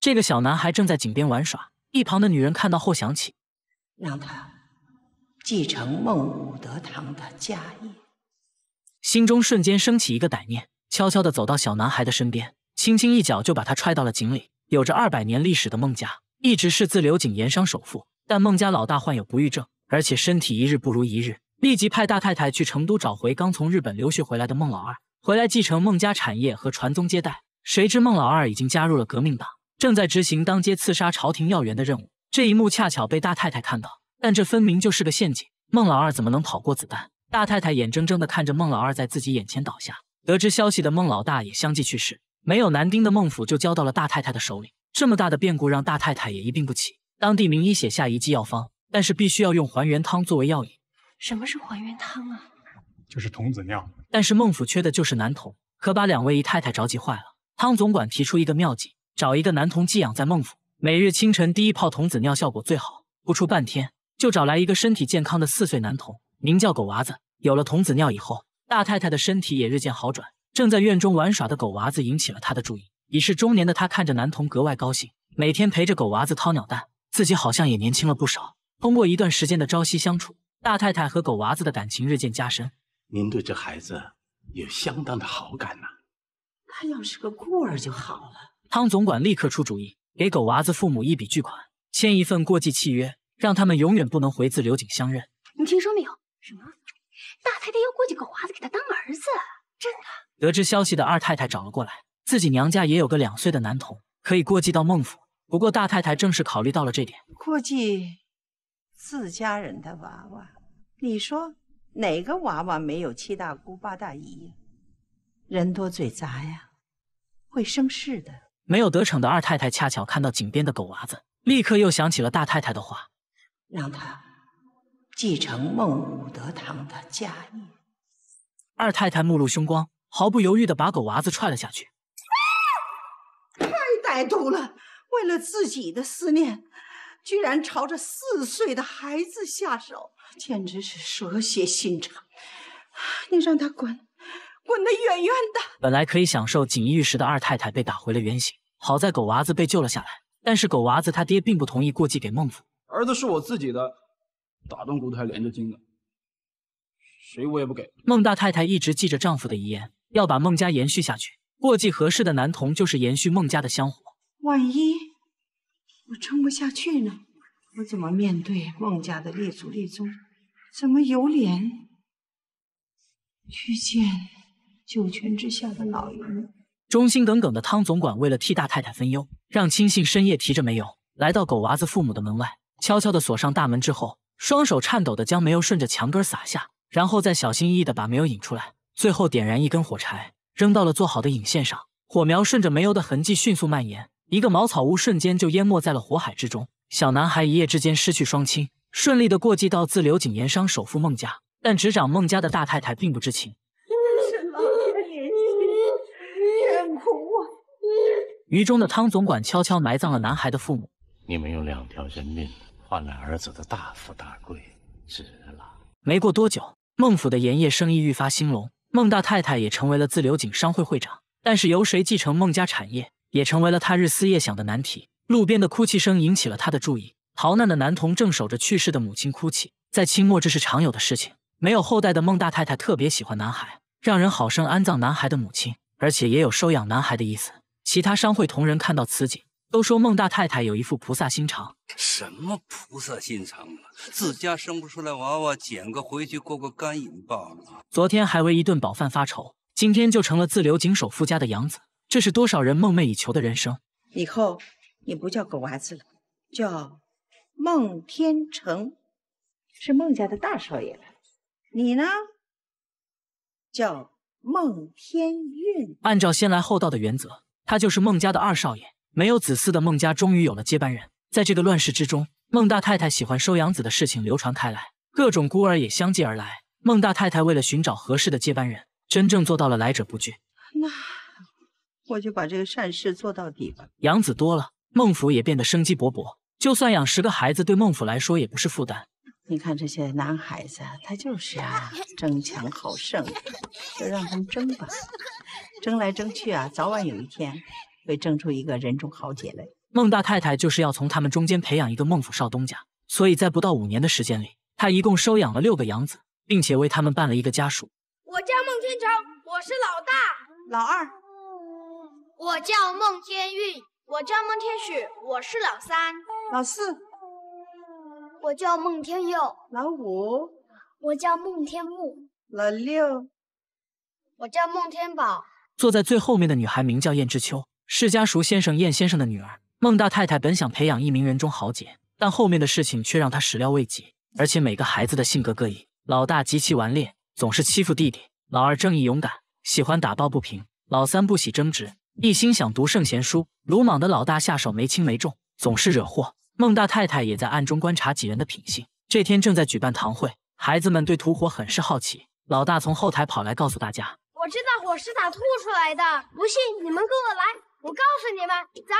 这个小男孩正在井边玩耍，一旁的女人看到后，想起让他继承孟武德堂的家业，心中瞬间升起一个歹念，悄悄地走到小男孩的身边，轻轻一脚就把他踹到了井里。有着二百年历史的孟家，一直是自流井盐商首富，但孟家老大患有不育症，而且身体一日不如一日，立即派大太太去成都找回刚从日本留学回来的孟老二，回来继承孟家产业和传宗接代。谁知孟老二已经加入了革命党。正在执行当街刺杀朝廷要员的任务，这一幕恰巧被大太太看到，但这分明就是个陷阱。孟老二怎么能跑过子弹？大太太眼睁睁地看着孟老二在自己眼前倒下。得知消息的孟老大也相继去世，没有男丁的孟府就交到了大太太的手里。这么大的变故让大太太也一病不起。当地名医写下一剂药方，但是必须要用还原汤作为药引。什么是还原汤啊？就是童子尿。但是孟府缺的就是男童，可把两位姨太太着急坏了。汤总管提出一个妙计。找一个男童寄养在孟府，每日清晨第一泡童子尿效果最好。不出半天，就找来一个身体健康的四岁男童，名叫狗娃子。有了童子尿以后，大太太的身体也日渐好转。正在院中玩耍的狗娃子引起了他的注意。已是中年的他看着男童格外高兴，每天陪着狗娃子掏鸟蛋，自己好像也年轻了不少。通过一段时间的朝夕相处，大太太和狗娃子的感情日渐加深。您对这孩子有相当的好感呐。他要是个孤儿就好了。汤总管立刻出主意，给狗娃子父母一笔巨款，签一份过继契约，让他们永远不能回自留井相认。你听说没有？什么大太太要过继狗娃子给他当儿子？真的。得知消息的二太太找了过来，自己娘家也有个两岁的男童，可以过继到孟府。不过大太太正是考虑到了这点，过继自家人的娃娃，你说哪个娃娃没有七大姑八大姨呀？人多嘴杂呀，会生事的。没有得逞的二太太恰巧看到井边的狗娃子，立刻又想起了大太太的话：“让他继承孟武德堂的家业。”二太太目露凶光，毫不犹豫地把狗娃子踹了下去。太歹毒了！为了自己的思念，居然朝着四岁的孩子下手，简直是蛇蝎心肠！你让他滚滚得远远的。本来可以享受锦衣玉食的二太太被打回了原形。好在狗娃子被救了下来，但是狗娃子他爹并不同意过继给孟府。儿子是我自己的，打断骨头还连着筋的，谁我也不给。孟大太太一直记着丈夫的遗言，要把孟家延续下去。过继合适的男童就是延续孟家的香火。万一我撑不下去呢？我怎么面对孟家的列祖列宗？怎么有脸去见九泉之下的老爷们？忠心耿耿的汤总管为了替大太太分忧，让亲信深夜提着煤油来到狗娃子父母的门外，悄悄地锁上大门之后，双手颤抖地将煤油顺着墙根撒下，然后再小心翼翼地把煤油引出来，最后点燃一根火柴，扔到了做好的引线上。火苗顺着煤油的痕迹迅速蔓延，一个茅草屋瞬间就淹没在了火海之中。小男孩一夜之间失去双亲，顺利地过继到自流井盐商首富孟家，但执掌孟家的大太太并不知情。狱中的汤总管悄悄埋葬了男孩的父母。你们用两条人命换来儿子的大富大贵，值了。没过多久，孟府的盐业生意愈发兴隆，孟大太太也成为了自流井商会会长。但是，由谁继承孟家产业，也成为了他日思夜想的难题。路边的哭泣声引起了他的注意，逃难的男童正守着去世的母亲哭泣。在清末，这是常有的事情。没有后代的孟大太太特别喜欢男孩，让人好生安葬男孩的母亲，而且也有收养男孩的意思。其他商会同仁看到此景，都说孟大太太有一副菩萨心肠。什么菩萨心肠啊！自家生不出来娃娃，捡个回去过过干瘾罢了。昨天还为一顿饱饭发愁，今天就成了自留井首富家的养子，这是多少人梦寐以求的人生。以后你不叫狗娃子了，叫孟天成，是孟家的大少爷了。你呢？叫孟天运。按照先来后到的原则。他就是孟家的二少爷，没有子嗣的孟家终于有了接班人。在这个乱世之中，孟大太太喜欢收养子的事情流传开来，各种孤儿也相继而来。孟大太太为了寻找合适的接班人，真正做到了来者不拒。那我就把这个善事做到底吧。养子多了，孟府也变得生机勃勃。就算养十个孩子，对孟府来说也不是负担。你看这些男孩子，他就是啊，争强好胜，就让他们争吧，争来争去啊，早晚有一天会争出一个人中豪杰来。孟大太太就是要从他们中间培养一个孟府少东家，所以在不到五年的时间里，她一共收养了六个养子，并且为他们办了一个家属。我叫孟天成，我是老大。老二，我叫孟天运，我叫孟天雪，我是老三。老四。我叫孟天佑，老五。我叫孟天木，老六。我叫孟天宝。坐在最后面的女孩名叫燕知秋，是家塾先生燕先生的女儿。孟大太太本想培养一名人中豪杰，但后面的事情却让她始料未及。而且每个孩子的性格各异，老大极其顽劣，总是欺负弟弟；老二正义勇敢，喜欢打抱不平；老三不喜争执，一心想读圣贤书。鲁莽的老大下手没轻没重，总是惹祸。孟大太太也在暗中观察几人的品性。这天正在举办堂会，孩子们对吐火很是好奇。老大从后台跑来告诉大家：“我知道火是咋吐出来的，不信你们跟我来，我告诉你们，走。”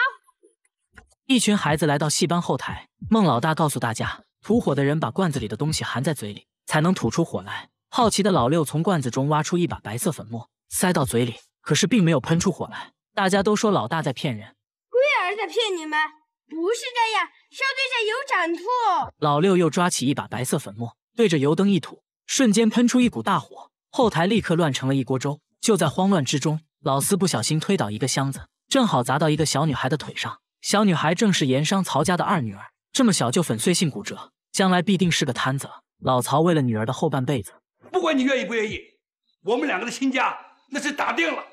一群孩子来到戏班后台，孟老大告诉大家，吐火的人把罐子里的东西含在嘴里，才能吐出火来。好奇的老六从罐子中挖出一把白色粉末，塞到嘴里，可是并没有喷出火来。大家都说老大在骗人，龟儿在骗你们。不是这样，肖队长有展兔。老六又抓起一把白色粉末，对着油灯一吐，瞬间喷出一股大火，后台立刻乱成了一锅粥。就在慌乱之中，老四不小心推倒一个箱子，正好砸到一个小女孩的腿上。小女孩正是盐商曹家的二女儿，这么小就粉碎性骨折，将来必定是个摊子老曹为了女儿的后半辈子，不管你愿意不愿意，我们两个的亲家那是打定了。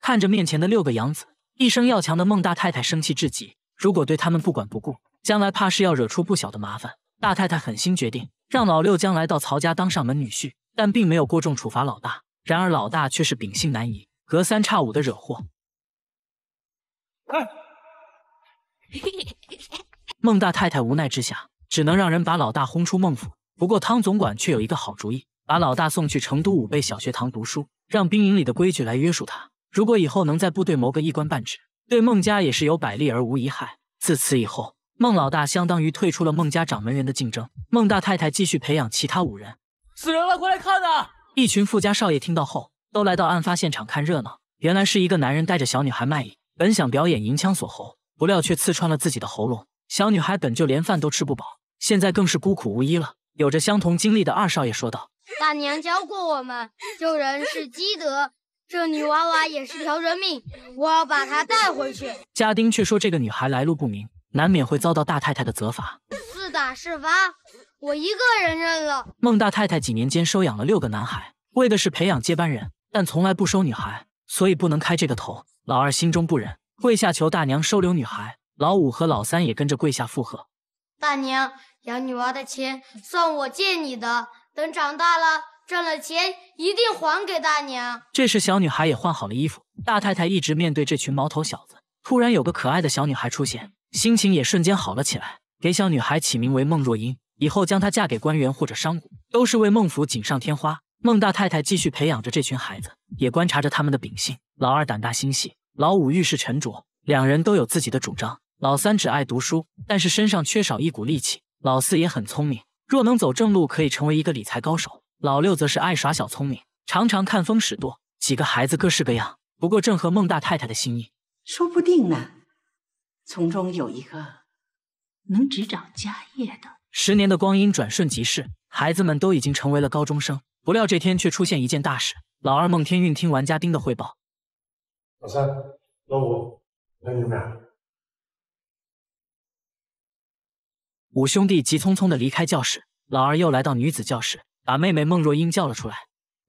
看着面前的六个养子，一生要强的孟大太太生气至极。如果对他们不管不顾，将来怕是要惹出不小的麻烦。大太太狠心决定，让老六将来到曹家当上门女婿，但并没有过重处罚老大。然而老大却是秉性难移，隔三差五的惹祸。孟大太太无奈之下，只能让人把老大轰出孟府。不过汤总管却有一个好主意，把老大送去成都武备小学堂读书，让兵营里的规矩来约束他。如果以后能在部队谋个一官半职。对孟家也是有百利而无一害。自此以后，孟老大相当于退出了孟家掌门人的竞争。孟大太太继续培养其他五人。死人了，快来看呐！一群富家少爷听到后，都来到案发现场看热闹。原来是一个男人带着小女孩卖艺，本想表演银枪锁喉，不料却刺穿了自己的喉咙。小女孩本就连饭都吃不饱，现在更是孤苦无依了。有着相同经历的二少爷说道：“大娘教过我们，救人是积德。”这女娃娃也是条人命，我要把她带回去。家丁却说，这个女孩来路不明，难免会遭到大太太的责罚。自打事发，我一个人认了。孟大太太几年间收养了六个男孩，为的是培养接班人，但从来不收女孩，所以不能开这个头。老二心中不忍，跪下求大娘收留女孩。老五和老三也跟着跪下附和。大娘养女娃的钱算我借你的，等长大了。赚了钱一定还给大娘。这时，小女孩也换好了衣服。大太太一直面对这群毛头小子，突然有个可爱的小女孩出现，心情也瞬间好了起来。给小女孩起名为孟若英，以后将她嫁给官员或者商贾，都是为孟府锦上添花。孟大太太继续培养着这群孩子，也观察着他们的秉性。老二胆大心细，老五遇事沉着，两人都有自己的主张。老三只爱读书，但是身上缺少一股力气。老四也很聪明，若能走正路，可以成为一个理财高手。老六则是爱耍小聪明，常常看风使舵。几个孩子各式各样，不过正合孟大太太的心意，说不定呢。从中有一个能执掌家业的。十年的光阴转瞬即逝，孩子们都已经成为了高中生。不料这天却出现一件大事。老二孟天运听完家丁的汇报，老三、老五、老六呢？五兄弟急匆匆地离开教室。老二又来到女子教室。把妹妹孟若英叫了出来，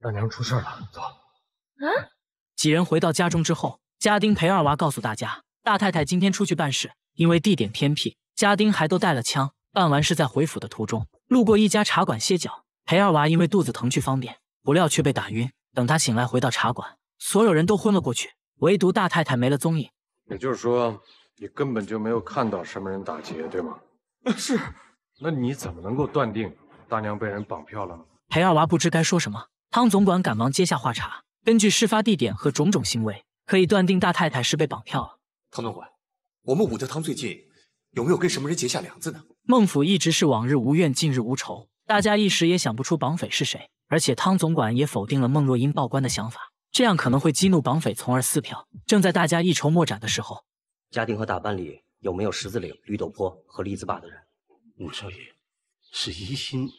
大娘出事了，走。嗯，几人回到家中之后，家丁裴二娃告诉大家，大太太今天出去办事，因为地点偏僻，家丁还都带了枪。办完事在回府的途中，路过一家茶馆歇脚，裴二娃因为肚子疼去方便，不料却被打晕。等他醒来回到茶馆，所有人都昏了过去，唯独大太太没了踪影。也就是说，你根本就没有看到什么人打劫，对吗？是。那你怎么能够断定？大娘被人绑票了。裴二娃不知该说什么，汤总管赶忙接下话茬。根据事发地点和种种行为，可以断定大太太是被绑票了。汤总管，我们武德汤最近有没有跟什么人结下梁子呢？孟府一直是往日无怨，近日无仇，大家一时也想不出绑匪是谁。而且汤总管也否定了孟若英报官的想法，这样可能会激怒绑匪，从而撕票。正在大家一筹莫展的时候，嘉定和大班里有没有十字岭、绿斗坡和栗子坝的人？武少爷。是疑心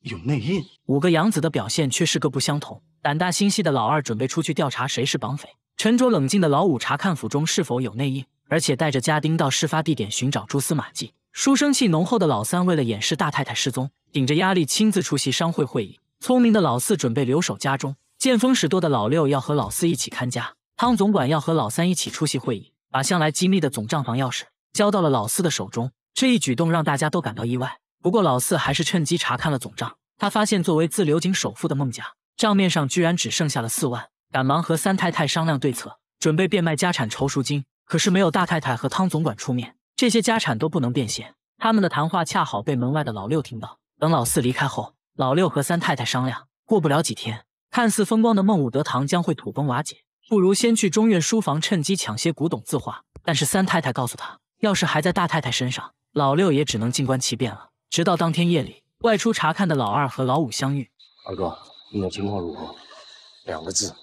有内应。五个养子的表现却是个不相同。胆大心细的老二准备出去调查谁是绑匪。沉着冷静的老五查看府中是否有内应，而且带着家丁到事发地点寻找蛛丝马迹。书生气浓厚的老三为了掩饰大太太失踪，顶着压力亲自出席商会会议。聪明的老四准备留守家中。见风使舵的老六要和老四一起看家。汤总管要和老三一起出席会议，把向来机密的总账房钥匙交到了老四的手中。这一举动让大家都感到意外。不过老四还是趁机查看了总账，他发现作为自流井首富的孟家账面上居然只剩下了四万，赶忙和三太太商量对策，准备变卖家产筹赎金。可是没有大太太和汤总管出面，这些家产都不能变现。他们的谈话恰好被门外的老六听到。等老四离开后，老六和三太太商量，过不了几天，看似风光的孟武德堂将会土崩瓦解，不如先去中院书房，趁机抢些古董字画。但是三太太告诉他，要是还在大太太身上，老六也只能静观其变了。直到当天夜里，外出查看的老二和老五相遇。二哥，你的情况如何？两个字，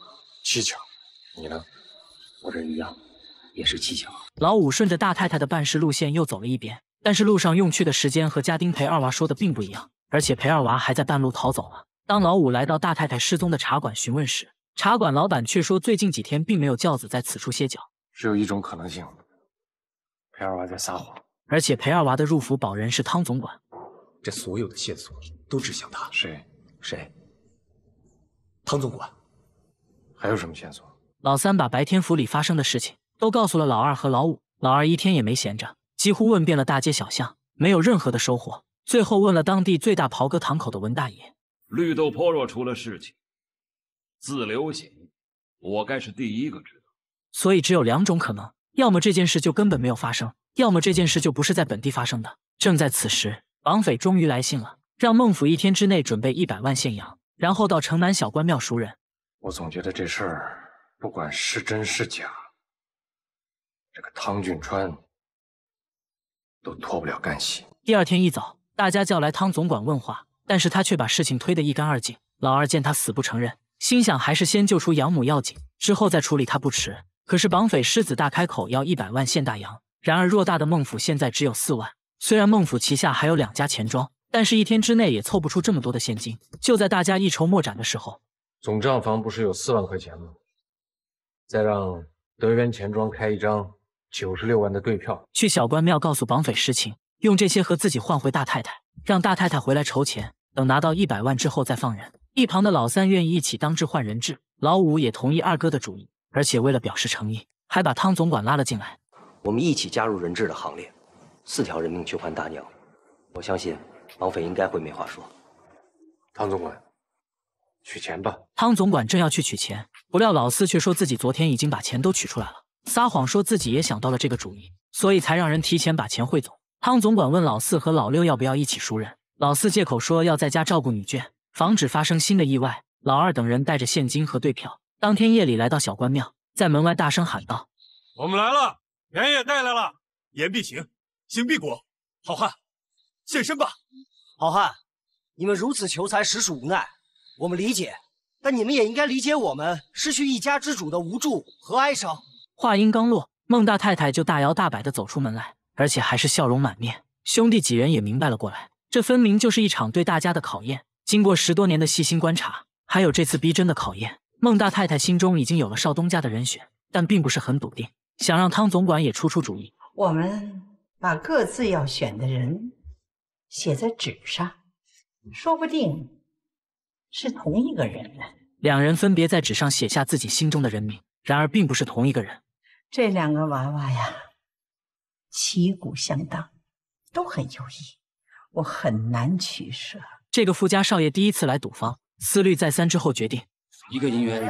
蹊跷。你呢？我这一样，也是蹊跷。老五顺着大太太的办事路线又走了一遍，但是路上用去的时间和家丁陪二娃说的并不一样，而且陪二娃还在半路逃走了。当老五来到大太太失踪的茶馆询问时，茶馆老板却说最近几天并没有轿子在此处歇脚。只有一种可能性，陪二娃在撒谎。而且陪二娃的入府保人是汤总管。这所有的线索都指向他。谁？谁？唐总管。还有什么线索？老三把白天府里发生的事情都告诉了老二和老五。老二一天也没闲着，几乎问遍了大街小巷，没有任何的收获。最后问了当地最大袍哥堂口的文大爷。绿豆坡若出了事情，自流血，我该是第一个知道。所以只有两种可能：要么这件事就根本没有发生，要么这件事就不是在本地发生的。正在此时。绑匪终于来信了，让孟府一天之内准备一百万现洋，然后到城南小关庙赎人。我总觉得这事儿不管是真是假，这个汤俊川都脱不了干系。第二天一早，大家叫来汤总管问话，但是他却把事情推得一干二净。老二见他死不承认，心想还是先救出养母要紧，之后再处理他不迟。可是绑匪狮子大开口，要一百万现大洋，然而偌大的孟府现在只有四万。虽然孟府旗下还有两家钱庄，但是一天之内也凑不出这么多的现金。就在大家一筹莫展的时候，总账房不是有四万块钱吗？再让德源钱庄开一张九十六万的兑票，去小关庙告诉绑匪实情，用这些和自己换回大太太，让大太太回来筹钱。等拿到一百万之后再放人。一旁的老三愿意一起当质换人质，老五也同意二哥的主意，而且为了表示诚意，还把汤总管拉了进来。我们一起加入人质的行列。四条人命去换大鸟，我相信绑匪应该会没话说。汤总管，取钱吧。汤总管正要去取钱，不料老四却说自己昨天已经把钱都取出来了，撒谎说自己也想到了这个主意，所以才让人提前把钱汇总。汤总管问老四和老六要不要一起赎人，老四借口说要在家照顾女眷，防止发生新的意外。老二等人带着现金和兑票，当天夜里来到小关庙，在门外大声喊道：“我们来了，人也带来了，言必行。”行必果，好汉现身吧！好汉，你们如此求财，实属无奈，我们理解，但你们也应该理解我们失去一家之主的无助和哀伤。话音刚落，孟大太太就大摇大摆的走出门来，而且还是笑容满面。兄弟几人也明白了过来，这分明就是一场对大家的考验。经过十多年的细心观察，还有这次逼真的考验，孟大太太心中已经有了少东家的人选，但并不是很笃定，想让汤总管也出出主意。我们。把各自要选的人写在纸上，说不定是同一个人呢。两人分别在纸上写下自己心中的人名，然而并不是同一个人。这两个娃娃呀，旗鼓相当，都很优异，我很难取舍。这个富家少爷第一次来赌坊，思虑再三之后决定，一个银元。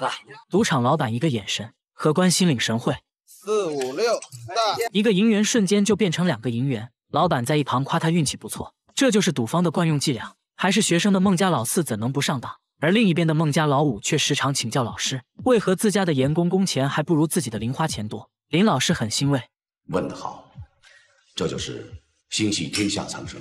来，赌场老板一个眼神，荷官心领神会。四五六，一个银元瞬间就变成两个银元。老板在一旁夸他运气不错，这就是赌方的惯用伎俩。还是学生的孟家老四怎能不上当？而另一边的孟家老五却时常请教老师，为何自家的员工工钱还不如自己的零花钱多？林老师很欣慰，问得好，这就是心系天下苍生、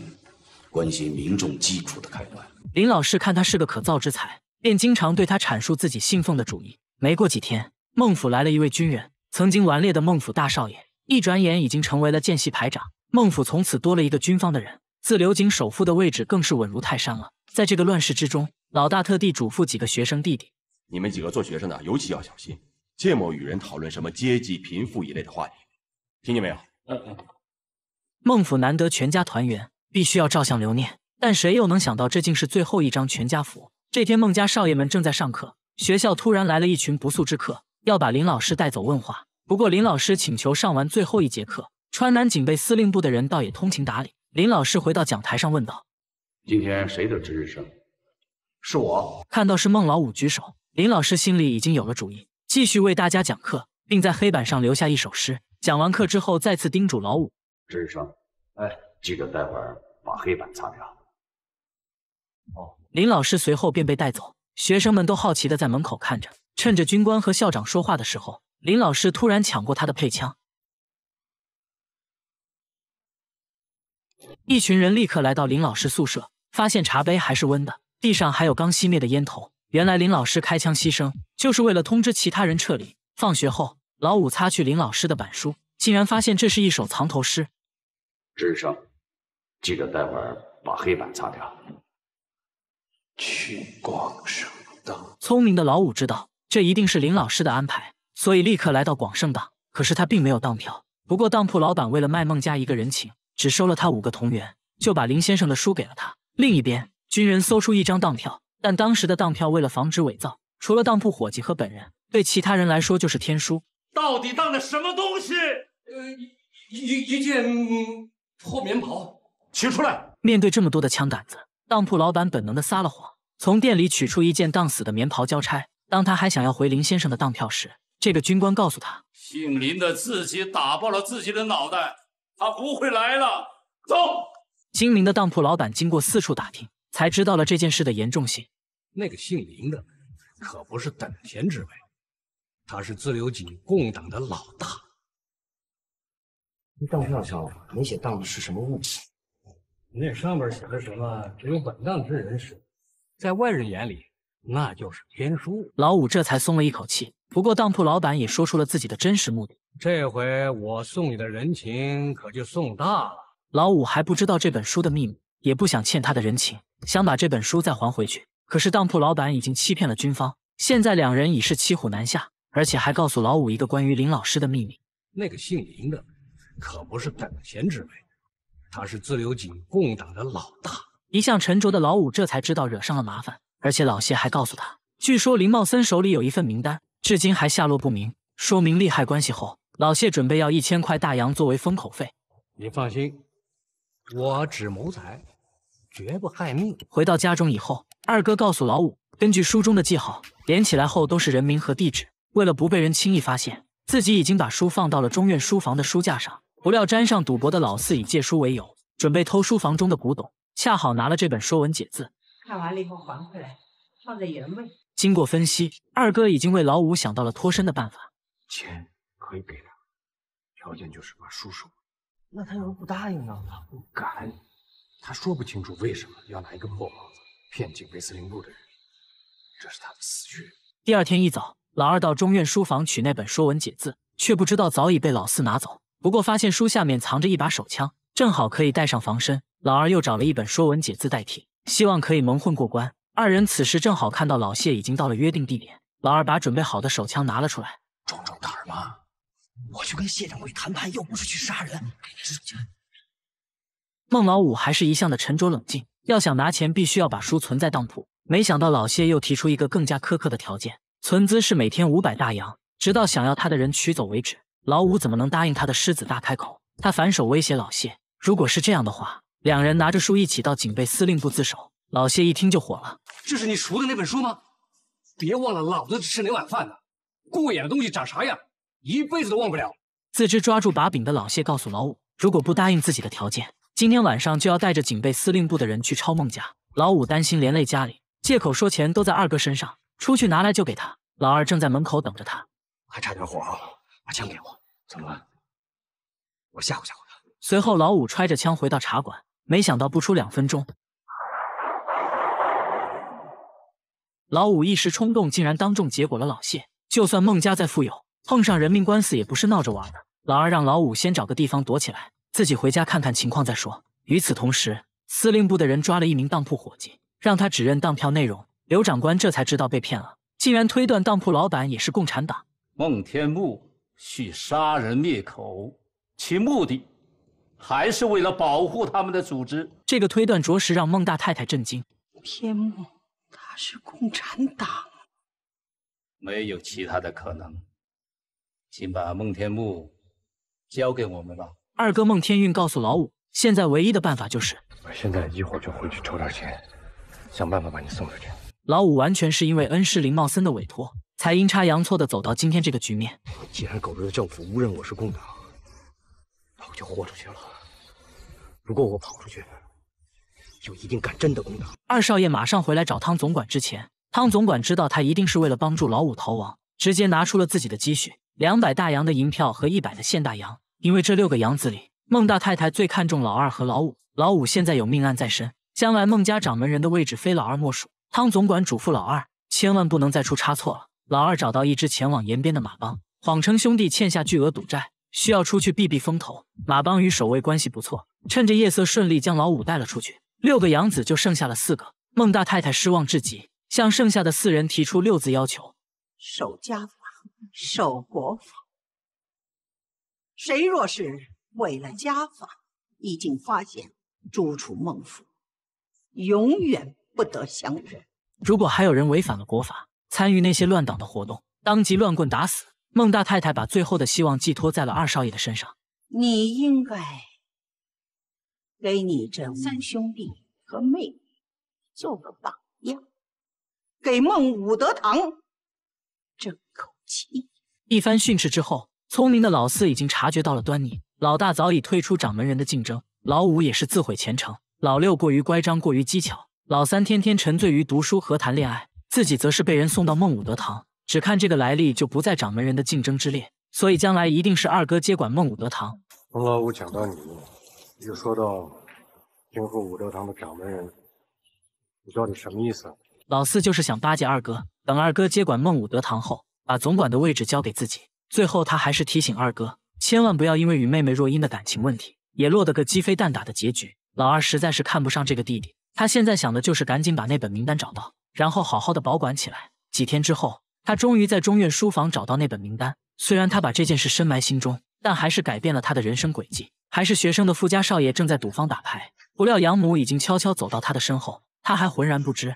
关心民众疾苦的开端。林老师看他是个可造之才，便经常对他阐述自己信奉的主义。没过几天，孟府来了一位军人。曾经顽劣的孟府大少爷，一转眼已经成为了见习排长。孟府从此多了一个军方的人，自刘井首富的位置更是稳如泰山了。在这个乱世之中，老大特地嘱咐几个学生弟弟：“你们几个做学生的，尤其要小心，切莫与人讨论什么阶级贫富一类的话题，听见没有？”嗯嗯。孟府难得全家团圆，必须要照相留念。但谁又能想到，这竟是最后一张全家福？这天，孟家少爷们正在上课，学校突然来了一群不速之客。要把林老师带走问话，不过林老师请求上完最后一节课。川南警备司令部的人倒也通情达理。林老师回到讲台上问道：“今天谁的值日生？”“是我。”看到是孟老五举手，林老师心里已经有了主意，继续为大家讲课，并在黑板上留下一首诗。讲完课之后，再次叮嘱老五：“值日生，哎，记得待会儿把黑板擦掉。”哦。林老师随后便被带走，学生们都好奇的在门口看着。趁着军官和校长说话的时候，林老师突然抢过他的配枪。一群人立刻来到林老师宿舍，发现茶杯还是温的，地上还有刚熄灭的烟头。原来林老师开枪牺牲，就是为了通知其他人撤离。放学后，老五擦去林老师的板书，竟然发现这是一首藏头诗。智胜，记得待会儿把黑板擦掉。去广生当。聪明的老五知道。这一定是林老师的安排，所以立刻来到广盛当。可是他并没有当票，不过当铺老板为了卖孟家一个人情，只收了他五个铜元，就把林先生的书给了他。另一边，军人搜出一张当票，但当时的当票为了防止伪造，除了当铺伙计和本人，对其他人来说就是天书。到底当的什么东西？呃，一一件破棉袍，取出来。面对这么多的枪杆子，当铺老板本能的撒了谎，从店里取出一件当死的棉袍交差。当他还想要回林先生的当票时，这个军官告诉他：“姓林的自己打爆了自己的脑袋，他不会来了。”走。精明的当铺老板经过四处打听，才知道了这件事的严重性。那个姓林的可不是等闲之辈，他是自流井共党的老大。那当票上没写当的是什么物品？那上面写的什么？只有本当之人是。在外人眼里。那就是天书，老五这才松了一口气。不过当铺老板也说出了自己的真实目的。这回我送你的人情可就送大了。老五还不知道这本书的秘密，也不想欠他的人情，想把这本书再还回去。可是当铺老板已经欺骗了军方，现在两人已是骑虎难下，而且还告诉老五一个关于林老师的秘密。那个姓林的可不是等闲之辈，他是自流井共党的老大。一向沉着的老五这才知道惹上了麻烦。而且老谢还告诉他，据说林茂森手里有一份名单，至今还下落不明。说明利害关系后，老谢准备要一千块大洋作为封口费。你放心，我只谋财，绝不害命。回到家中以后，二哥告诉老五，根据书中的记号连起来后都是人名和地址。为了不被人轻易发现，自己已经把书放到了中院书房的书架上。不料，沾上赌博的老四以借书为由，准备偷书房中的古董，恰好拿了这本《说文解字》。看完了以后还回来，放在原位。经过分析，二哥已经为老五想到了脱身的办法。钱可以给他，条件就是把书收。那他要是不答应呢？他不敢。他说不清楚为什么要拿一个破帽子骗警备司令部的人。这是他的死穴。第二天一早，老二到中院书房取那本《说文解字》，却不知道早已被老四拿走。不过发现书下面藏着一把手枪，正好可以带上防身。老二又找了一本《说文解字》代替。希望可以蒙混过关。二人此时正好看到老谢已经到了约定地点，老二把准备好的手枪拿了出来，壮壮胆儿嘛。我去跟谢掌柜谈判，又不是去杀人。孟老五还是一向的沉着冷静，要想拿钱，必须要把书存在当铺。没想到老谢又提出一个更加苛刻的条件，存资是每天五百大洋，直到想要他的人取走为止。老五怎么能答应他的狮子大开口？他反手威胁老谢，如果是这样的话。两人拿着书一起到警备司令部自首。老谢一听就火了：“这是你熟的那本书吗？别忘了老子吃哪碗饭呢！过眼的东西长啥样，一辈子都忘不了。”自知抓住把柄的老谢告诉老五：“如果不答应自己的条件，今天晚上就要带着警备司令部的人去抄孟家。”老五担心连累家里，借口说钱都在二哥身上，出去拿来就给他。老二正在门口等着他，还差点火候，把枪给我。怎么了？我吓唬吓唬他。随后，老五揣着枪回到茶馆。没想到，不出两分钟，老五一时冲动，竟然当众结果了老谢。就算孟家再富有，碰上人命官司也不是闹着玩的。老二让老五先找个地方躲起来，自己回家看看情况再说。与此同时，司令部的人抓了一名当铺伙计，让他指认当票内容。刘长官这才知道被骗了，竟然推断当铺老板也是共产党。孟天木需杀人灭口，其目的。还是为了保护他们的组织，这个推断着实让孟大太太震惊。天木，他是共产党，没有其他的可能，请把孟天木交给我们吧。二哥孟天运告诉老五，现在唯一的办法就是，我现在一会儿就回去筹点钱，想办法把你送出去。老五完全是因为恩师林茂森的委托，才阴差阳错的走到今天这个局面。既然狗日的政府误认我是共党。我就豁出去了。如果我跑出去，就一定干真的功道。二少爷马上回来找汤总管之前，汤总管知道他一定是为了帮助老五逃亡，直接拿出了自己的积蓄，两百大洋的银票和一百的现大洋。因为这六个洋子里，孟大太太最看重老二和老五。老五现在有命案在身，将来孟家掌门人的位置非老二莫属。汤总管嘱咐老二，千万不能再出差错了。老二找到一支前往延边的马帮，谎称兄弟欠下巨额赌债。需要出去避避风头。马帮与守卫关系不错，趁着夜色顺利将老五带了出去。六个养子就剩下了四个。孟大太太失望至极，向剩下的四人提出六字要求：守家法，守国法。谁若是为了家法，一经发现，住处孟府永远不得相认。如果还有人违反了国法，参与那些乱党的活动，当即乱棍打死。孟大太太把最后的希望寄托在了二少爷的身上。你应该给你这三兄弟和妹妹做个榜样，给孟武德堂争口气。一番训斥之后，聪明的老四已经察觉到了端倪。老大早已退出掌门人的竞争，老五也是自毁前程，老六过于乖张，过于机巧，老三天天沉醉于读书和谈恋爱，自己则是被人送到孟武德堂。只看这个来历，就不在掌门人的竞争之列，所以将来一定是二哥接管孟武德堂。从老五讲到你，又说到今后武德堂的掌门人，你到底什么意思？老四就是想巴结二哥，等二哥接管孟武德堂后，把总管的位置交给自己。最后，他还是提醒二哥，千万不要因为与妹妹若英的感情问题，也落得个鸡飞蛋打的结局。老二实在是看不上这个弟弟，他现在想的就是赶紧把那本名单找到，然后好好的保管起来。几天之后。他终于在中院书房找到那本名单，虽然他把这件事深埋心中，但还是改变了他的人生轨迹。还是学生的富家少爷正在赌坊打牌，不料养母已经悄悄走到他的身后，他还浑然不知。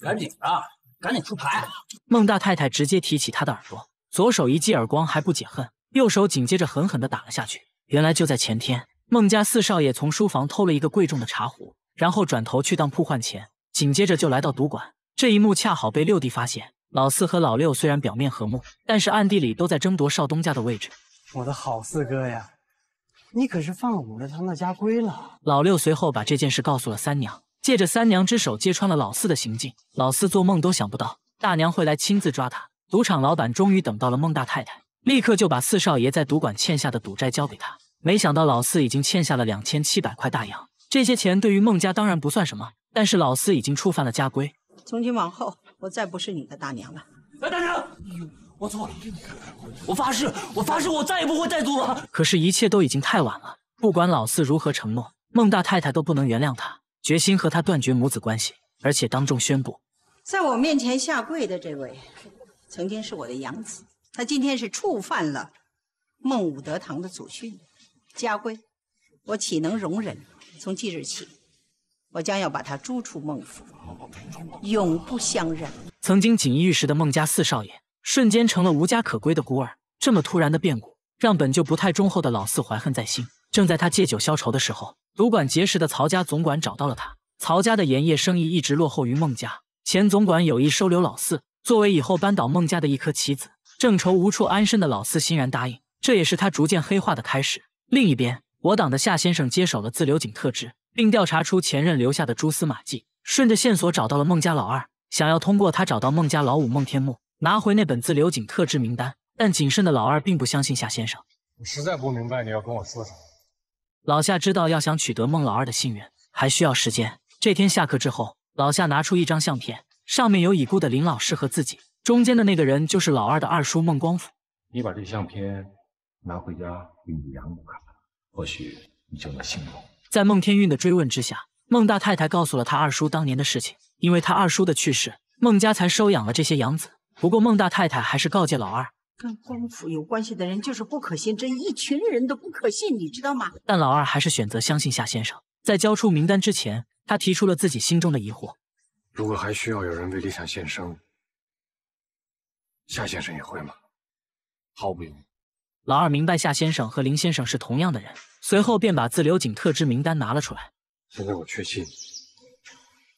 赶紧的，赶紧出牌！孟大太太直接提起他的耳朵，左手一记耳光还不解恨，右手紧接着狠狠地打了下去。原来就在前天，孟家四少爷从书房偷了一个贵重的茶壶，然后转头去当铺换钱，紧接着就来到赌馆。这一幕恰好被六弟发现。老四和老六虽然表面和睦，但是暗地里都在争夺少东家的位置。我的好四哥呀，你可是放虎了，他的家规了。老六随后把这件事告诉了三娘，借着三娘之手揭穿了老四的行径。老四做梦都想不到大娘会来亲自抓他。赌场老板终于等到了孟大太太，立刻就把四少爷在赌馆欠下的赌债交给他。没想到老四已经欠下了两千七百块大洋。这些钱对于孟家当然不算什么，但是老四已经触犯了家规，从今往后。我再不是你的大娘了，大娘，我错了，我发誓，我发誓，我再也不会再赌了。可是，一切都已经太晚了。不管老四如何承诺，孟大太太都不能原谅他，决心和他断绝母子关系，而且当众宣布，在我面前下跪的这位，曾经是我的养子，他今天是触犯了孟武德堂的祖训，家规，我岂能容忍？从即日起。我将要把他逐出孟府，永不相认。曾经锦衣玉食的孟家四少爷，瞬间成了无家可归的孤儿。这么突然的变故，让本就不太忠厚的老四怀恨在心。正在他借酒消愁的时候，赌馆结识的曹家总管找到了他。曹家的盐业生意一直落后于孟家，钱总管有意收留老四，作为以后扳倒孟家的一颗棋子。正愁无处安身的老四欣然答应，这也是他逐渐黑化的开始。另一边，我党的夏先生接手了自流井特支。并调查出前任留下的蛛丝马迹，顺着线索找到了孟家老二，想要通过他找到孟家老五孟天木，拿回那本自留景特制名单。但谨慎的老二并不相信夏先生。我实在不明白你要跟我说什么。老夏知道要想取得孟老二的信任，还需要时间。这天下课之后，老夏拿出一张相片，上面有已故的林老师和自己，中间的那个人就是老二的二叔孟光甫。你把这相片拿回家给你养母看看，或许你就能信任。在孟天运的追问之下，孟大太太告诉了他二叔当年的事情。因为他二叔的去世，孟家才收养了这些养子。不过孟大太太还是告诫老二，跟官府有关系的人就是不可信，真一群人都不可信，你知道吗？但老二还是选择相信夏先生。在交出名单之前，他提出了自己心中的疑惑：如果还需要有人为理想献身，夏先生也会吗？毫不犹豫。老二明白夏先生和林先生是同样的人。随后便把自留井特支名单拿了出来。现在我确信，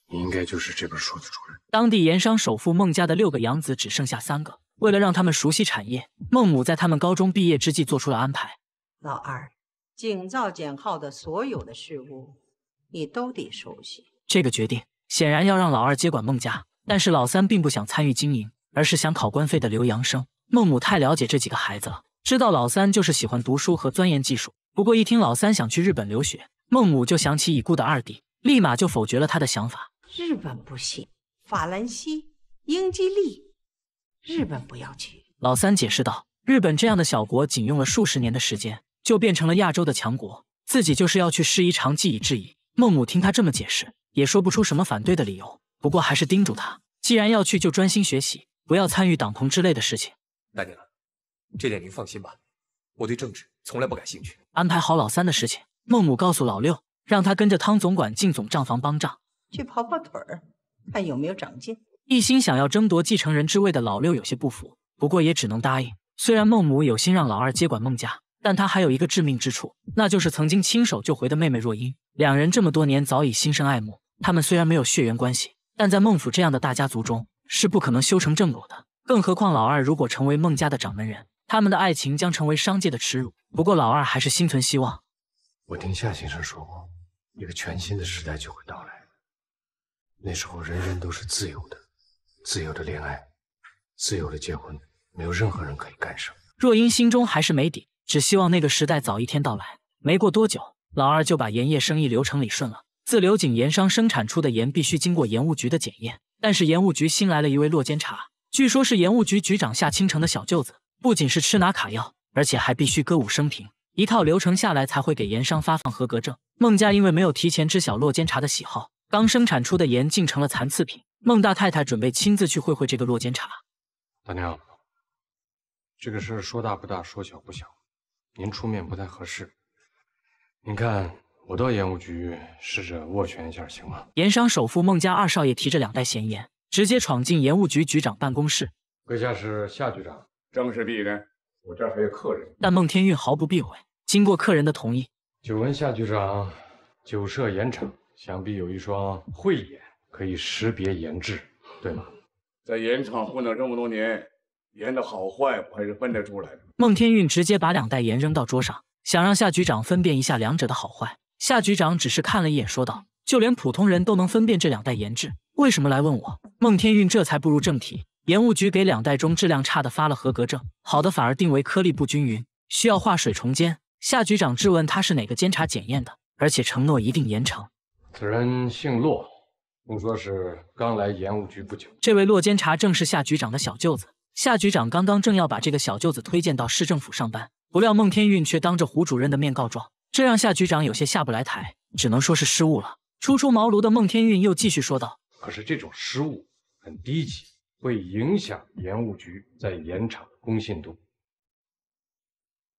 你应该就是这本书的主人。当地盐商首富孟家的六个养子只剩下三个。为了让他们熟悉产业，孟母在他们高中毕业之际做出了安排。老二，井灶简号的所有的事物，你都得熟悉。这个决定显然要让老二接管孟家，但是老三并不想参与经营，而是想考官费的留洋生。孟母太了解这几个孩子了，知道老三就是喜欢读书和钻研技术。不过一听老三想去日本留学，孟母就想起已故的二弟，立马就否决了他的想法。日本不行，法兰西、英吉利，日本不要去。老三解释道：“日本这样的小国，仅用了数十年的时间，就变成了亚洲的强国。自己就是要去试一长既以至矣。”孟母听他这么解释，也说不出什么反对的理由，不过还是叮嘱他：既然要去，就专心学习，不要参与党同之类的事情。大娘，这点您放心吧，我对政治从来不感兴趣。安排好老三的事情，孟母告诉老六，让他跟着汤总管进总账房帮账，去跑跑腿儿，看有没有长进。一心想要争夺继承人之位的老六有些不服，不过也只能答应。虽然孟母有心让老二接管孟家，但他还有一个致命之处，那就是曾经亲手救回的妹妹若英。两人这么多年早已心生爱慕，他们虽然没有血缘关系，但在孟府这样的大家族中是不可能修成正果的。更何况老二如果成为孟家的掌门人。他们的爱情将成为商界的耻辱。不过老二还是心存希望。我听夏先生说过，一个全新的时代就会到来。那时候人人都是自由的，自由的恋爱，自由的结婚，没有任何人可以干涉。若英心中还是没底，只希望那个时代早一天到来。没过多久，老二就把盐业生意流程理顺了。自流井盐商生产出的盐必须经过盐务局的检验，但是盐务局新来了一位落监察，据说是盐务局局长夏倾城的小舅子。不仅是吃拿卡要，而且还必须歌舞升平，一套流程下来才会给盐商发放合格证。孟家因为没有提前知晓落监察的喜好，刚生产出的盐竟成了残次品。孟大太太准备亲自去会会这个落监察。大娘，这个事儿说大不大，说小不小，您出面不太合适。您看，我到盐务局试着斡旋一下行吗？盐商首富孟家二少爷提着两袋咸盐，直接闯进盐务局局长办公室。阁下是夏局长。正是鄙人，我这儿还有客人。但孟天运毫不避讳，经过客人的同意。久闻夏局长久涉盐场，想必有一双慧眼，可以识别盐质，对吗？在盐场混了这么多年，盐的好坏我还是分得出来的。孟天运直接把两袋盐扔到桌上，想让夏局长分辨一下两者的好坏。夏局长只是看了一眼，说道：“就连普通人都能分辨这两袋盐质，为什么来问我？”孟天运这才步入正题。盐务局给两袋中质量差的发了合格证，好的反而定为颗粒不均匀，需要化水重煎。夏局长质问他是哪个监察检验的，而且承诺一定严惩。此人姓骆，听说是刚来盐务局不久。这位骆监察正是夏局长的小舅子。夏局长刚刚正要把这个小舅子推荐到市政府上班，不料孟天运却当着胡主任的面告状，这让夏局长有些下不来台，只能说是失误了。初出茅庐的孟天运又继续说道：“可是这种失误很低级。”会影响盐务局在盐场的公信度。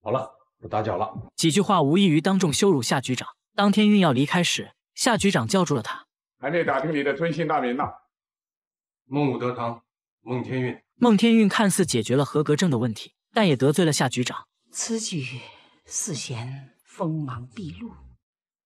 好了，不打搅了。几句话无异于当众羞辱夏局长。当天运要离开时，夏局长叫住了他，还没打听你的尊姓大名呢。孟武德康，孟天运。孟天运看似解决了合格证的问题，但也得罪了夏局长。此举似嫌锋芒毕露，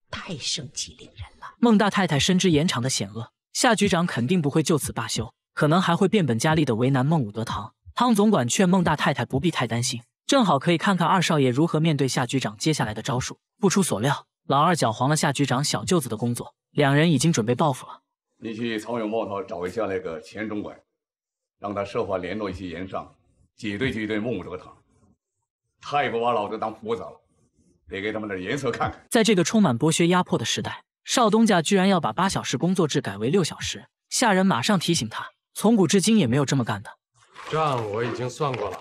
太盛气凌人了。孟大太太深知盐场的险恶，夏局长肯定不会就此罢休。可能还会变本加厉的为难孟武德堂汤总管，劝孟大太太不必太担心，正好可以看看二少爷如何面对夏局长接下来的招数。不出所料，老二搅黄了夏局长小舅子的工作，两人已经准备报复了。你去曹永茂头找一下那个钱总管，让他设法联络一些盐商，挤兑挤兑孟武德堂，太不把老子当菩萨了，得给他们点颜色看看。在这个充满剥削压迫的时代，少东家居然要把八小时工作制改为六小时，下人马上提醒他。从古至今也没有这么干的。账我已经算过了，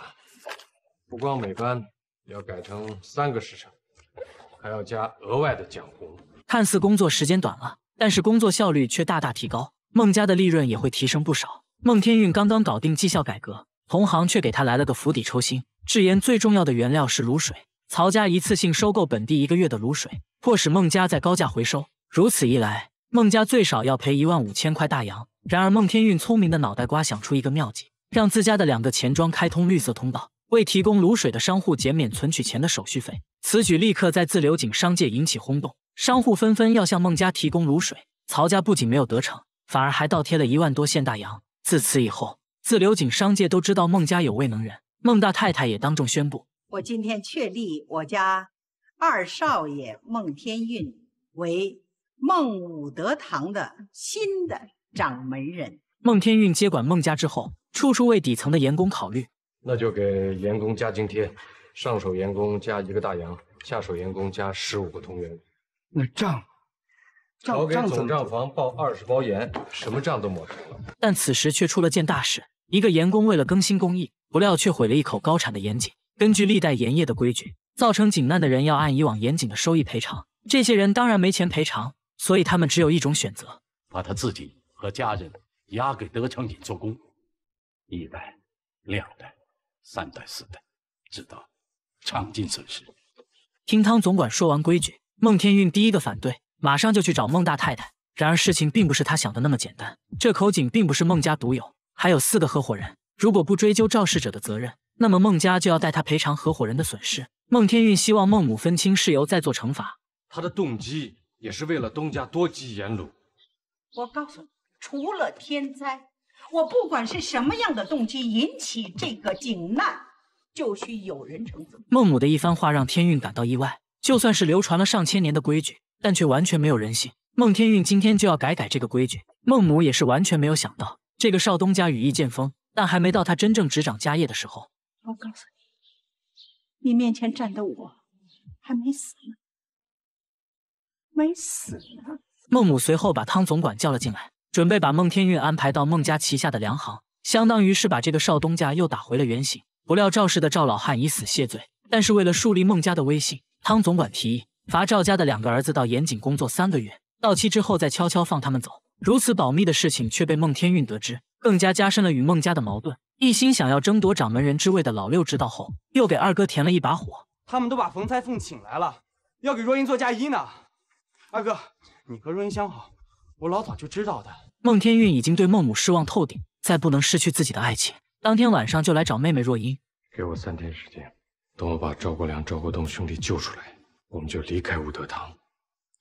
不光每班要改成三个时辰，还要加额外的奖红。看似工作时间短了，但是工作效率却大大提高，孟家的利润也会提升不少。孟天运刚刚搞定绩效改革，同行却给他来了个釜底抽薪。智妍最重要的原料是卤水，曹家一次性收购本地一个月的卤水，迫使孟家在高价回收。如此一来，孟家最少要赔一万五千块大洋。然而，孟天运聪明的脑袋瓜想出一个妙计，让自家的两个钱庄开通绿色通道，为提供卤水的商户减免存取钱的手续费。此举立刻在自流井商界引起轰动，商户纷纷要向孟家提供卤水。曹家不仅没有得逞，反而还倒贴了一万多现大洋。自此以后，自流井商界都知道孟家有位能人。孟大太太也当众宣布：“我今天确立我家二少爷孟天运为孟武德堂的新的。”掌门人孟天运接管孟家之后，处处为底层的员工考虑。那就给员工加津贴，上手员工加一个大洋，下手员工加十五个铜元。那账，账我给总账房报二十包盐，什么账都没了。但此时却出了件大事，一个盐工为了更新工艺，不料却毁了一口高产的盐井。根据历代盐业的规矩，造成井难的人要按以往盐井的收益赔偿。这些人当然没钱赔偿，所以他们只有一种选择：把他自己。和家人押给德昌锦做工，一代、两代、三代、四代，直到偿清损失。听汤总管说完规矩，孟天运第一个反对，马上就去找孟大太太。然而事情并不是他想的那么简单，这口井并不是孟家独有，还有四个合伙人。如果不追究肇事者的责任，那么孟家就要代他赔偿合伙人的损失。孟天运希望孟母分清事由，再做惩罚。他的动机也是为了东家多积盐卤。我告诉你。除了天灾，我不管是什么样的动机引起这个井难，就需有人承责。孟母的一番话让天运感到意外，就算是流传了上千年的规矩，但却完全没有人性。孟天运今天就要改改这个规矩。孟母也是完全没有想到，这个少东家羽翼渐丰，但还没到他真正执掌家业的时候。我告诉你，你面前站的我还没死呢，没死呢。孟母随后把汤总管叫了进来。准备把孟天运安排到孟家旗下的粮行，相当于是把这个少东家又打回了原形。不料赵氏的赵老汉以死谢罪，但是为了树立孟家的威信，汤总管提议罚赵家的两个儿子到严谨工作三个月，到期之后再悄悄放他们走。如此保密的事情却被孟天运得知，更加加深了与孟家的矛盾。一心想要争夺掌门人之位的老六知道后，又给二哥填了一把火。他们都把冯裁凤请来了，要给若英做嫁衣呢。二哥，你和若英相好。我老早就知道的。孟天运已经对孟母失望透顶，再不能失去自己的爱情。当天晚上就来找妹妹若英。给我三天时间，等我把赵国良、赵国栋兄弟救出来，我们就离开武德堂，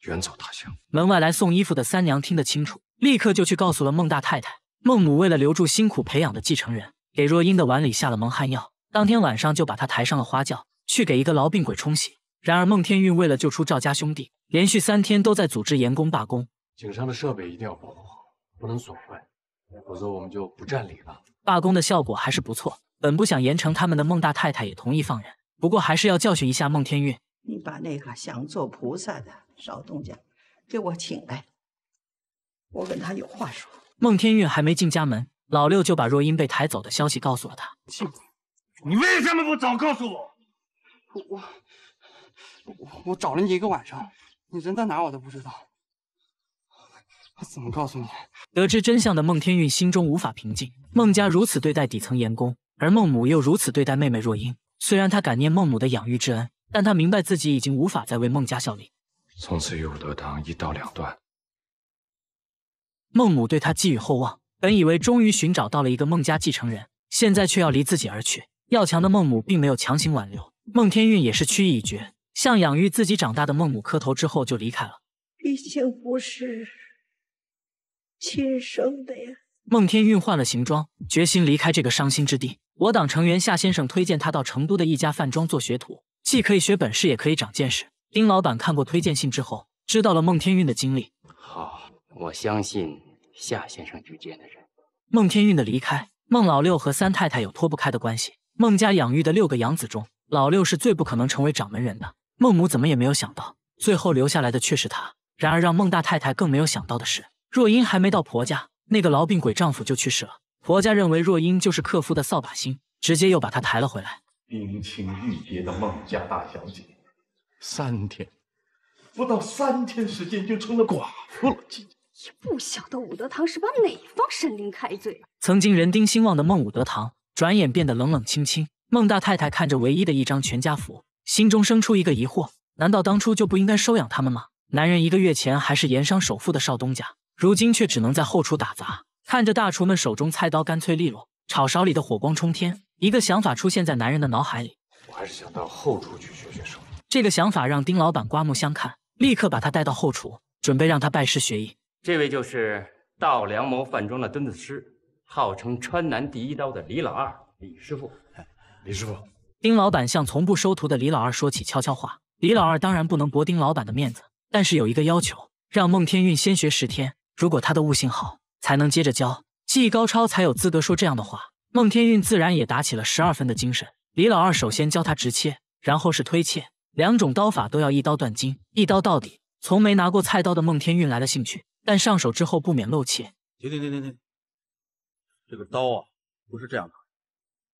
远走他乡。门外来送衣服的三娘听得清楚，立刻就去告诉了孟大太太。孟母为了留住辛苦培养的继承人，给若英的碗里下了蒙汗药。当天晚上就把她抬上了花轿，去给一个痨病鬼冲洗。然而孟天运为了救出赵家兄弟，连续三天都在组织严工罢工。井上的设备一定要保护好，不能损坏，否则我们就不占理了。罢工的效果还是不错，本不想严惩他们的孟大太太也同意放人，不过还是要教训一下孟天运。你把那个想做菩萨的少东家给我请来，我跟他有话说。孟天运还没进家门，老六就把若英被抬走的消息告诉了他。你为什么不早告诉我？我我我找了你一个晚上，你人在哪我都不知道。怎么告诉你？得知真相的孟天运心中无法平静。孟家如此对待底层员工，而孟母又如此对待妹妹若英。虽然他感念孟母的养育之恩，但他明白自己已经无法再为孟家效力，从此与武德堂一刀两断。孟母对他寄予厚望，本以为终于寻找到了一个孟家继承人，现在却要离自己而去。要强的孟母并没有强行挽留，孟天运也是去意已决，向养育自己长大的孟母磕头之后就离开了。毕竟不是。亲生的呀！孟天运换了行装，决心离开这个伤心之地。我党成员夏先生推荐他到成都的一家饭庄做学徒，既可以学本事，也可以长见识。丁老板看过推荐信之后，知道了孟天运的经历，好，我相信夏先生推荐的人。孟天运的离开，孟老六和三太太有脱不开的关系。孟家养育的六个养子中，老六是最不可能成为掌门人的。孟母怎么也没有想到，最后留下来的却是他。然而，让孟大太太更没有想到的是。若英还没到婆家，那个痨病鬼丈夫就去世了。婆家认为若英就是克夫的扫把星，直接又把她抬了回来。冰清玉洁的孟家大小姐，三天不到三天时间就成了寡妇了。也不晓得武德堂是把哪方神灵开罪了。曾经人丁兴旺的孟武德堂，转眼变得冷冷清清。孟大太太看着唯一的一张全家福，心中生出一个疑惑：难道当初就不应该收养他们吗？男人一个月前还是盐商首富的少东家。如今却只能在后厨打杂，看着大厨们手中菜刀干脆利落，炒勺里的火光冲天，一个想法出现在男人的脑海里。我还是想到后厨去学学手艺。这个想法让丁老板刮目相看，立刻把他带到后厨，准备让他拜师学艺。这位就是道梁谋饭庄的墩子师，号称川南第一刀的李老二，李师傅。李师傅。丁老板向从不收徒的李老二说起悄悄话。李老二当然不能驳丁老板的面子，但是有一个要求，让孟天运先学十天。如果他的悟性好，才能接着教；技艺高超，才有资格说这样的话。孟天运自然也打起了十二分的精神。李老二首先教他直切，然后是推切，两种刀法都要一刀断筋，一刀到底。从没拿过菜刀的孟天运来了兴趣，但上手之后不免露怯。停停停停停！这个刀啊，不是这样的，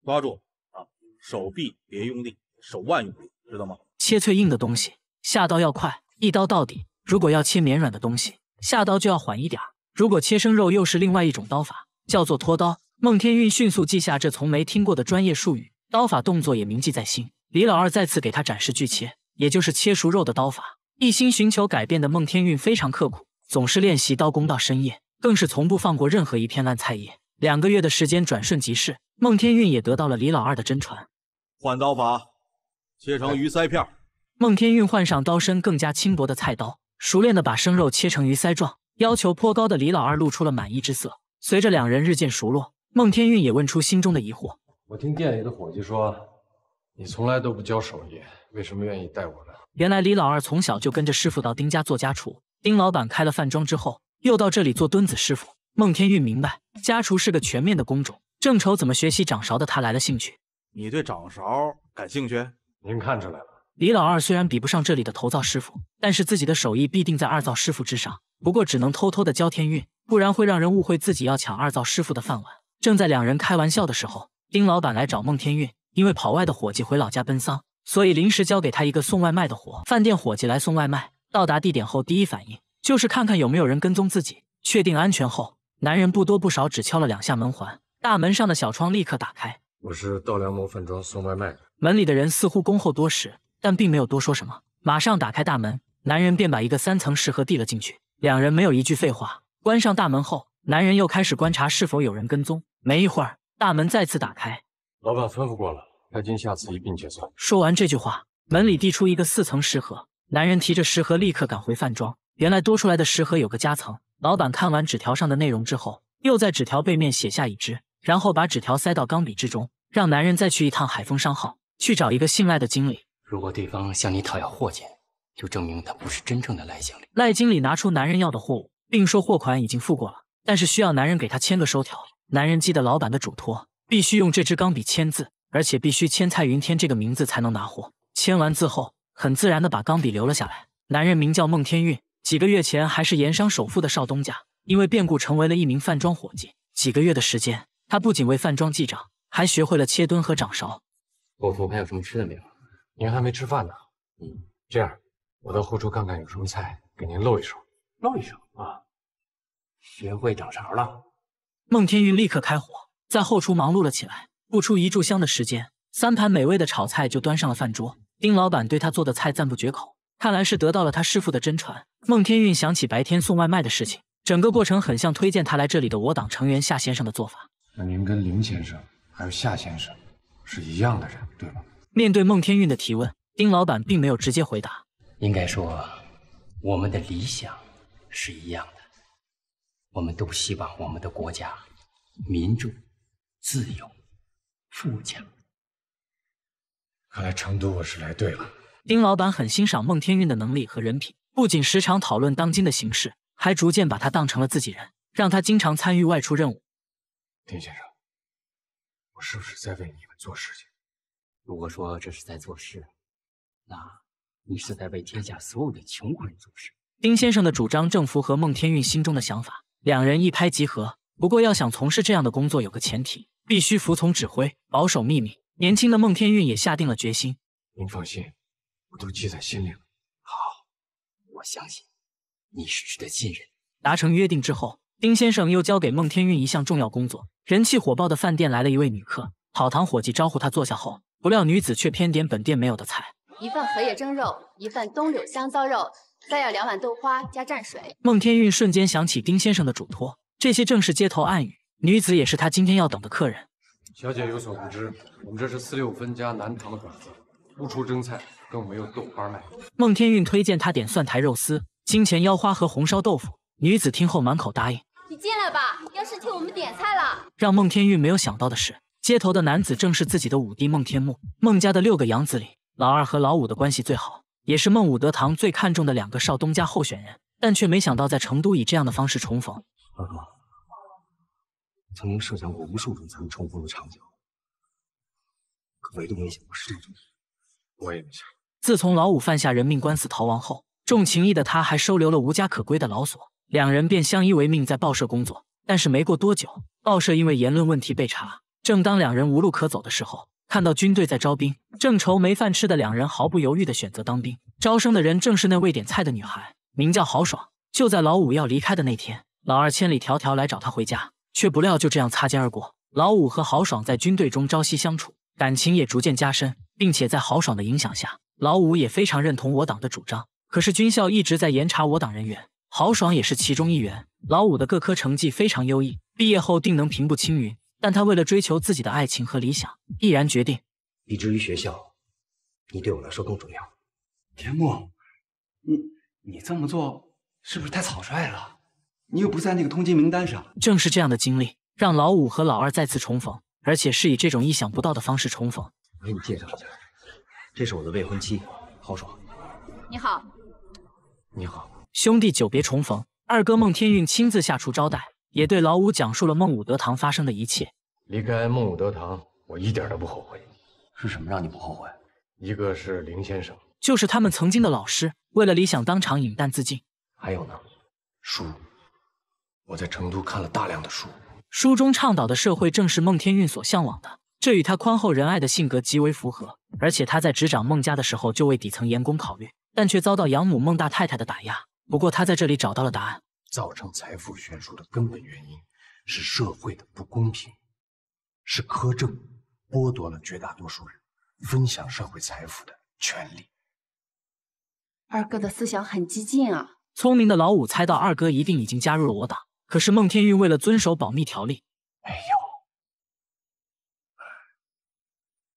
抓住啊，手臂别用力，手腕用力，知道吗？切脆硬的东西，下刀要快，一刀到底。如果要切绵软的东西，下刀就要缓一点。如果切生肉，又是另外一种刀法，叫做拖刀。孟天运迅速记下这从没听过的专业术语，刀法动作也铭记在心。李老二再次给他展示锯切，也就是切熟肉的刀法。一心寻求改变的孟天运非常刻苦，总是练习刀工到深夜，更是从不放过任何一片烂菜叶。两个月的时间转瞬即逝，孟天运也得到了李老二的真传。换刀法，切成鱼鳃片。孟天运换上刀身更加轻薄的菜刀。熟练的把生肉切成鱼鳃状，要求颇高的李老二露出了满意之色。随着两人日渐熟络，孟天运也问出心中的疑惑：“我听店里的伙计说，你从来都不教手艺，为什么愿意带我呢？”原来李老二从小就跟着师傅到丁家做家厨，丁老板开了饭庄之后，又到这里做墩子师傅。孟天运明白，家厨是个全面的工种，正愁怎么学习掌勺的他来了兴趣。你对掌勺感兴趣？您看出来了。李老二虽然比不上这里的头灶师傅，但是自己的手艺必定在二灶师傅之上。不过只能偷偷的教天运，不然会让人误会自己要抢二灶师傅的饭碗。正在两人开玩笑的时候，丁老板来找孟天运，因为跑外的伙计回老家奔丧，所以临时交给他一个送外卖的活。饭店伙计来送外卖，到达地点后，第一反应就是看看有没有人跟踪自己，确定安全后，男人不多不少只敲了两下门环，大门上的小窗立刻打开。我是稻粮某饭庄送外卖的，门里的人似乎恭候多时。但并没有多说什么，马上打开大门，男人便把一个三层石盒递了进去。两人没有一句废话，关上大门后，男人又开始观察是否有人跟踪。没一会儿，大门再次打开，老板吩咐过了，押金下次一并结算。说完这句话，门里递出一个四层石盒，男人提着石盒立刻赶回饭庄。原来多出来的石盒有个夹层。老板看完纸条上的内容之后，又在纸条背面写下已知，然后把纸条塞到钢笔之中，让男人再去一趟海风商号，去找一个信赖的经理。如果对方向你讨要货钱，就证明他不是真正的赖经理。赖经理拿出男人要的货物，并说货款已经付过了，但是需要男人给他签个收条。男人记得老板的嘱托，必须用这支钢笔签字，而且必须签蔡云天这个名字才能拿货。签完字后，很自然的把钢笔留了下来。男人名叫孟天运，几个月前还是盐商首富的少东家，因为变故成为了一名饭庄伙计。几个月的时间，他不仅为饭庄记账，还学会了切墩和掌勺。我我看还有什么吃的没有。您还没吃饭呢。嗯，这样，我到后厨看看有什么菜，给您露一手。露一手啊！学会找勺了。孟天运立刻开火，在后厨忙碌了起来。不出一炷香的时间，三盘美味的炒菜就端上了饭桌。丁老板对他做的菜赞不绝口，看来是得到了他师傅的真传。孟天运想起白天送外卖的事情，整个过程很像推荐他来这里的我党成员夏先生的做法。那您跟林先生还有夏先生是一样的人，对吧？面对孟天运的提问，丁老板并没有直接回答。应该说，我们的理想是一样的，我们都希望我们的国家民主、自由、富强。看来成都我是来对了。丁老板很欣赏孟天运的能力和人品，不仅时常讨论当今的形势，还逐渐把他当成了自己人，让他经常参与外出任务。丁先生，我是不是在为你们做事情？如果说这是在做事，那你是在为天下所有的穷苦人做事。丁先生的主张正符合孟天运心中的想法，两人一拍即合。不过，要想从事这样的工作，有个前提，必须服从指挥，保守秘密。年轻的孟天运也下定了决心。您放心，我都记在心里了。好，我相信你是值得信任。达成约定之后，丁先生又交给孟天运一项重要工作。人气火爆的饭店来了一位女客，跑堂伙计招呼她坐下后。不料女子却偏点本店没有的菜，一份荷叶蒸肉，一份冬柳香糟肉，再要两碗豆花加蘸水。孟天韵瞬间想起丁先生的嘱托，这些正是街头暗语。女子也是他今天要等的客人。小姐有所不知，我们这是四六分家南塘的馆子，不出蒸菜，更没有豆花卖。孟天韵推荐他点蒜苔肉丝、金钱腰花和红烧豆腐。女子听后满口答应。你进来吧，要是替我们点菜了。让孟天韵没有想到的是。街头的男子正是自己的五弟孟天木。孟家的六个养子里，老二和老五的关系最好，也是孟武德堂最看重的两个少东家候选人。但却没想到在成都以这样的方式重逢。二哥，曾经设想过无数种咱们重逢的场景，可唯独没想到是这种。我也没想。自从老五犯下人命官司逃亡后，重情义的他还收留了无家可归的老索，两人便相依为命在报社工作。但是没过多久，报社因为言论问题被查。正当两人无路可走的时候，看到军队在招兵，正愁没饭吃的两人毫不犹豫地选择当兵。招生的人正是那位点菜的女孩，名叫豪爽。就在老五要离开的那天，老二千里迢迢来找他回家，却不料就这样擦肩而过。老五和豪爽在军队中朝夕相处，感情也逐渐加深，并且在豪爽的影响下，老五也非常认同我党的主张。可是军校一直在严查我党人员，豪爽也是其中一员。老五的各科成绩非常优异，毕业后定能平步青云。但他为了追求自己的爱情和理想，毅然决定。以至于学校，你对我来说更重要。田木，你你这么做是不是太草率了？你又不在那个通缉名单上。正是这样的经历，让老五和老二再次重逢，而且是以这种意想不到的方式重逢。我给你介绍一下，这是我的未婚妻，郝爽。你好。你好，兄弟久别重逢，二哥孟天运亲自下厨招待。也对老五讲述了孟武德堂发生的一切。离开孟武德堂，我一点都不后悔。是什么让你不后悔？一个是林先生，就是他们曾经的老师，为了理想当场饮弹自尽。还有呢？书。我在成都看了大量的书，书中倡导的社会正是孟天运所向往的，这与他宽厚仁爱的性格极为符合。而且他在执掌孟家的时候，就为底层员工考虑，但却遭到养母孟大太太的打压。不过他在这里找到了答案。造成财富悬殊的根本原因，是社会的不公平，是苛政剥夺了绝大多数人分享社会财富的权利。二哥的思想很激进啊！聪明的老五猜到二哥一定已经加入了我党，可是孟天玉为了遵守保密条例，没有。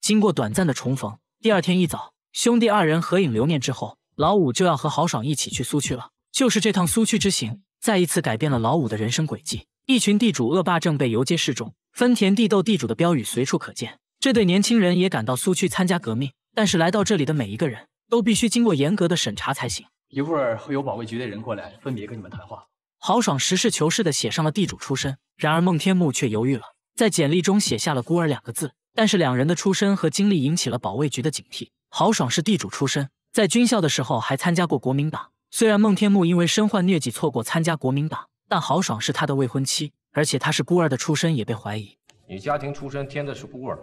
经过短暂的重逢，第二天一早，兄弟二人合影留念之后，老五就要和豪爽一起去苏区了。就是这趟苏区之行。再一次改变了老五的人生轨迹。一群地主恶霸正被游街示众，分田地斗地主的标语随处可见。这对年轻人也赶到苏区参加革命，但是来到这里的每一个人都必须经过严格的审查才行。一会儿会有保卫局的人过来，分别跟你们谈话。豪爽实事求是的写上了地主出身，然而孟天木却犹豫了，在简历中写下了孤儿两个字。但是两人的出身和经历引起了保卫局的警惕。豪爽是地主出身，在军校的时候还参加过国民党。虽然孟天木因为身患疟疾错过参加国民党，但豪爽是他的未婚妻，而且他是孤儿的出身也被怀疑。你家庭出身添的是孤儿，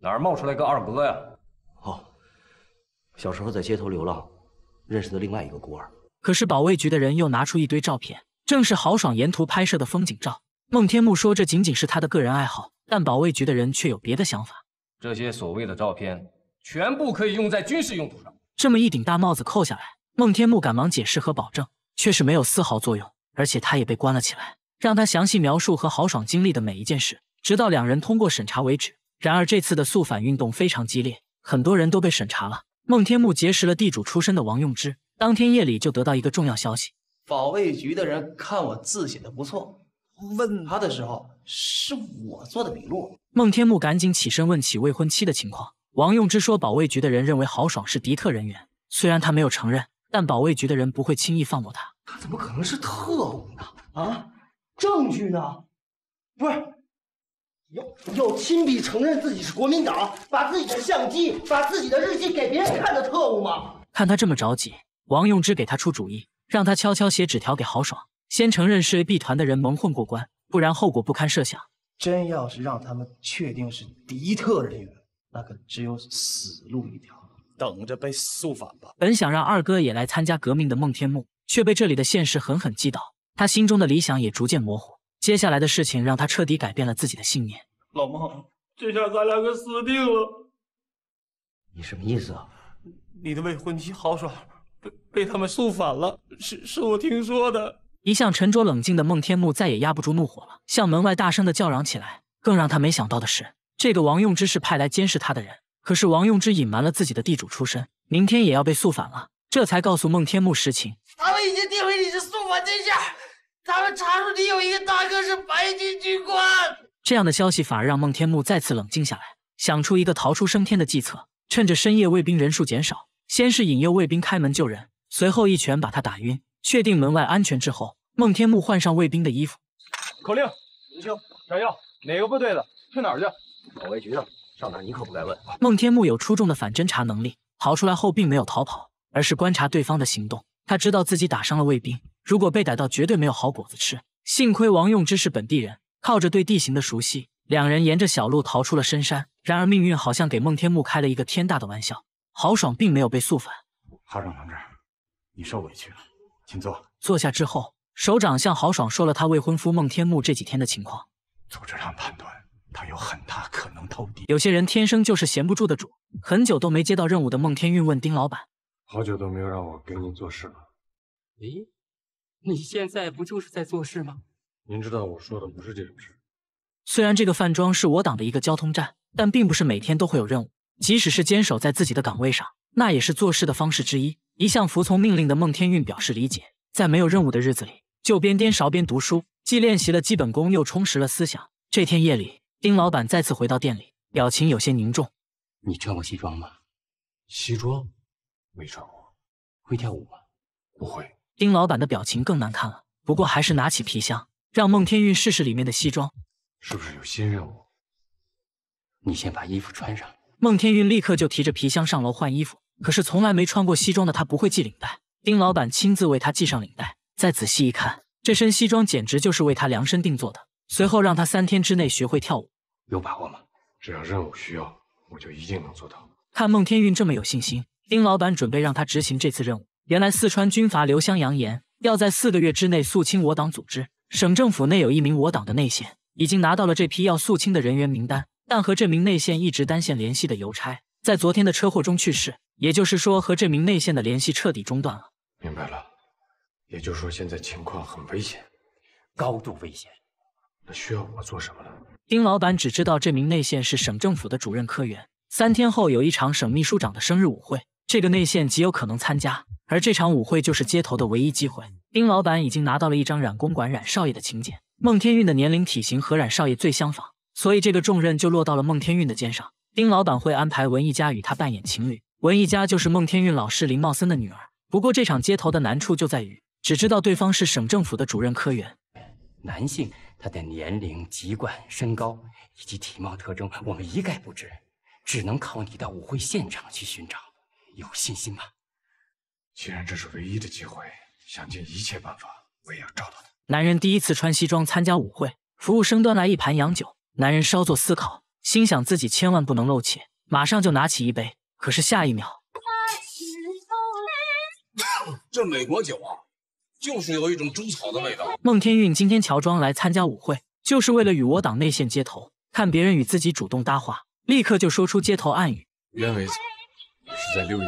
哪儿冒出来个二哥呀？哦，小时候在街头流浪，认识的另外一个孤儿。可是保卫局的人又拿出一堆照片，正是豪爽沿途拍摄的风景照。孟天木说这仅仅是他的个人爱好，但保卫局的人却有别的想法。这些所谓的照片，全部可以用在军事用途上。这么一顶大帽子扣下来。孟天木赶忙解释和保证，却是没有丝毫作用，而且他也被关了起来，让他详细描述和豪爽经历的每一件事，直到两人通过审查为止。然而这次的肃反运动非常激烈，很多人都被审查了。孟天木结识了地主出身的王用之，当天夜里就得到一个重要消息：保卫局的人看我字写的不错，问他的时候是我做的笔录。孟天木赶紧起身问起未婚妻的情况，王用之说保卫局的人认为豪爽是敌特人员，虽然他没有承认。但保卫局的人不会轻易放过他。他怎么可能是特务呢？啊，证据呢？不是有有亲笔承认自己是国民党，把自己的相机、把自己的日记给别人看的特务吗？看他这么着急，王用之给他出主意，让他悄悄写纸条给豪爽，先承认是 B 团的人，蒙混过关，不然后果不堪设想。真要是让他们确定是敌特人员，那可只有死路一条。等着被肃反吧！本想让二哥也来参加革命的孟天木，却被这里的现实狠狠击倒，他心中的理想也逐渐模糊。接下来的事情让他彻底改变了自己的信念。老孟，这下咱俩可死定了！你什么意思啊？你的未婚妻豪爽被被他们肃反了，是是我听说的。一向沉着冷静的孟天木再也压不住怒火了，向门外大声的叫嚷起来。更让他没想到的是，这个王用之是派来监视他的人。可是王用之隐瞒了自己的地主出身，明天也要被肃反了，这才告诉孟天木实情。他们已经定位你是肃反对象，他们查出你有一个大哥是白金军官。这样的消息反而让孟天木再次冷静下来，想出一个逃出升天的计策。趁着深夜卫兵人数减少，先是引诱卫兵开门救人，随后一拳把他打晕，确定门外安全之后，孟天木换上卫兵的衣服。口令，林青，炸药，哪个部队的？去哪去？保卫局的。上哪你可不再问。孟天木有出众的反侦查能力，逃出来后并没有逃跑，而是观察对方的行动。他知道自己打伤了卫兵，如果被逮到，绝对没有好果子吃。幸亏王用之是本地人，靠着对地形的熟悉，两人沿着小路逃出了深山。然而命运好像给孟天木开了一个天大的玩笑，豪爽并没有被肃反。首长同志，你受委屈了，请坐。坐下之后，首长向豪爽说了他未婚夫孟天木这几天的情况。组织上判断。他有很大可能偷敌。有些人天生就是闲不住的主，很久都没接到任务的孟天运问丁老板：“好久都没有让我给您做事了，咦，你现在不就是在做事吗？”您知道我说的不是这种事。虽然这个饭庄是我党的一个交通站，但并不是每天都会有任务。即使是坚守在自己的岗位上，那也是做事的方式之一。一向服从命令的孟天运表示理解，在没有任务的日子里，就边颠勺边读书，既练习了基本功，又充实了思想。这天夜里。丁老板再次回到店里，表情有些凝重。你穿过西装吗？西装没穿过。会跳舞吗？不会。丁老板的表情更难看了，不过还是拿起皮箱，让孟天运试试里面的西装。是不是有新任务？你先把衣服穿上。孟天运立刻就提着皮箱上楼换衣服，可是从来没穿过西装的他不会系领带。丁老板亲自为他系上领带，再仔细一看，这身西装简直就是为他量身定做的。随后让他三天之内学会跳舞。有把握吗？只要任务需要，我就一定能做到。看孟天运这么有信心，丁老板准备让他执行这次任务。原来四川军阀刘湘扬言要在四个月之内肃清我党组织。省政府内有一名我党的内线，已经拿到了这批要肃清的人员名单。但和这名内线一直单线联系的邮差，在昨天的车祸中去世，也就是说和这名内线的联系彻底中断了。明白了，也就是说现在情况很危险，高度危险。那需要我做什么呢？丁老板只知道这名内线是省政府的主任科员。三天后有一场省秘书长的生日舞会，这个内线极有可能参加，而这场舞会就是接头的唯一机会。丁老板已经拿到了一张冉公馆冉少爷的请柬，孟天运的年龄、体型和冉少爷最相仿，所以这个重任就落到了孟天运的肩上。丁老板会安排文艺家与他扮演情侣，文艺家就是孟天运老师林茂森的女儿。不过这场接头的难处就在于只知道对方是省政府的主任科员，男性。他的年龄、籍贯、身高以及体貌特征，我们一概不知，只能靠你到舞会现场去寻找。有信心吗？既然这是唯一的机会，想尽一切办法，我也要找到他。男人第一次穿西装参加舞会，服务生端来一盘洋酒。男人稍作思考，心想自己千万不能露怯，马上就拿起一杯。可是下一秒，这美国酒啊！就是有一种猪草的味道。孟天运今天乔装来参加舞会，就是为了与我党内线接头。看别人与自己主动搭话，立刻就说出接头暗语。原为是在六月，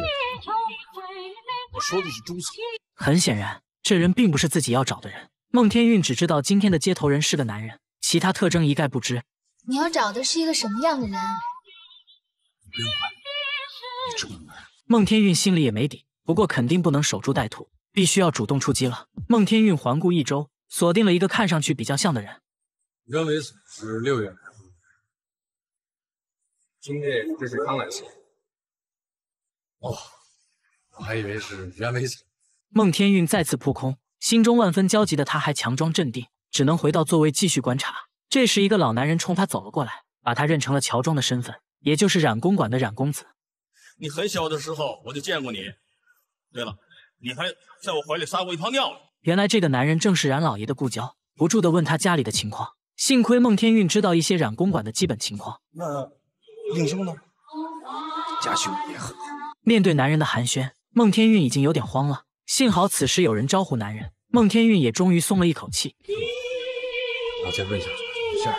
我说的是猪草。很显然，这人并不是自己要找的人。孟天运只知道今天的接头人是个男人，其他特征一概不知。你要找的是一个什么样的人？你不用管，你男人。孟天运心里也没底，不过肯定不能守株待兔。必须要主动出击了。孟天运环顾一周，锁定了一个看上去比较像的人。袁为是六月今夜这是康乃馨。哦，我还以为是袁维孟天运再次扑空，心中万分焦急的他，还强装镇定，只能回到座位继续观察。这时，一个老男人冲他走了过来，把他认成了乔装的身份，也就是冉公馆的冉公子。你很小的时候我就见过你。对了。你还在我怀里撒过一泡尿了！原来这个男人正是冉老爷的故交，不住的问他家里的情况。幸亏孟天运知道一些冉公馆的基本情况。那令兄呢？家兄也很好。面对男人的寒暄，孟天运已经有点慌了。幸好此时有人招呼男人，孟天运也终于松了一口气。我再问一下，是。事。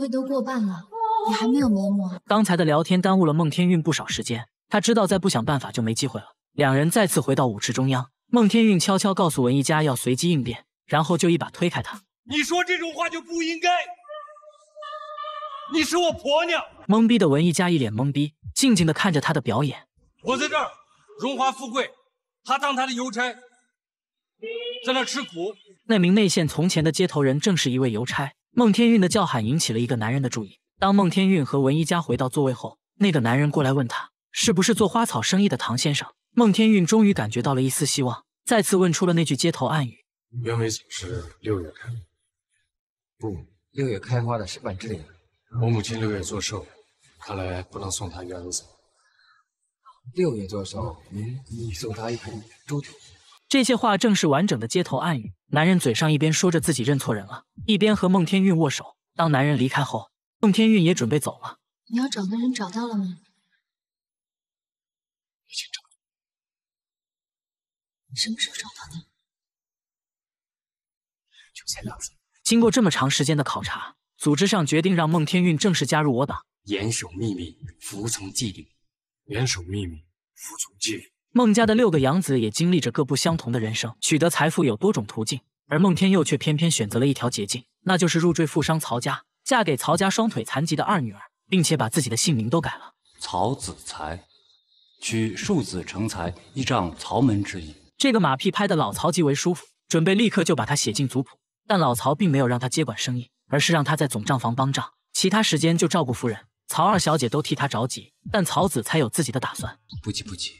会都过半了，你还没有埋没？刚才的聊天耽误了孟天运不少时间。他知道再不想办法就没机会了。两人再次回到舞池中央，孟天运悄悄告诉文艺家要随机应变，然后就一把推开他。你说这种话就不应该。你是我婆娘。懵逼的文艺家一脸懵逼，静静的看着他的表演。我在这儿荣华富贵，他当他的邮差，在那吃苦。那名内线从前的接头人正是一位邮差。孟天运的叫喊引起了一个男人的注意。当孟天运和文艺家回到座位后，那个男人过来问他。是不是做花草生意的唐先生？孟天运终于感觉到了一丝希望，再次问出了那句街头暗语。原为总是六月开，不，六月开花的是半枝莲。我母亲六月做寿，看来不能送她鸢子。六月做寿，您送她一盆朱顶这些话正是完整的街头暗语。男人嘴上一边说着自己认错人了，一边和孟天运握手。当男人离开后，孟天运也准备走了。你要找的人找到了吗？什么时候找到的？就前两经过这么长时间的考察，组织上决定让孟天运正式加入我党，严守秘密，服从纪律。严守秘密，服从纪律。孟家的六个养子也经历着各不相同的人生，取得财富有多种途径，而孟天佑却偏偏选择了一条捷径，那就是入赘富商曹家，嫁给曹家双腿残疾的二女儿，并且把自己的姓名都改了。曹子才，取庶子成才，依仗曹门之意。这个马屁拍的老曹极为舒服，准备立刻就把他写进族谱。但老曹并没有让他接管生意，而是让他在总账房帮账，其他时间就照顾夫人。曹二小姐都替他着急，但曹子才有自己的打算。不急不急，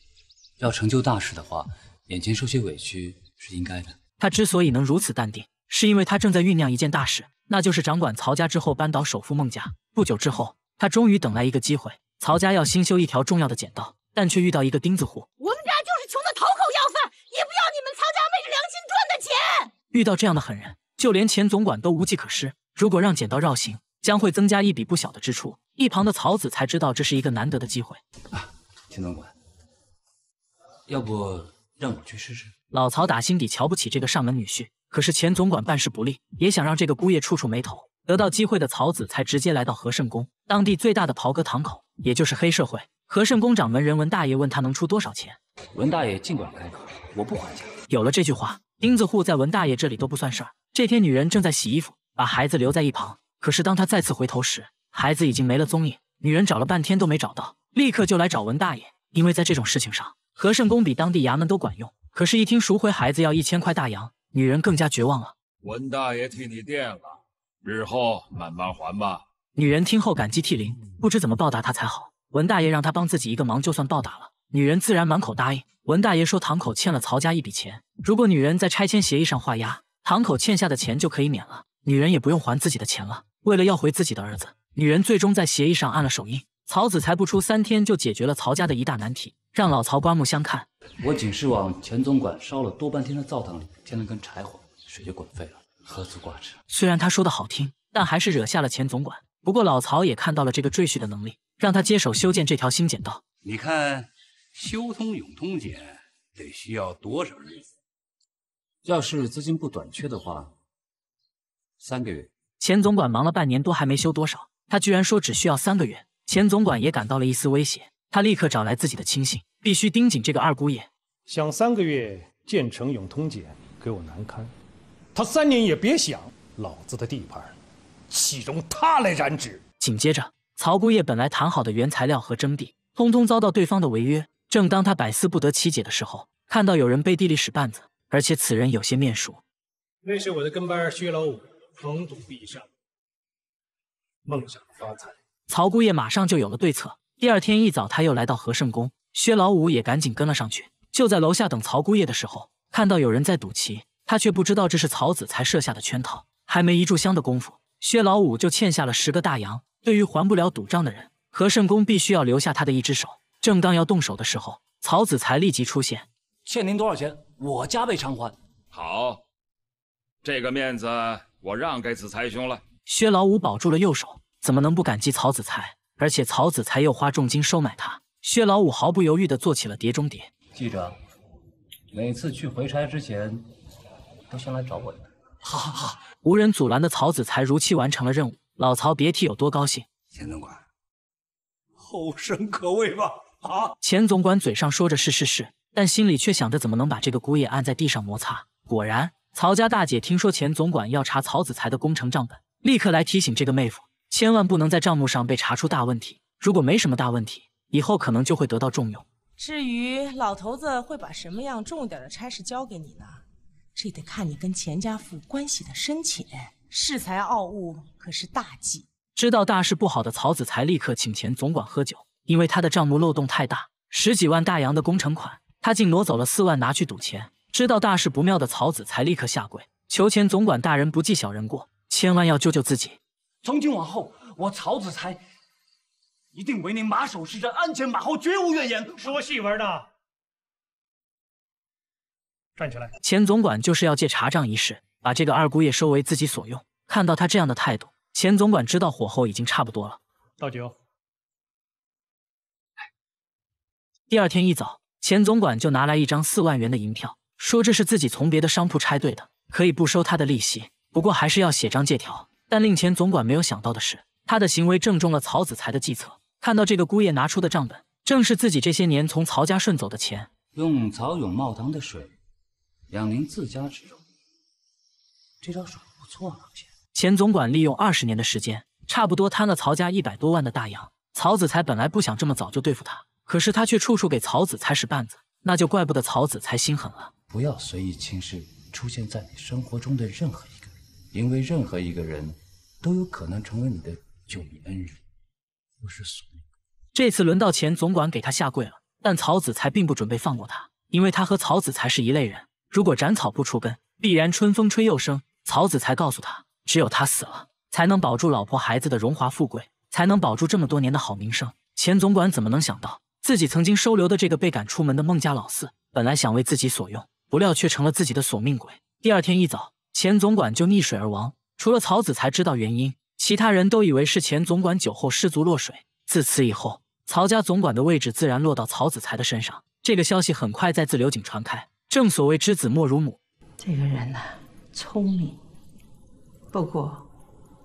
要成就大事的话，眼前受些委屈是应该的。他之所以能如此淡定，是因为他正在酝酿一件大事，那就是掌管曹家之后扳倒首富孟家。不久之后，他终于等来一个机会，曹家要新修一条重要的剪刀，但却遇到一个钉子户。我们家就是穷的讨口要饭。也不要你们曹家昧着良心赚的钱。遇到这样的狠人，就连钱总管都无计可施。如果让剪刀绕行，将会增加一笔不小的支出。一旁的曹子才知道这是一个难得的机会啊！钱总管，要不让我去试试？老曹打心底瞧不起这个上门女婿，可是钱总管办事不利，也想让这个姑爷处处眉头。得到机会的曹子才直接来到和盛宫，当地最大的袍哥堂口，也就是黑社会。和盛宫掌门人文大爷问他能出多少钱，文大爷尽管开口。我不还钱。有了这句话，钉子户在文大爷这里都不算事儿。这天，女人正在洗衣服，把孩子留在一旁。可是，当她再次回头时，孩子已经没了踪影。女人找了半天都没找到，立刻就来找文大爷，因为在这种事情上，和圣公比当地衙门都管用。可是，一听赎回孩子要一千块大洋，女人更加绝望了。文大爷替你垫了，日后慢慢还吧。女人听后感激涕零，不知怎么报答他才好。文大爷让他帮自己一个忙，就算报答了。女人自然满口答应。文大爷说：“堂口欠了曹家一笔钱，如果女人在拆迁协议上画押，堂口欠下的钱就可以免了，女人也不用还自己的钱了。”为了要回自己的儿子，女人最终在协议上按了手印。曹子才不出三天就解决了曹家的一大难题，让老曹刮目相看。我仅是往钱总管烧了多半天的灶堂里添了根柴火，水就滚沸了，何足挂齿？虽然他说的好听，但还是惹下了钱总管。不过老曹也看到了这个赘婿的能力，让他接手修建这条新剪道。你看。修通永通简得需要多少日子？要是资金不短缺的话，三个月。钱总管忙了半年多还没修多少，他居然说只需要三个月。钱总管也感到了一丝威胁，他立刻找来自己的亲信，必须盯紧这个二姑爷。想三个月建成永通简，给我难堪，他三年也别想。老子的地盘，岂容他来染指？紧接着，曹姑爷本来谈好的原材料和征地，通通遭到对方的违约。正当他百思不得其解的时候，看到有人背地里使绊子，而且此人有些面熟。那是我的跟班薛老五，逢赌必胜，梦想发财。曹姑爷马上就有了对策。第二天一早，他又来到和盛宫，薛老五也赶紧跟了上去。就在楼下等曹姑爷的时候，看到有人在赌棋，他却不知道这是曹子才设下的圈套。还没一炷香的功夫，薛老五就欠下了十个大洋。对于还不了赌账的人，和盛宫必须要留下他的一只手。正当要动手的时候，曹子才立即出现。欠您多少钱？我加倍偿还。好，这个面子我让给子才兄了。薛老五保住了右手，怎么能不感激曹子才？而且曹子才又花重金收买他。薛老五毫不犹豫地做起了碟中谍。记着，每次去回差之前，都先来找我。一好好好。无人阻拦的曹子才如期完成了任务，老曹别提有多高兴。钱总管，后生可畏吧。好，钱总管嘴上说着是是是，但心里却想着怎么能把这个姑爷按在地上摩擦。果然，曹家大姐听说钱总管要查曹子才的工程账本，立刻来提醒这个妹夫，千万不能在账目上被查出大问题。如果没什么大问题，以后可能就会得到重用。至于老头子会把什么样重点的差事交给你呢？这得看你跟钱家父关系的深浅。恃才傲物可是大忌。知道大事不好的曹子才立刻请钱总管喝酒。因为他的账目漏洞太大，十几万大洋的工程款，他竟挪走了四万拿去赌钱。知道大事不妙的曹子才立刻下跪求钱总管大人不计小人过，千万要救救自己。从今往后，我曹子才一定为您马首是瞻，鞍前马后，绝无怨言。说戏玩的，站起来。钱总管就是要借查账一事，把这个二姑爷收为自己所用。看到他这样的态度，钱总管知道火候已经差不多了，倒酒。第二天一早，钱总管就拿来一张四万元的银票，说这是自己从别的商铺拆兑的，可以不收他的利息，不过还是要写张借条。但令钱总管没有想到的是，他的行为正中了曹子才的计策。看到这个姑爷拿出的账本，正是自己这些年从曹家顺走的钱。用曹永茂堂的水养您自家之肉，这招耍不错啊，老钱。钱总管利用二十年的时间，差不多贪了曹家一百多万的大洋。曹子才本来不想这么早就对付他。可是他却处处给曹子才使绊子，那就怪不得曹子才心狠了。不要随意轻视出现在你生活中的任何一个人，因为任何一个人都有可能成为你的救命恩人，不是宿命。这次轮到钱总管给他下跪了，但曹子才并不准备放过他，因为他和曹子才是一类人。如果斩草不除根，必然春风吹又生。曹子才告诉他，只有他死了，才能保住老婆孩子的荣华富贵，才能保住这么多年的好名声。钱总管怎么能想到？自己曾经收留的这个被赶出门的孟家老四，本来想为自己所用，不料却成了自己的索命鬼。第二天一早，钱总管就溺水而亡。除了曹子才知道原因，其他人都以为是钱总管酒后失足落水。自此以后，曹家总管的位置自然落到曹子才的身上。这个消息很快在自流井传开。正所谓“知子莫如母”，这个人呐，聪明，不过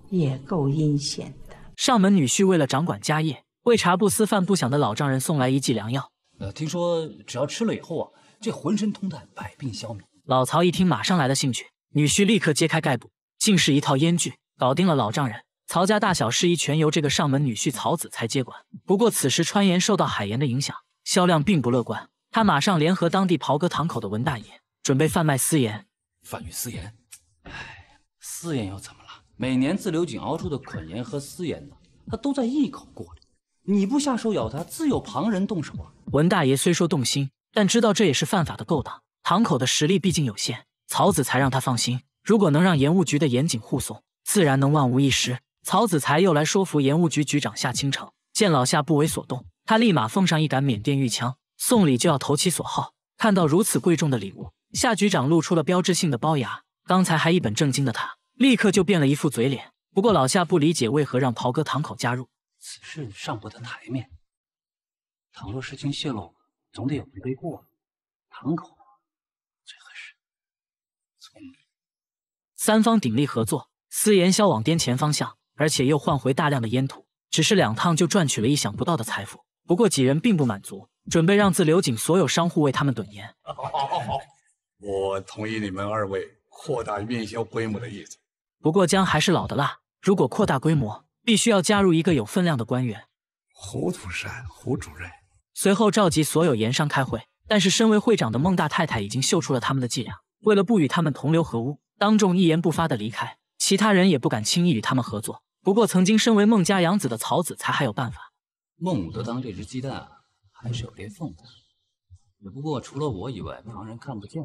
也够阴险的。上门女婿为了掌管家业。为茶不思饭不想的老丈人送来一剂良药。呃，听说只要吃了以后啊，这浑身通泰，百病消弭。老曹一听，马上来了兴趣，女婿立刻揭开盖布，竟是一套烟具。搞定了老丈人，曹家大小事宜全由这个上门女婿曹子才接管。不过此时川盐受到海盐的影响，销量并不乐观。他马上联合当地袍哥堂口的文大爷，准备贩卖私盐。贩卖私盐？哎，私盐又怎么了？每年自流井熬出的捆盐和私盐呢，他都在一口过。你不下手咬他，自有旁人动手啊！文大爷虽说动心，但知道这也是犯法的勾当。堂口的实力毕竟有限，曹子才让他放心。如果能让盐务局的严谨护送，自然能万无一失。曹子才又来说服盐务局局长夏倾城，见老夏不为所动，他立马奉上一杆缅甸玉枪。送礼就要投其所好，看到如此贵重的礼物，夏局长露出了标志性的龅牙。刚才还一本正经的他，立刻就变了一副嘴脸。不过老夏不理解，为何让袍哥堂口加入。此事上不得台面，倘若事情泄露，总得有人背锅。堂口最合适。聪明，三方鼎力合作，私盐销往滇黔方向，而且又换回大量的烟土，只是两趟就赚取了意想不到的财富。不过几人并不满足，准备让自流井所有商户为他们趸烟。好，我同意你们二位扩大运销规模的意思。不过姜还是老的辣，如果扩大规模。必须要加入一个有分量的官员，胡土山，胡主任。随后召集所有盐商开会，但是身为会长的孟大太太已经嗅出了他们的伎俩。为了不与他们同流合污，当众一言不发的离开，其他人也不敢轻易与他们合作。不过，曾经身为孟家养子的曹子才还有办法。孟武德当这只鸡蛋还是有裂缝的，只不过除了我以外，旁人看不见。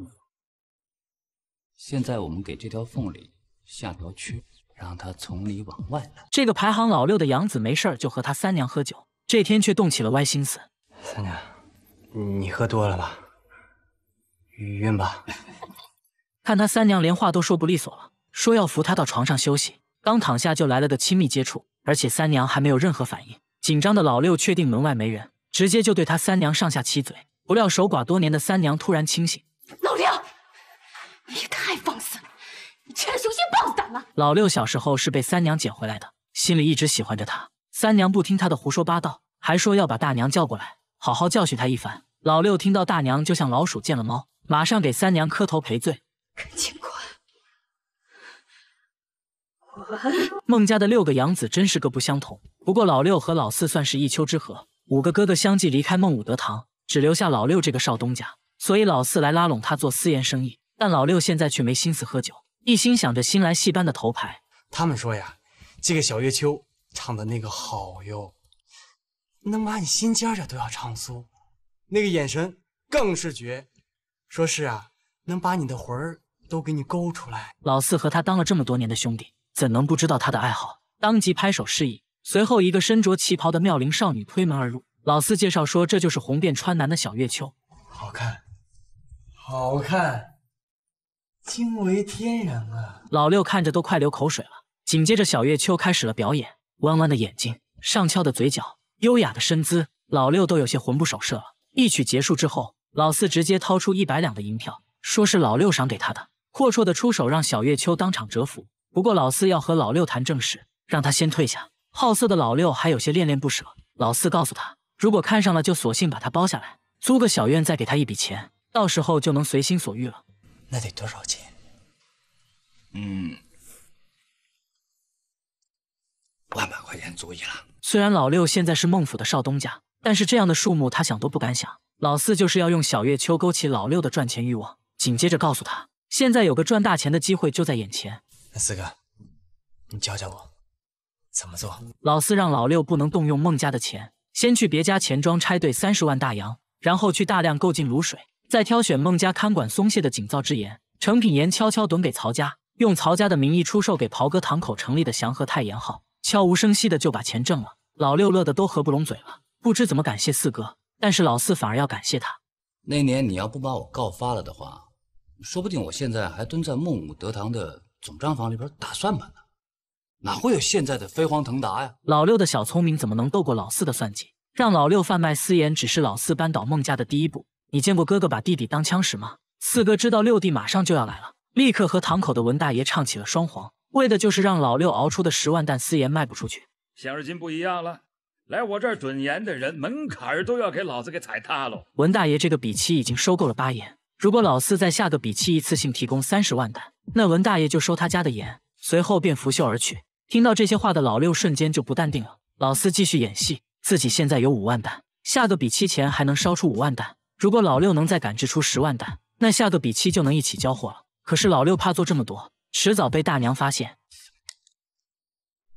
现在我们给这条缝里下条蛆。让他从里往外来。这个排行老六的杨子没事就和他三娘喝酒，这天却动起了歪心思。三娘，你喝多了吧？晕吧？看他三娘连话都说不利索了，说要扶他到床上休息。刚躺下就来了个亲密接触，而且三娘还没有任何反应。紧张的老六确定门外没人，直接就对他三娘上下其嘴。不料守寡多年的三娘突然清醒，老六，你也太放肆了！真雄心豹子胆了！老六小时候是被三娘捡回来的，心里一直喜欢着他。三娘不听他的胡说八道，还说要把大娘叫过来好好教训他一番。老六听到大娘，就像老鼠见了猫，马上给三娘磕头赔罪。赶紧滚！滚！孟家的六个养子真是各不相同。不过老六和老四算是一丘之貉。五个哥哥相继离开孟武德堂，只留下老六这个少东家。所以老四来拉拢他做私盐生意，但老六现在却没心思喝酒。一心想着新来戏班的头牌，他们说呀，这个小月秋唱的那个好哟，能把你心尖儿都要唱酥，那个眼神更是绝，说是啊，能把你的魂儿都给你勾出来。老四和他当了这么多年的兄弟，怎能不知道他的爱好？当即拍手示意。随后，一个身着旗袍的妙龄少女推门而入。老四介绍说，这就是红遍川南的小月秋，好看，好看。惊为天人啊！老六看着都快流口水了。紧接着，小月秋开始了表演，弯弯的眼睛，上翘的嘴角，优雅的身姿，老六都有些魂不守舍了。一曲结束之后，老四直接掏出一百两的银票，说是老六赏给他的，阔绰的出手让小月秋当场折服。不过老四要和老六谈正事，让他先退下。好色的老六还有些恋恋不舍。老四告诉他，如果看上了，就索性把他包下来，租个小院，再给他一笔钱，到时候就能随心所欲了。那得多少钱？嗯，万把块钱足以了。虽然老六现在是孟府的少东家，但是这样的数目他想都不敢想。老四就是要用小月秋勾起老六的赚钱欲望，紧接着告诉他，现在有个赚大钱的机会就在眼前。四哥，你教教我怎么做？老四让老六不能动用孟家的钱，先去别家钱庄拆兑三十万大洋，然后去大量购进卤水。再挑选孟家看管松懈的井灶之盐成品盐，悄悄囤给曹家，用曹家的名义出售给袍哥堂口成立的祥和泰盐号，悄无声息的就把钱挣了。老六乐得都合不拢嘴了，不知怎么感谢四哥，但是老四反而要感谢他。那年你要不把我告发了的话，说不定我现在还蹲在孟武德堂的总账房里边打算盘呢，哪会有现在的飞黄腾达呀？老六的小聪明怎么能斗过老四的算计？让老六贩卖私盐只是老四扳倒孟家的第一步。你见过哥哥把弟弟当枪使吗？四哥知道六弟马上就要来了，立刻和堂口的文大爷唱起了双簧，为的就是让老六熬出的十万担私盐卖不出去。现如今不一样了，来我这儿准盐的人门槛都要给老子给踩塌喽！文大爷这个比期已经收购了八盐，如果老四在下个比期一次性提供三十万担，那文大爷就收他家的盐。随后便拂袖而去。听到这些话的老六瞬间就不淡定了。老四继续演戏，自己现在有五万担，下个比期前还能烧出五万担。如果老六能再赶制出十万担，那下个比七就能一起交货了。可是老六怕做这么多，迟早被大娘发现，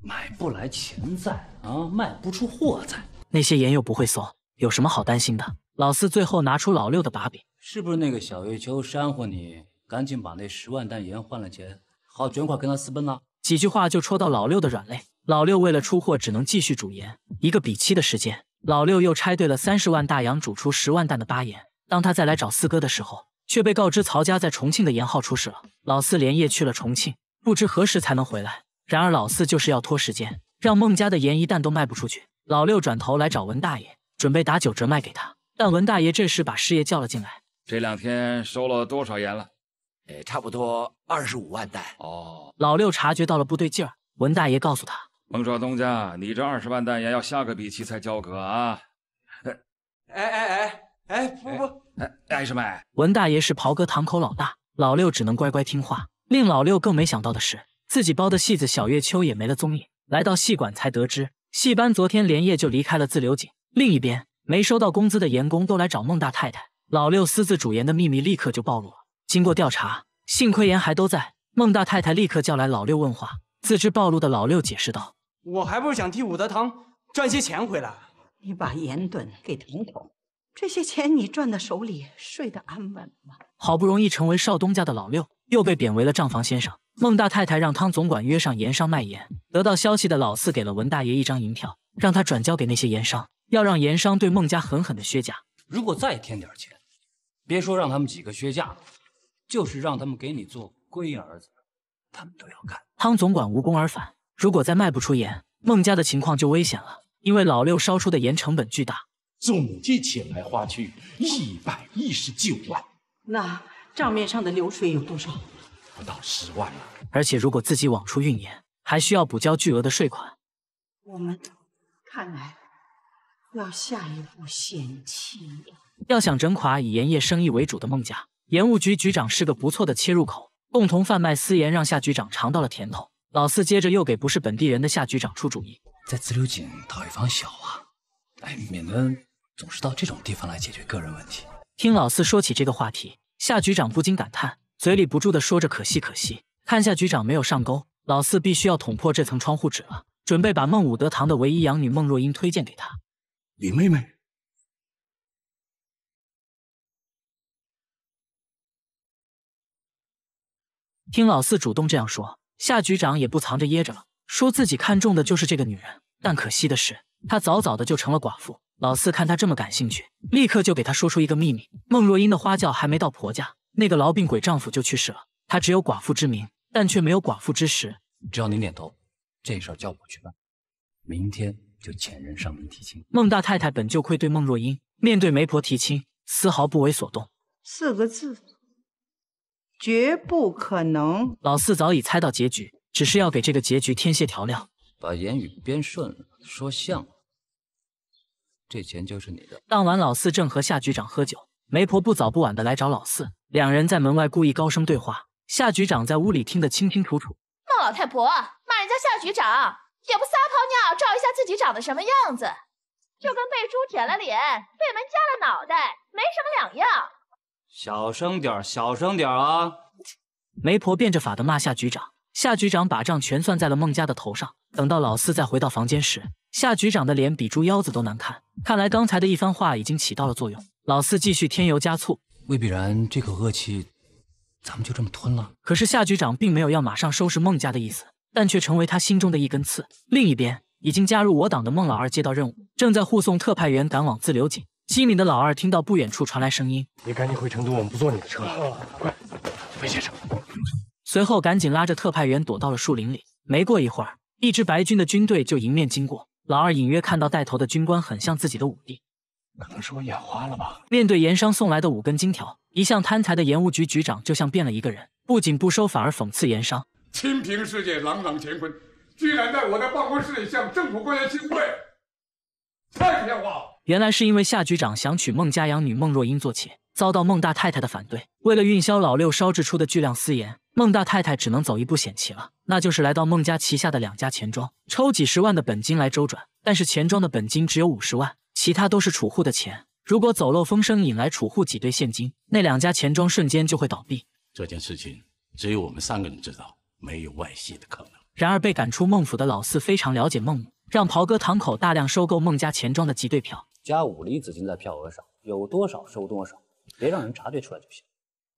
买不来钱在啊，卖不出货在。那些盐又不会馊，有什么好担心的？老四最后拿出老六的把柄，是不是那个小月秋煽惑你？赶紧把那十万担盐换了钱，好卷款跟他私奔了？几句话就戳到老六的软肋，老六为了出货，只能继续煮盐，一个比七的时间。老六又拆兑了三十万大洋，煮出十万担的巴盐。当他再来找四哥的时候，却被告知曹家在重庆的盐号出事了。老四连夜去了重庆，不知何时才能回来。然而老四就是要拖时间，让孟家的盐一担都卖不出去。老六转头来找文大爷，准备打九折卖给他。但文大爷这时把师爷叫了进来：“这两天收了多少盐了？哎，差不多二十五万担。”哦，老六察觉到了不对劲儿。文大爷告诉他。孟少东家，你这二十万弹药要下个比期才交割啊！哎哎哎哎哎，不不，哎哎，么哎？文大爷是袍哥堂口老大，老六只能乖乖听话。令老六更没想到的是，自己包的戏子小月秋也没了踪影。来到戏馆才得知，戏班昨天连夜就离开了自流井。另一边，没收到工资的严工都来找孟大太太，老六私自主盐的秘密立刻就暴露了。经过调查，幸亏严还都在，孟大太太立刻叫来老六问话。自知暴露的老六解释道。我还不是想替武德堂赚些钱回来。你把盐囤给汤总，这些钱你赚到手里，睡得安稳吗？好不容易成为少东家的老六，又被贬为了账房先生。孟大太太让汤总管约上盐商卖盐。得到消息的老四给了文大爷一张银票，让他转交给那些盐商，要让盐商对孟家狠狠的削价。如果再添点钱，别说让他们几个削价，了，就是让他们给你做龟儿子，他们都要干。汤总管无功而返。如果再卖不出盐，孟家的情况就危险了。因为老六烧出的盐成本巨大，总计起来花去一百一十九万。那账面上的流水有多少？不到十万而且如果自己往出运盐，还需要补交巨额的税款。我们看来要下一步先弃。要想整垮以盐业生意为主的孟家，盐务局局长是个不错的切入口。共同贩卖私盐，让夏局长尝到了甜头。老四接着又给不是本地人的夏局长出主意，在自流井讨一方小啊，哎，免得总是到这种地方来解决个人问题。听老四说起这个话题，夏局长不禁感叹，嘴里不住的说着可惜可惜。看夏局长没有上钩，老四必须要捅破这层窗户纸了，准备把孟武德堂的唯一养女孟若英推荐给他。李妹妹，听老四主动这样说。夏局长也不藏着掖着了，说自己看中的就是这个女人，但可惜的是，她早早的就成了寡妇。老四看她这么感兴趣，立刻就给她说出一个秘密：孟若英的花轿还没到婆家，那个痨病鬼丈夫就去世了。她只有寡妇之名，但却没有寡妇之实。只要您点头，这事叫我去办，明天就遣人上门提亲。孟大太太本就愧对孟若英，面对媒婆提亲，丝毫不为所动。四个字。绝不可能。老四早已猜到结局，只是要给这个结局添些调料，把言语编顺，了，说像。这钱就是你的。当晚，老四正和夏局长喝酒，媒婆不早不晚的来找老四，两人在门外故意高声对话，夏局长在屋里听得清清楚楚。骂老太婆，骂人家夏局长，也不撒泡尿照一下自己长得什么样子，就跟被猪舔了脸，被门夹了脑袋没什么两样。小声点儿，小声点儿啊！媒婆变着法的骂夏局长，夏局长把账全算在了孟家的头上。等到老四再回到房间时，夏局长的脸比猪腰子都难看。看来刚才的一番话已经起到了作用。老四继续添油加醋，未必然这口恶气，咱们就这么吞了？可是夏局长并没有要马上收拾孟家的意思，但却成为他心中的一根刺。另一边，已经加入我党的孟老二接到任务，正在护送特派员赶往自流井。机敏的老二听到不远处传来声音，你赶紧回成都，我们不坐你的车。了，快，魏先生。随后赶紧拉着特派员躲到了树林里。没过一会儿，一支白军的军队就迎面经过。老二隐约看到带头的军官很像自己的五弟，可能是我眼花了吧。面对盐商送来的五根金条，一向贪财的盐务局局长就像变了一个人，不仅不收，反而讽刺盐商：“清平世界，朗朗乾坤，居然在我的办公室里向政府官员行贿，太不像话了。”原来是因为夏局长想娶孟家养女孟若英做妾，遭到孟大太太的反对。为了运销老六烧制出的巨量私盐，孟大太太只能走一步险棋了，那就是来到孟家旗下的两家钱庄，抽几十万的本金来周转。但是钱庄的本金只有五十万，其他都是储户的钱。如果走漏风声引来储户挤兑现金，那两家钱庄瞬间就会倒闭。这件事情只有我们三个人知道，没有外泄的可能。然而被赶出孟府的老四非常了解孟母，让袍哥堂口大量收购孟家钱庄的集兑票。加五厘子金在票额上，有多少收多少，别让人查对出来就行。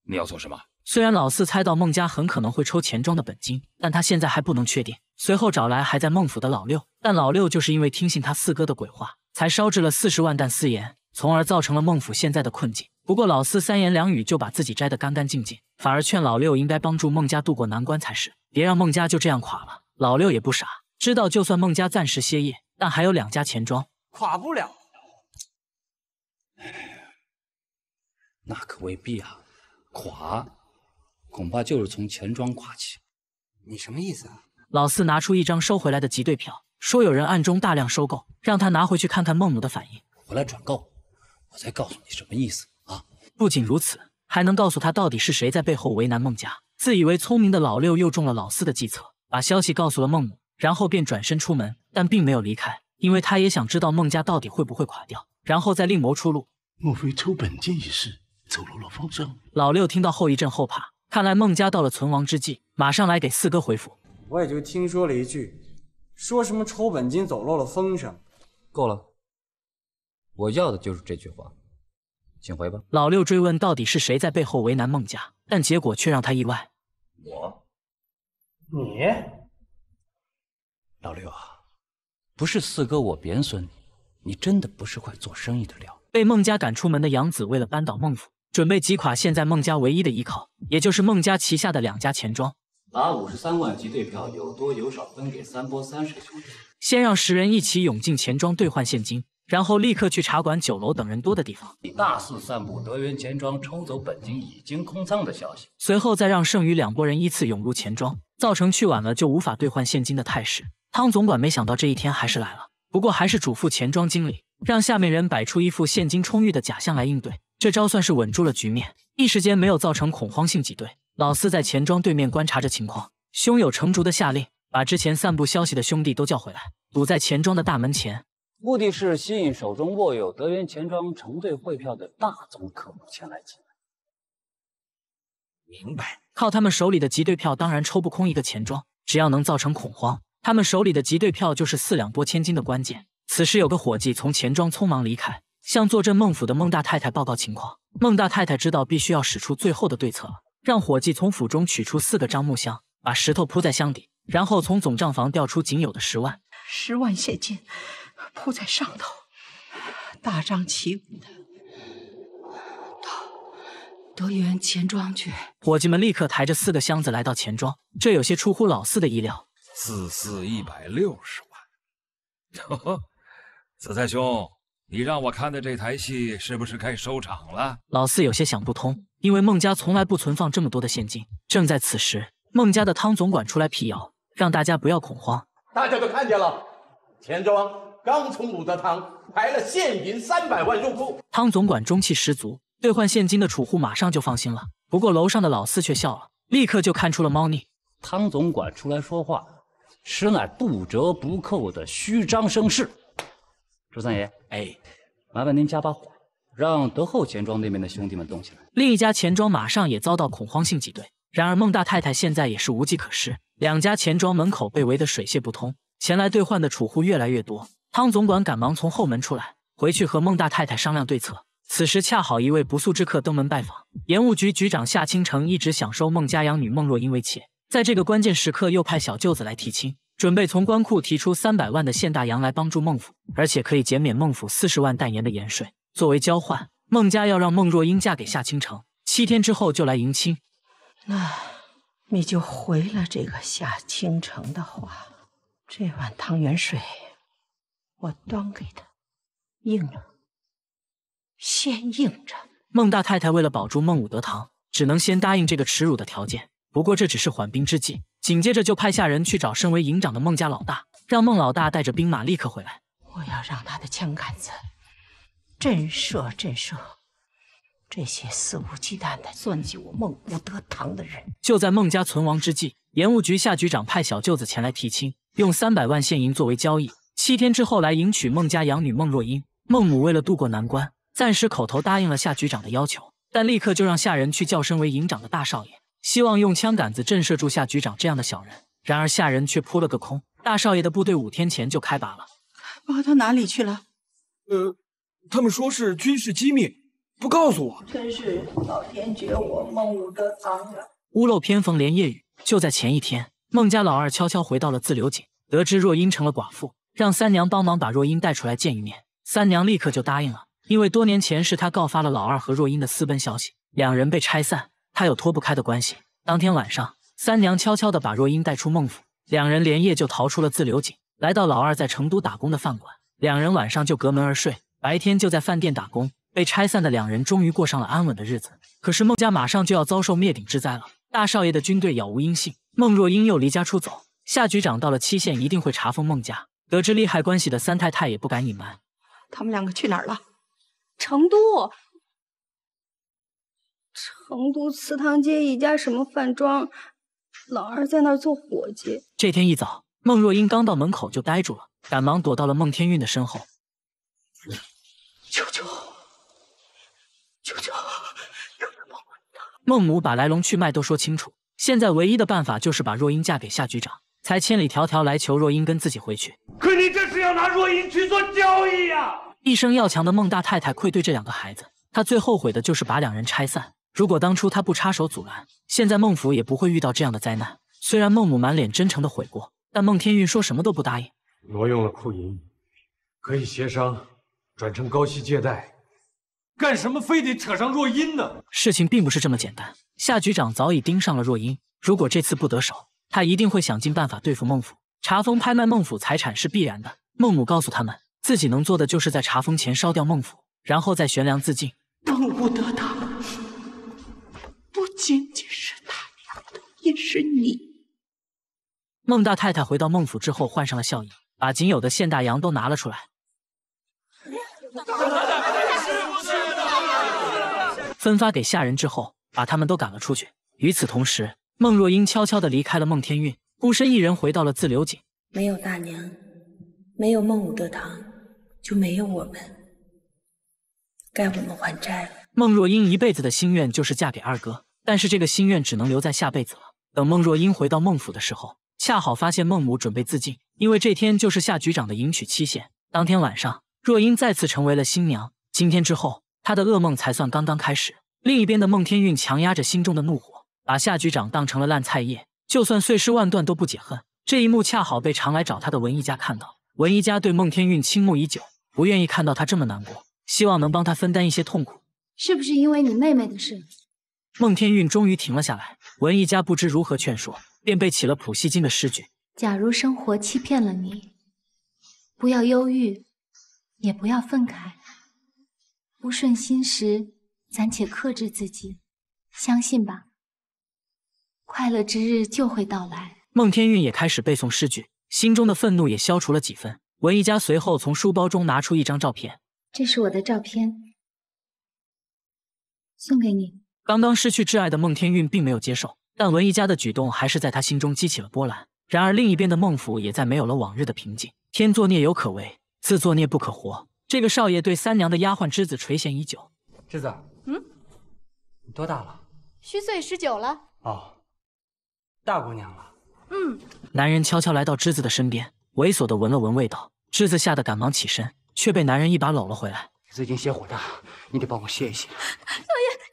你要做什么？虽然老四猜到孟家很可能会抽钱庄的本金，但他现在还不能确定。随后找来还在孟府的老六，但老六就是因为听信他四哥的鬼话，才烧制了四十万担私盐，从而造成了孟府现在的困境。不过老四三言两语就把自己摘得干干净净，反而劝老六应该帮助孟家渡过难关才是，别让孟家就这样垮了。老六也不傻，知道就算孟家暂时歇业，但还有两家钱庄垮不了。那可未必啊！垮，恐怕就是从钱庄垮起。你什么意思啊？老四拿出一张收回来的集兑票，说有人暗中大量收购，让他拿回去看看孟母的反应。我来转告，我再告诉你什么意思啊！不仅如此，还能告诉他到底是谁在背后为难孟家。自以为聪明的老六又中了老四的计策，把消息告诉了孟母，然后便转身出门，但并没有离开，因为他也想知道孟家到底会不会垮掉。然后再另谋出路，莫非抽本金一事走漏了风声？老六听到后一阵后怕，看来孟家到了存亡之际，马上来给四哥回复。我也就听说了一句，说什么抽本金走漏了风声，够了，我要的就是这句话，请回吧。老六追问到底是谁在背后为难孟家，但结果却让他意外。我，你，老六啊，不是四哥我贬损你。你真的不是块做生意的料。被孟家赶出门的杨子，为了扳倒孟府，准备击垮现在孟家唯一的依靠，也就是孟家旗下的两家钱庄。把五十三万集兑票，有多有少分给三波三十兄弟。先让十人一起涌进钱庄兑换现金，然后立刻去茶馆、酒楼等人多的地方，大肆散布德元钱庄抽走本金、已经空仓的消息。随后再让剩余两波人依次涌入钱庄，造成去晚了就无法兑换现金的态势。汤总管没想到这一天还是来了。不过还是嘱咐钱庄经理，让下面人摆出一副现金充裕的假象来应对，这招算是稳住了局面，一时间没有造成恐慌性挤兑。老四在钱庄对面观察着情况，胸有成竹的下令，把之前散布消息的兄弟都叫回来，堵在钱庄的大门前，目的是吸引手中握有德元钱庄承兑汇票的大宗客户前来挤兑。明白？靠他们手里的集兑票，当然抽不空一个钱庄，只要能造成恐慌。他们手里的集兑票就是四两拨千斤的关键。此时，有个伙计从钱庄匆忙离开，向坐镇孟府的孟大太太报告情况。孟大太太知道，必须要使出最后的对策了，让伙计从府中取出四个樟木箱，把石头铺在箱底，然后从总账房调出仅有的十万，十万现金铺在上头，大张旗鼓的到德源钱庄去。伙计们立刻抬着四个箱子来到钱庄，这有些出乎老四的意料。四四一百六十万，呵呵，子才兄，你让我看的这台戏是不是该收场了？老四有些想不通，因为孟家从来不存放这么多的现金。正在此时，孟家的汤总管出来辟谣，让大家不要恐慌。大家都看见了，钱庄刚从武德汤抬了现银三百万入库。汤总管中气十足，兑换现金的储户马上就放心了。不过楼上的老四却笑了，立刻就看出了猫腻。汤总管出来说话。实乃不折不扣的虚张声势，朱三爷，哎，麻烦您加把火，让德厚钱庄那边的兄弟们动起来。另一家钱庄马上也遭到恐慌性挤兑。然而孟大太太现在也是无计可施，两家钱庄门口被围得水泄不通，前来兑换的储户越来越多。汤总管赶忙从后门出来，回去和孟大太太商量对策。此时恰好一位不速之客登门拜访，盐务局局长夏倾城一直想收孟家养女孟若英为妾。在这个关键时刻，又派小舅子来提亲，准备从官库提出三百万的现大洋来帮助孟府，而且可以减免孟府四十万代盐的盐税作为交换。孟家要让孟若英嫁给夏倾城，七天之后就来迎亲。那你就回了这个夏倾城的话，这碗汤圆水我端给他，应了，先应着。孟大太太为了保住孟武德堂，只能先答应这个耻辱的条件。不过这只是缓兵之计，紧接着就派下人去找身为营长的孟家老大，让孟老大带着兵马立刻回来。我要让他的枪杆子震慑震慑这些肆无忌惮的算计我孟无德堂的人。就在孟家存亡之际，盐务局夏局长派小舅子前来提亲，用三百万现银作为交易，七天之后来迎娶孟家养女孟若英。孟母为了渡过难关，暂时口头答应了夏局长的要求，但立刻就让下人去叫身为营长的大少爷。希望用枪杆子震慑住夏局长这样的小人，然而下人却扑了个空。大少爷的部队五天前就开拔了，开到哪里去了？呃，他们说是军事机密，不告诉我。真是老天绝我孟武德，苍了。屋漏偏逢连夜雨。就在前一天，孟家老二悄悄回到了自留井，得知若英成了寡妇，让三娘帮忙把若英带出来见一面。三娘立刻就答应了，因为多年前是她告发了老二和若英的私奔消息，两人被拆散。他有脱不开的关系。当天晚上，三娘悄悄的把若英带出孟府，两人连夜就逃出了自流井，来到老二在成都打工的饭馆。两人晚上就隔门而睡，白天就在饭店打工。被拆散的两人终于过上了安稳的日子。可是孟家马上就要遭受灭顶之灾了。大少爷的军队杳无音信，孟若英又离家出走。夏局长到了期限一定会查封孟家。得知利害关系的三太太也不敢隐瞒。他们两个去哪儿了？成都。成都祠堂街一家什么饭庄，老二在那儿做伙计。这天一早，孟若英刚到门口就呆住了，赶忙躲到了孟天运的身后。舅舅，舅舅，孟母把来龙去脉都说清楚，现在唯一的办法就是把若英嫁给夏局长，才千里迢迢来求若英跟自己回去。可你这是要拿若英去做交易啊！一生要强的孟大太太愧对这两个孩子，她最后悔的就是把两人拆散。如果当初他不插手阻拦，现在孟府也不会遇到这样的灾难。虽然孟母满脸真诚的悔过，但孟天运说什么都不答应。挪用了库银，可以协商转成高息借贷，干什么非得扯上若英呢？事情并不是这么简单。夏局长早已盯上了若英，如果这次不得手，他一定会想尽办法对付孟府，查封、拍卖孟府财产是必然的。孟母告诉他们，自己能做的就是在查封前烧掉孟府，然后再悬梁自尽。当不得。仅仅是他娘的，也是你。孟大太太回到孟府之后，换上了笑意，把仅有的现大洋都拿了出来，分发给下人之后，把他们都赶了出去。与此同时，孟若英悄悄的离开了孟天运，孤身一人回到了自留井。没有大娘，没有孟武德堂，就没有我们。该我们还债了。孟若英一辈子的心愿就是嫁给二哥。但是这个心愿只能留在下辈子了。等孟若英回到孟府的时候，恰好发现孟母准备自尽，因为这天就是夏局长的迎娶期限。当天晚上，若英再次成为了新娘。今天之后，她的噩梦才算刚刚开始。另一边的孟天运强压着心中的怒火，把夏局长当成了烂菜叶，就算碎尸万段都不解恨。这一幕恰好被常来找他的文一家看到。文一家对孟天运倾慕已久，不愿意看到他这么难过，希望能帮他分担一些痛苦。是不是因为你妹妹的事？孟天运终于停了下来，文艺家不知如何劝说，便背起了普希金的诗句：“假如生活欺骗了你，不要忧郁，也不要愤慨。不顺心时，暂且克制自己，相信吧，快乐之日就会到来。”孟天运也开始背诵诗句，心中的愤怒也消除了几分。文艺家随后从书包中拿出一张照片：“这是我的照片，送给你。”刚刚失去挚爱的孟天运并没有接受，但文一家的举动还是在他心中激起了波澜。然而另一边的孟府也再没有了往日的平静。天作孽犹可为，自作孽不可活。这个少爷对三娘的丫鬟之子垂涎已久。之子，嗯，你多大了？虚岁十九了。哦，大姑娘了。嗯。男人悄悄来到之子的身边，猥琐的闻了闻味道。之子吓得赶忙起身，却被男人一把搂了回来。最近邪火大，你得帮我歇一歇。少 爷。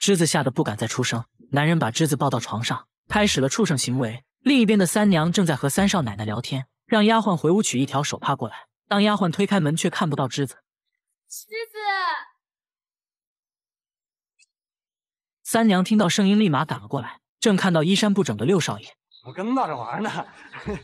栀子吓得不敢再出声。男人把栀子抱到床上，开始了畜生行为。另一边的三娘正在和三少奶奶聊天，让丫鬟回屋取一条手帕过来。当丫鬟推开门，却看不到栀子。栀子！三娘听到声音，立马赶了过来，正看到衣衫不整的六少爷。我跟闹着玩呢。爹！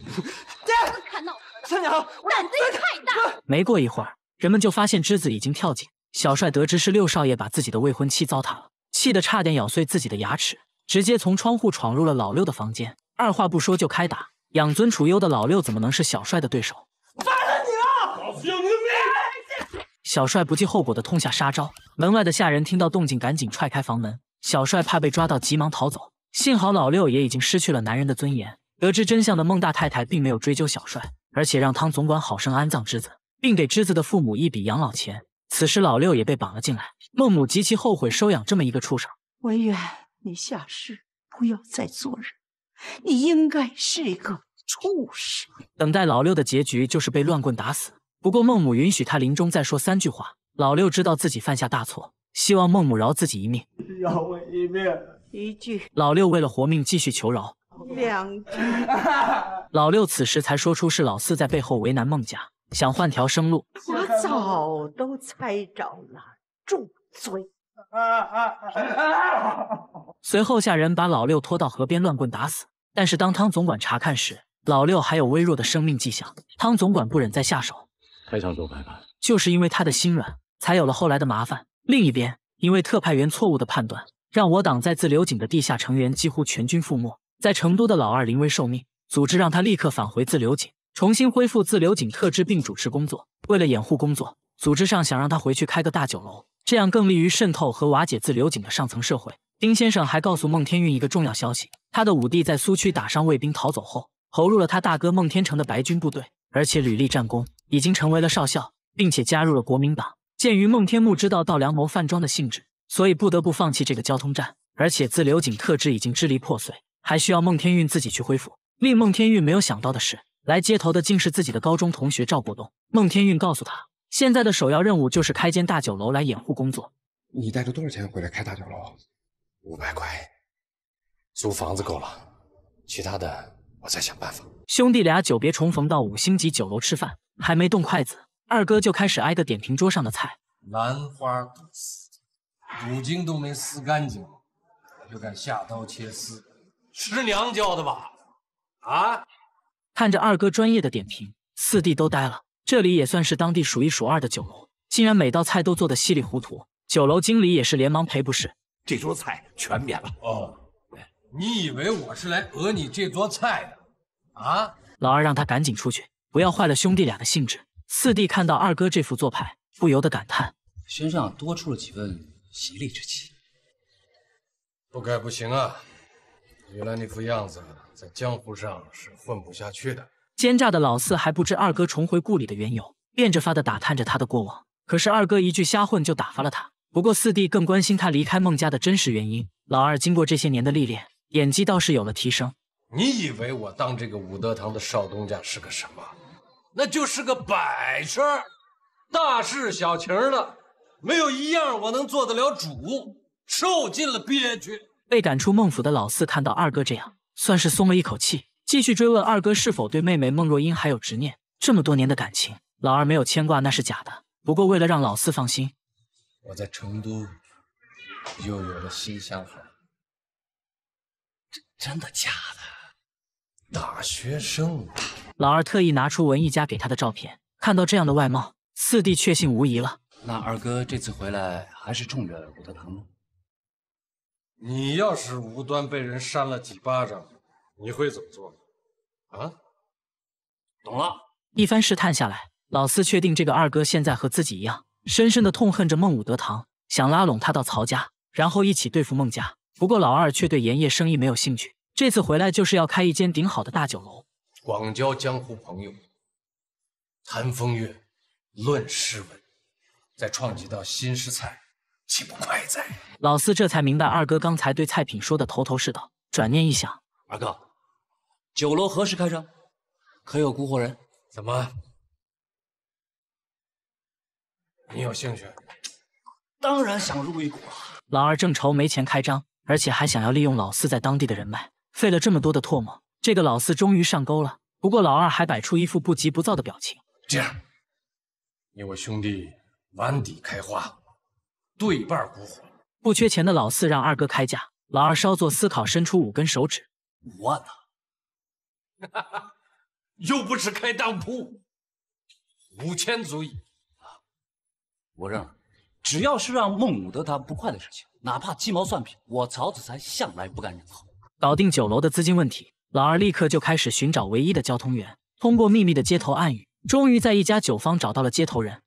三娘胆子也太大。没过一会儿，人们就发现栀子已经跳井。小帅得知是六少爷把自己的未婚妻糟蹋了。气得差点咬碎自己的牙齿，直接从窗户闯入了老六的房间，二话不说就开打。养尊处优的老六怎么能是小帅的对手？杀了你了！老子要你命！小帅不计后果的痛下杀招。门外的下人听到动静，赶紧踹开房门。小帅怕被抓到，急忙逃走。幸好老六也已经失去了男人的尊严。得知真相的孟大太太并没有追究小帅，而且让汤总管好生安葬之子，并给之子的父母一笔养老钱。此时老六也被绑了进来。孟母极其后悔收养这么一个畜生。文远，你下世不要再做人，你应该是一个畜生。等待老六的结局就是被乱棍打死。不过孟母允许他临终再说三句话。老六知道自己犯下大错，希望孟母饶自己一命。饶我一命，一句。老六为了活命继续求饶，两。句。老六此时才说出是老四在背后为难孟家，想换条生路。我早都猜着了。住。嘴。随后，下人把老六拖到河边，乱棍打死。但是，当汤总管查看时，老六还有微弱的生命迹象。汤总管不忍再下手，开想做开吧。就是因为他的心软，才有了后来的麻烦。另一边，因为特派员错误的判断，让我党在自流井的地下成员几乎全军覆没。在成都的老二临危受命，组织让他立刻返回自流井，重新恢复自流井特制并主持工作。为了掩护工作。组织上想让他回去开个大酒楼，这样更利于渗透和瓦解自流井的上层社会。丁先生还告诉孟天运一个重要消息：他的五弟在苏区打伤卫兵逃走后，投入了他大哥孟天成的白军部队，而且屡立战功，已经成为了少校，并且加入了国民党。鉴于孟天木知道到梁谋饭庄的性质，所以不得不放弃这个交通站。而且自流井特支已经支离破碎，还需要孟天运自己去恢复。令孟天运没有想到的是，来接头的竟是自己的高中同学赵国栋。孟天运告诉他。现在的首要任务就是开间大酒楼来掩护工作。你带着多少钱回来开大酒楼？五百块，租房子够了，其他的我再想办法。兄弟俩久别重逢，到五星级酒楼吃饭，还没动筷子，二哥就开始挨个点评桌上的菜。兰花肚丝，肚都没撕干净，就敢下刀切丝，师娘教的吧？啊？看着二哥专业的点评，四弟都呆了。这里也算是当地数一数二的酒楼，竟然每道菜都做的稀里糊涂。酒楼经理也是连忙赔不是：“这桌菜全免了。”哦，你以为我是来讹你这桌菜的啊？老二让他赶紧出去，不要坏了兄弟俩的兴致。四弟看到二哥这副做派，不由得感叹：“身上多出了几分犀利之气，不改不行啊！原来那副样子在江湖上是混不下去的。”奸诈的老四还不知二哥重回故里的缘由，变着法的打探着他的过往。可是二哥一句瞎混就打发了他。不过四弟更关心他离开孟家的真实原因。老二经过这些年的历练，演技倒是有了提升。你以为我当这个武德堂的少东家是个什么？那就是个摆设，大事小情的，没有一样我能做得了主，受尽了憋屈。被赶出孟府的老四看到二哥这样，算是松了一口气。继续追问二哥是否对妹妹孟若英还有执念？这么多年的感情，老二没有牵挂那是假的。不过为了让老四放心，我在成都又有了新相好。真的假的？大学生。老二特意拿出文艺家给他的照片，看到这样的外貌，四弟确信无疑了。那二哥这次回来还是冲着武德堂吗？你要是无端被人扇了几巴掌。你会怎么做呢？啊，懂了。一番试探下来，老四确定这个二哥现在和自己一样，深深的痛恨着孟武德堂，想拉拢他到曹家，然后一起对付孟家。不过老二却对盐业生意没有兴趣，这次回来就是要开一间顶好的大酒楼，广交江湖朋友，谈风月，论诗文，再创几道新诗菜，岂不快哉？老四这才明白二哥刚才对菜品说的头头是道。转念一想，二哥。酒楼何时开张？可有古惑人？怎么？你有兴趣？当然想入一股了。老二正愁没钱开张，而且还想要利用老四在当地的人脉，费了这么多的唾沫，这个老四终于上钩了。不过老二还摆出一副不急不躁的表情。这样，你我兄弟碗底开花，对半股惑。不缺钱的老四让二哥开价。老二稍作思考，伸出五根手指，五万呢。哈哈，又不是开当铺，五千足矣啊！我认了，只要是让孟五德他不快的事情，哪怕鸡毛蒜皮，我曹子才向来不干人后。搞定酒楼的资金问题，老二立刻就开始寻找唯一的交通员。通过秘密的接头暗语，终于在一家酒坊找到了接头人。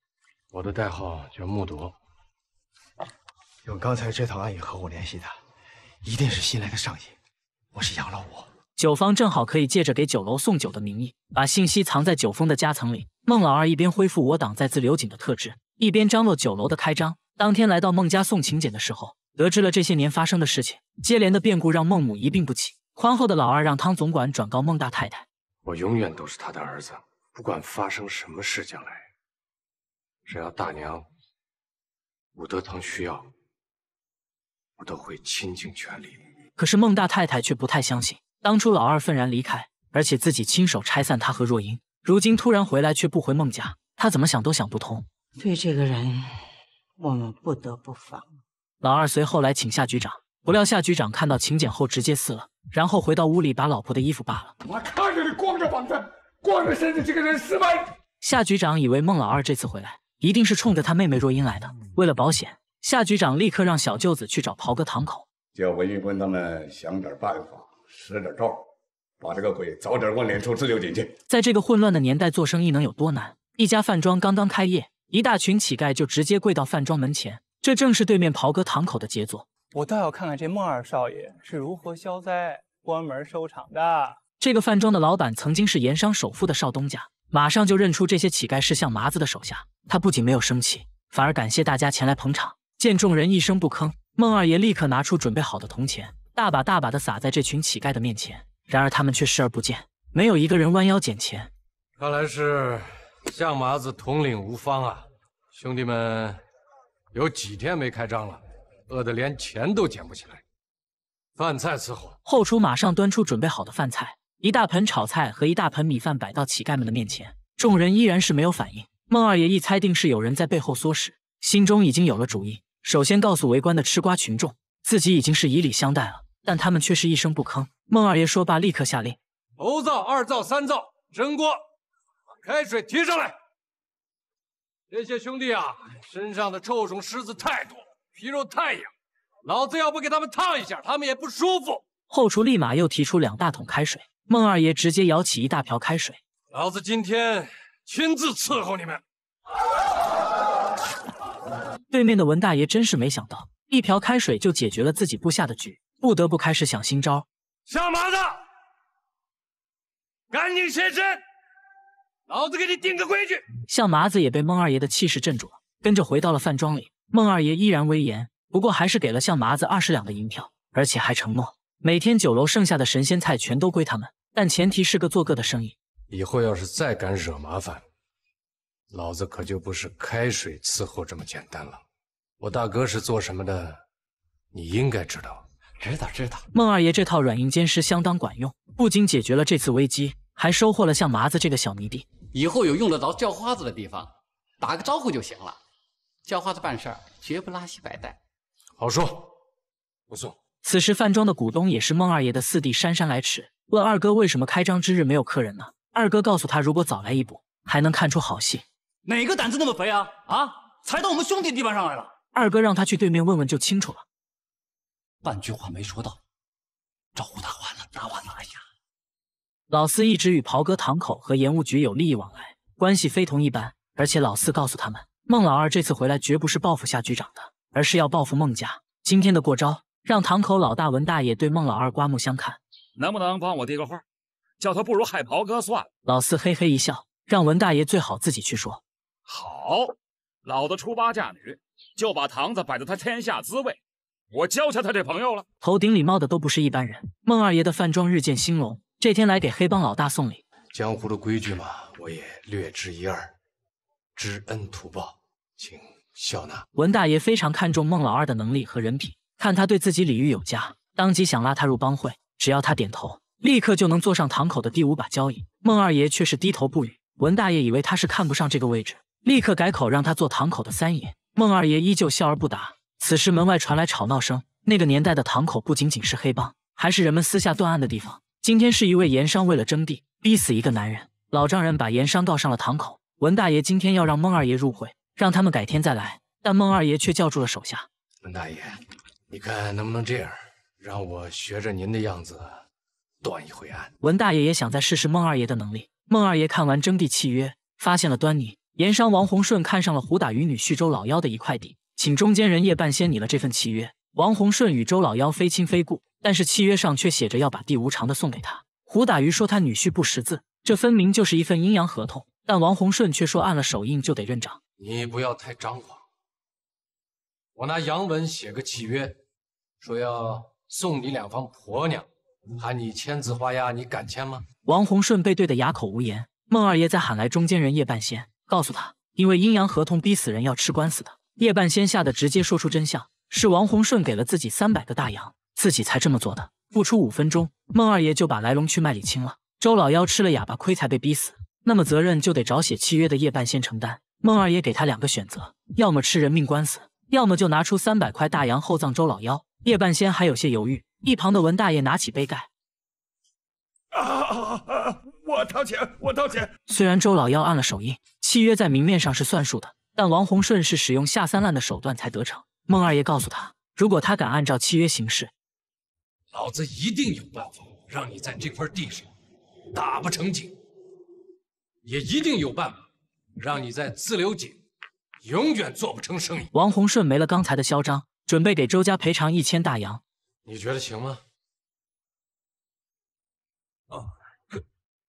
我的代号叫木铎，用刚才这套暗语和我联系的，一定是新来的上瘾。我是杨老五。酒坊正好可以借着给酒楼送酒的名义，把信息藏在酒峰的夹层里。孟老二一边恢复我党在自流井的特质，一边张罗酒楼的开张。当天来到孟家送请柬的时候，得知了这些年发生的事情，接连的变故让孟母一病不起。宽厚的老二让汤总管转告孟大太太：“我永远都是他的儿子，不管发生什么事，将来只要大娘武德堂需要，我都会倾尽全力。”可是孟大太太却不太相信。当初老二愤然离开，而且自己亲手拆散他和若英，如今突然回来却不回孟家，他怎么想都想不通。对这个人，我们不得不防。老二随后来请夏局长，不料夏局长看到请柬后直接撕了，然后回到屋里把老婆的衣服扒了。我看着你光着膀子、光着身子，这个人死没。夏局长以为孟老二这次回来一定是冲着他妹妹若英来的，为了保险，夏局长立刻让小舅子去找袍哥堂口，叫文玉坤他们想点办法。使点招，把这个鬼早点往脸处自留进去。在这个混乱的年代做生意能有多难？一家饭庄刚刚开业，一大群乞丐就直接跪到饭庄门前，这正是对面袍哥堂口的杰作。我倒要看看这孟二少爷是如何消灾关门收场的。这个饭庄的老板曾经是盐商首富的少东家，马上就认出这些乞丐是向麻子的手下。他不仅没有生气，反而感谢大家前来捧场。见众人一声不吭，孟二爷立刻拿出准备好的铜钱。大把大把的撒在这群乞丐的面前，然而他们却视而不见，没有一个人弯腰捡钱。看来是向麻子统领无方啊！兄弟们，有几天没开张了，饿得连钱都捡不起来。饭菜伺候，后厨马上端出准备好的饭菜，一大盆炒菜和一大盆米饭摆到乞丐们的面前。众人依然是没有反应。孟二爷一猜定是有人在背后唆使，心中已经有了主意。首先告诉围观的吃瓜群众，自己已经是以礼相待了。但他们却是一声不吭。孟二爷说罢，立刻下令：一灶、二灶、三灶，蒸锅，把开水提上来。这些兄弟啊，身上的臭虫虱子太多，皮肉太痒，老子要不给他们烫一下，他们也不舒服。后厨立马又提出两大桶开水，孟二爷直接舀起一大瓢开水，老子今天亲自伺候你们。对面的文大爷真是没想到，一瓢开水就解决了自己部下的局。不得不开始想新招。向麻子，赶紧现身！老子给你定个规矩。向麻子也被孟二爷的气势镇住了，跟着回到了饭庄里。孟二爷依然威严，不过还是给了向麻子二十两的银票，而且还承诺每天酒楼剩下的神仙菜全都归他们，但前提是个做个的生意。以后要是再敢惹麻烦，老子可就不是开水伺候这么简单了。我大哥是做什么的？你应该知道。知道，知道。孟二爷这套软硬兼施相当管用，不仅解决了这次危机，还收获了像麻子这个小迷弟。以后有用得着叫花子的地方，打个招呼就行了。叫花子办事儿绝不拉稀白带。好说，不送。此时饭庄的股东也是孟二爷的四弟姗姗来迟，问二哥为什么开张之日没有客人呢？二哥告诉他，如果早来一步，还能看出好戏。哪个胆子那么肥啊？啊，踩到我们兄弟地盘上来了？二哥让他去对面问问就清楚了。半句话没说到，招呼他完了，打完了。哎呀，老四一直与袍哥堂口和盐务局有利益往来，关系非同一般。而且老四告诉他们，孟老二这次回来绝不是报复夏局长的，而是要报复孟家。今天的过招，让堂口老大文大爷对孟老二刮目相看。能不能帮我递个话，叫他不如害袍哥算了？老四嘿嘿一笑，让文大爷最好自己去说。好，老子初八嫁女，就把堂子摆在他天下滋味。我交下他这朋友了，头顶礼帽的都不是一般人。孟二爷的饭庄日渐兴隆，这天来给黑帮老大送礼。江湖的规矩嘛，我也略知一二。知恩图报，请笑纳。文大爷非常看重孟老二的能力和人品，看他对自己礼遇有加，当即想拉他入帮会。只要他点头，立刻就能坐上堂口的第五把交椅。孟二爷却是低头不语。文大爷以为他是看不上这个位置，立刻改口让他做堂口的三爷。孟二爷依旧笑而不答。此时门外传来吵闹声。那个年代的堂口不仅仅是黑帮，还是人们私下断案的地方。今天是一位盐商为了争地逼死一个男人，老丈人把盐商告上了堂口。文大爷今天要让孟二爷入会，让他们改天再来。但孟二爷却叫住了手下：“文大爷，你看能不能这样，让我学着您的样子断一回案？”文大爷也想再试试孟二爷的能力。孟二爷看完征地契约，发现了端倪。盐商王洪顺看上了虎打鱼女叙州老妖的一块地。请中间人叶半仙拟了这份契约。王洪顺与周老妖非亲非故，但是契约上却写着要把地无常的送给他。胡打鱼说他女婿不识字，这分明就是一份阴阳合同。但王洪顺却说按了手印就得认账。你不要太张狂！我拿洋文写个契约，说要送你两房婆娘，喊你签字画押，你敢签吗？王洪顺被怼得哑口无言。孟二爷再喊来中间人叶半仙，告诉他，因为阴阳合同逼死人要吃官司的。叶半仙吓得直接说出真相，是王洪顺给了自己三百个大洋，自己才这么做的。不出五分钟，孟二爷就把来龙去脉理清了。周老妖吃了哑巴亏才被逼死，那么责任就得找写契约的叶半仙承担。孟二爷给他两个选择，要么吃人命官司，要么就拿出三百块大洋厚葬周老妖。叶半仙还有些犹豫，一旁的文大爷拿起杯盖。啊啊啊！我掏钱，我掏钱。虽然周老妖按了手印，契约在明面上是算数的。但王洪顺是使用下三滥的手段才得逞。孟二爷告诉他，如果他敢按照契约行事，老子一定有办法让你在这块地上打不成井，也一定有办法让你在自流井永远做不成生意。王洪顺没了刚才的嚣张，准备给周家赔偿一千大洋。你觉得行吗？哦，可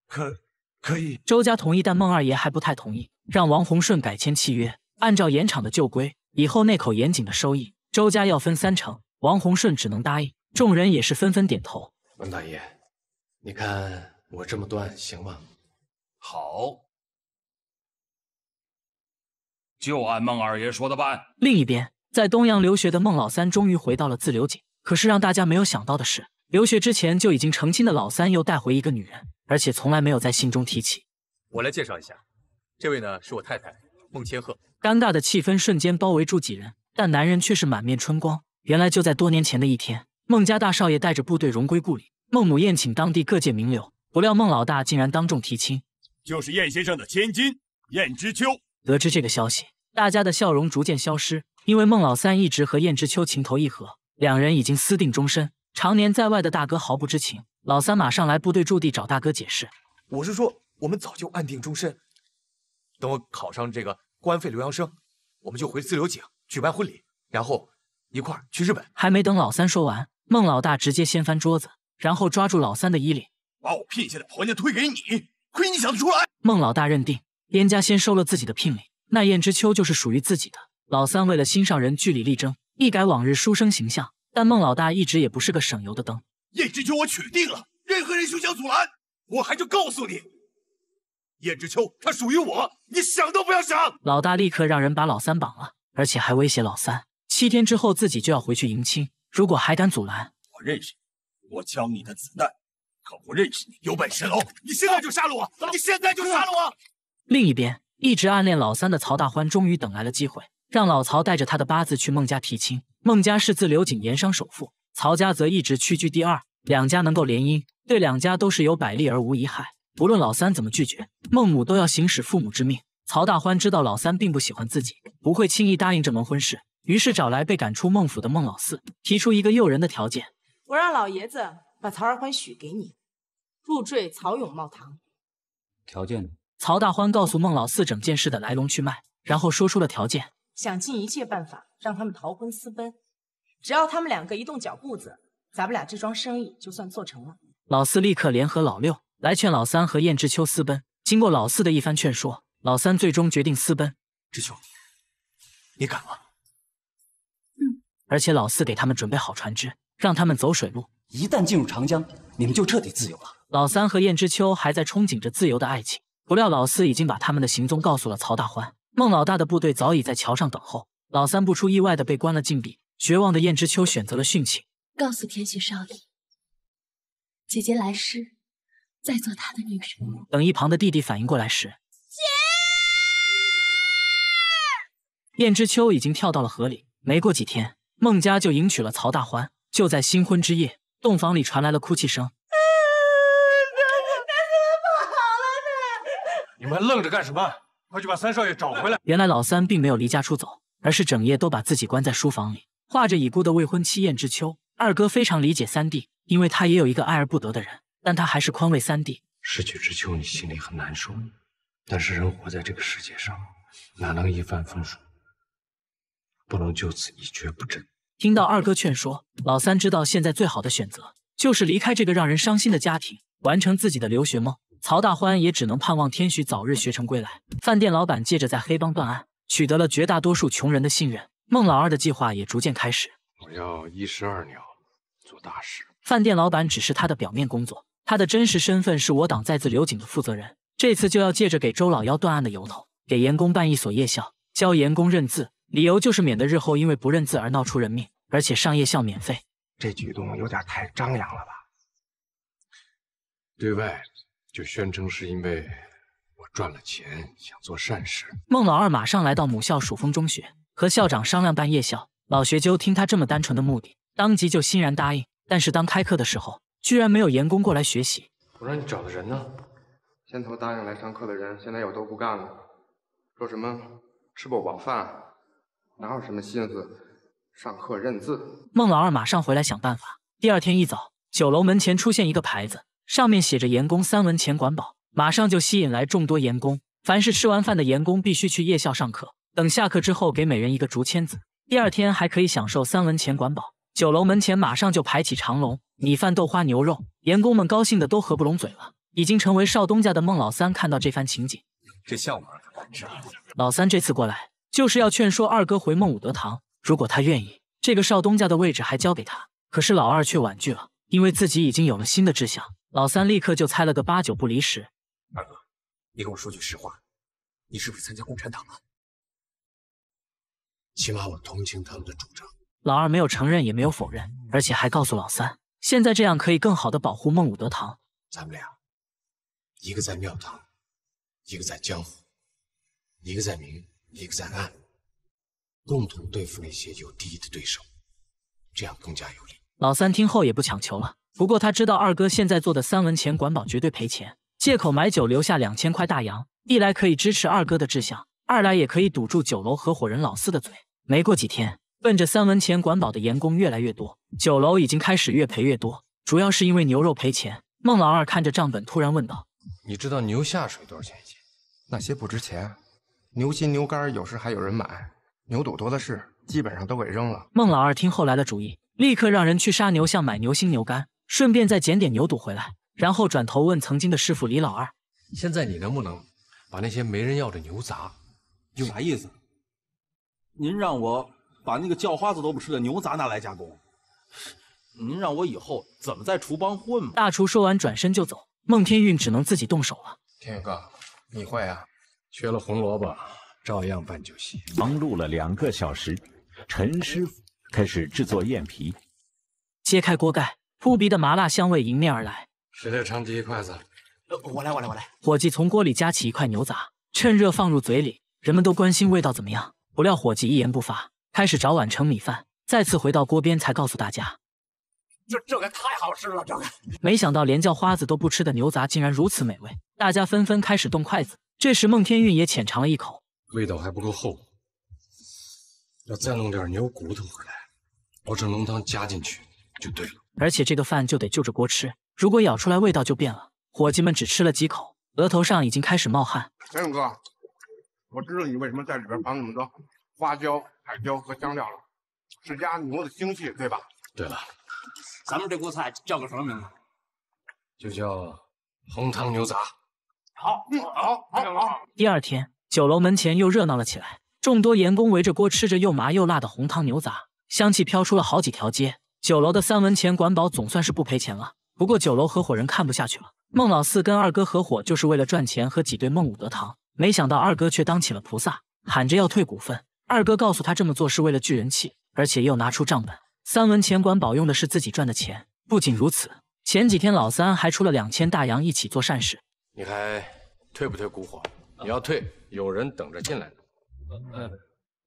可可以。周家同意，但孟二爷还不太同意，让王洪顺改签契约。按照盐场的旧规，以后那口盐井的收益，周家要分三成。王洪顺只能答应，众人也是纷纷点头。孟大爷，你看我这么断行吗？好，就按孟二爷说的办。另一边，在东阳留学的孟老三终于回到了自留井，可是让大家没有想到的是，留学之前就已经成亲的老三又带回一个女人，而且从来没有在信中提起。我来介绍一下，这位呢是我太太。孟千鹤，尴尬的气氛瞬间包围住几人，但男人却是满面春光。原来就在多年前的一天，孟家大少爷带着部队荣归故里，孟母宴请当地各界名流，不料孟老大竟然当众提亲，就是燕先生的千金燕知秋。得知这个消息，大家的笑容逐渐消失，因为孟老三一直和燕知秋情投意合，两人已经私定终身，常年在外的大哥毫不知情。老三马上来部队驻地找大哥解释，我是说我们早就暗定终身。等我考上这个官费留洋生，我们就回自留井举办婚礼，然后一块儿去日本。还没等老三说完，孟老大直接掀翻桌子，然后抓住老三的衣领，把我聘下的婆娘推给你，亏你想得出来！孟老大认定燕家先收了自己的聘礼，那燕之秋就是属于自己的。老三为了心上人据理力争，一改往日书生形象，但孟老大一直也不是个省油的灯。燕之秋，我娶定了，任何人休想阻拦！我还就告诉你。燕之秋，他属于我，你想都不要想！老大立刻让人把老三绑了，而且还威胁老三，七天之后自己就要回去迎亲，如果还敢阻拦，我认识你，我教你的子弹，可不认识你。有本事，喽，你现在就杀了我！你现在就杀了我！另一边，一直暗恋老三的曹大欢终于等来了机会，让老曹带着他的八字去孟家提亲。孟家是自刘景盐商首富，曹家则一直屈居第二，两家能够联姻，对两家都是有百利而无一害。不论老三怎么拒绝，孟母都要行使父母之命。曹大欢知道老三并不喜欢自己，不会轻易答应这门婚事，于是找来被赶出孟府的孟老四，提出一个诱人的条件：我让老爷子把曹二欢许给你，入赘曹永茂堂。条件？曹大欢告诉孟老四整件事的来龙去脉，然后说出了条件：想尽一切办法让他们逃婚私奔，只要他们两个一动脚步子，咱们俩这桩生意就算做成了。老四立刻联合老六。来劝老三和燕知秋私奔。经过老四的一番劝说，老三最终决定私奔。知秋，你敢吗？嗯。而且老四给他们准备好船只，让他们走水路。一旦进入长江，你们就彻底自由了。老三和燕知秋还在憧憬着自由的爱情，不料老四已经把他们的行踪告诉了曹大欢、孟老大的部队，早已在桥上等候。老三不出意外的被关了禁闭，绝望的燕知秋选择了殉情。告诉天雪少爷，姐姐来师。再做他的女人。等一旁的弟弟反应过来时，姐，燕知秋已经跳到了河里。没过几天，孟家就迎娶了曹大欢。就在新婚之夜，洞房里传来了哭泣声。哥哥，你了你们愣着干什么？快去把三少爷找回来。原来老三并没有离家出走，而是整夜都把自己关在书房里，画着已故的未婚妻燕知秋。二哥非常理解三弟，因为他也有一个爱而不得的人。但他还是宽慰三弟：“失去知秋，你心里很难受。但是人活在这个世界上，哪能一帆风顺？不能就此一蹶不振。”听到二哥劝说，老三知道现在最好的选择就是离开这个让人伤心的家庭，完成自己的留学梦。曹大欢也只能盼望天许早日学成归来。饭店老板借着在黑帮断案，取得了绝大多数穷人的信任。孟老二的计划也逐渐开始。我要一石二鸟，做大事。饭店老板只是他的表面工作。他的真实身份是我党在自留井的负责人，这次就要借着给周老妖断案的由头，给严工办一所夜校，教严工认字，理由就是免得日后因为不认字而闹出人命，而且上夜校免费。这举动有点太张扬了吧？对外就宣称是因为我赚了钱，想做善事。孟老二马上来到母校蜀风中学，和校长商量办夜校。老学究听他这么单纯的目的，当即就欣然答应。但是当开课的时候，居然没有员工过来学习。我让你找的人呢？先头答应来上课的人，现在又都不干了，说什么吃不饱饭，哪有什么心思上课认字？孟老二马上回来想办法。第二天一早，酒楼门前出现一个牌子，上面写着“员工三文钱管饱”，马上就吸引来众多员工。凡是吃完饭的员工，必须去夜校上课。等下课之后，给每人一个竹签子。第二天还可以享受三文钱管饱。酒楼门前马上就排起长龙。米饭、豆花、牛肉，员工们高兴的都合不拢嘴了。已经成为少东家的孟老三看到这番情景，这像话们二哥吗？老三这次过来就是要劝说二哥回孟武德堂，如果他愿意，这个少东家的位置还交给他。可是老二却婉拒了，因为自己已经有了新的志向。老三立刻就猜了个八九不离十。二哥，你跟我说句实话，你是不是参加共产党了？起码我同情他们的主张。老二没有承认，也没有否认，而且还告诉老三。现在这样可以更好的保护孟武德堂。咱们俩，一个在庙堂，一个在江湖，一个在明，一个在暗，共同对付那些有敌意的对手，这样更加有利。老三听后也不强求了，不过他知道二哥现在做的三文钱管保绝对赔钱，借口买酒留下两千块大洋，一来可以支持二哥的志向，二来也可以堵住酒楼合伙人老四的嘴。没过几天。奔着三文钱管饱的员工越来越多，酒楼已经开始越赔越多，主要是因为牛肉赔钱。孟老二看着账本，突然问道：“你知道牛下水多少钱一斤？那些不值钱，牛心、牛肝有时还有人买，牛肚多的是，基本上都给扔了。”孟老二听后来了主意，立刻让人去杀牛巷买牛心、牛肝，顺便再捡点牛肚回来，然后转头问曾经的师傅李老二：“现在你能不能把那些没人要的牛杂？啥意思？您让我。”把那个叫花子都不吃的牛杂拿来加工，您让我以后怎么在厨帮混嘛？大厨说完转身就走，孟天运只能自己动手了。天宇哥，你会啊？缺了红萝卜，照样办酒席。忙碌了两个小时，陈师傅开始制作燕皮。揭开锅盖，扑鼻的麻辣香味迎面而来。谁来尝一筷子？呃，我来，我来，我来。伙计从锅里夹起一块牛杂，趁热放入嘴里。人们都关心味道怎么样，不料伙计一言不发。开始找碗盛米饭，再次回到锅边才告诉大家：“这这个太好吃了，这个。”没想到连叫花子都不吃的牛杂竟然如此美味，大家纷纷开始动筷子。这时孟天运也浅尝了一口，味道还不够厚，要再弄点牛骨头回来，熬成浓汤加进去就对了。而且这个饭就得就着锅吃，如果舀出来味道就变了。伙计们只吃了几口，额头上已经开始冒汗。天勇哥，我知道你为什么在里边藏那么多。花椒、海椒和香料了，是鸭牛的精气，对吧？对了，咱们这锅菜叫个什么名字？就叫红汤牛杂。好，好，好。第二天，酒楼门前又热闹了起来，众多员工围着锅吃着又麻又辣的红汤牛杂，香气飘出了好几条街。酒楼的三文钱管饱，总算是不赔钱了。不过酒楼合伙人看不下去了，孟老四跟二哥合伙就是为了赚钱和挤兑孟武德堂，没想到二哥却当起了菩萨，喊着要退股份。二哥告诉他这么做是为了聚人气，而且又拿出账本，三文钱管保用的是自己赚的钱。不仅如此，前几天老三还出了两千大洋一起做善事。你还退不退股火？你要退，有人等着进来呢。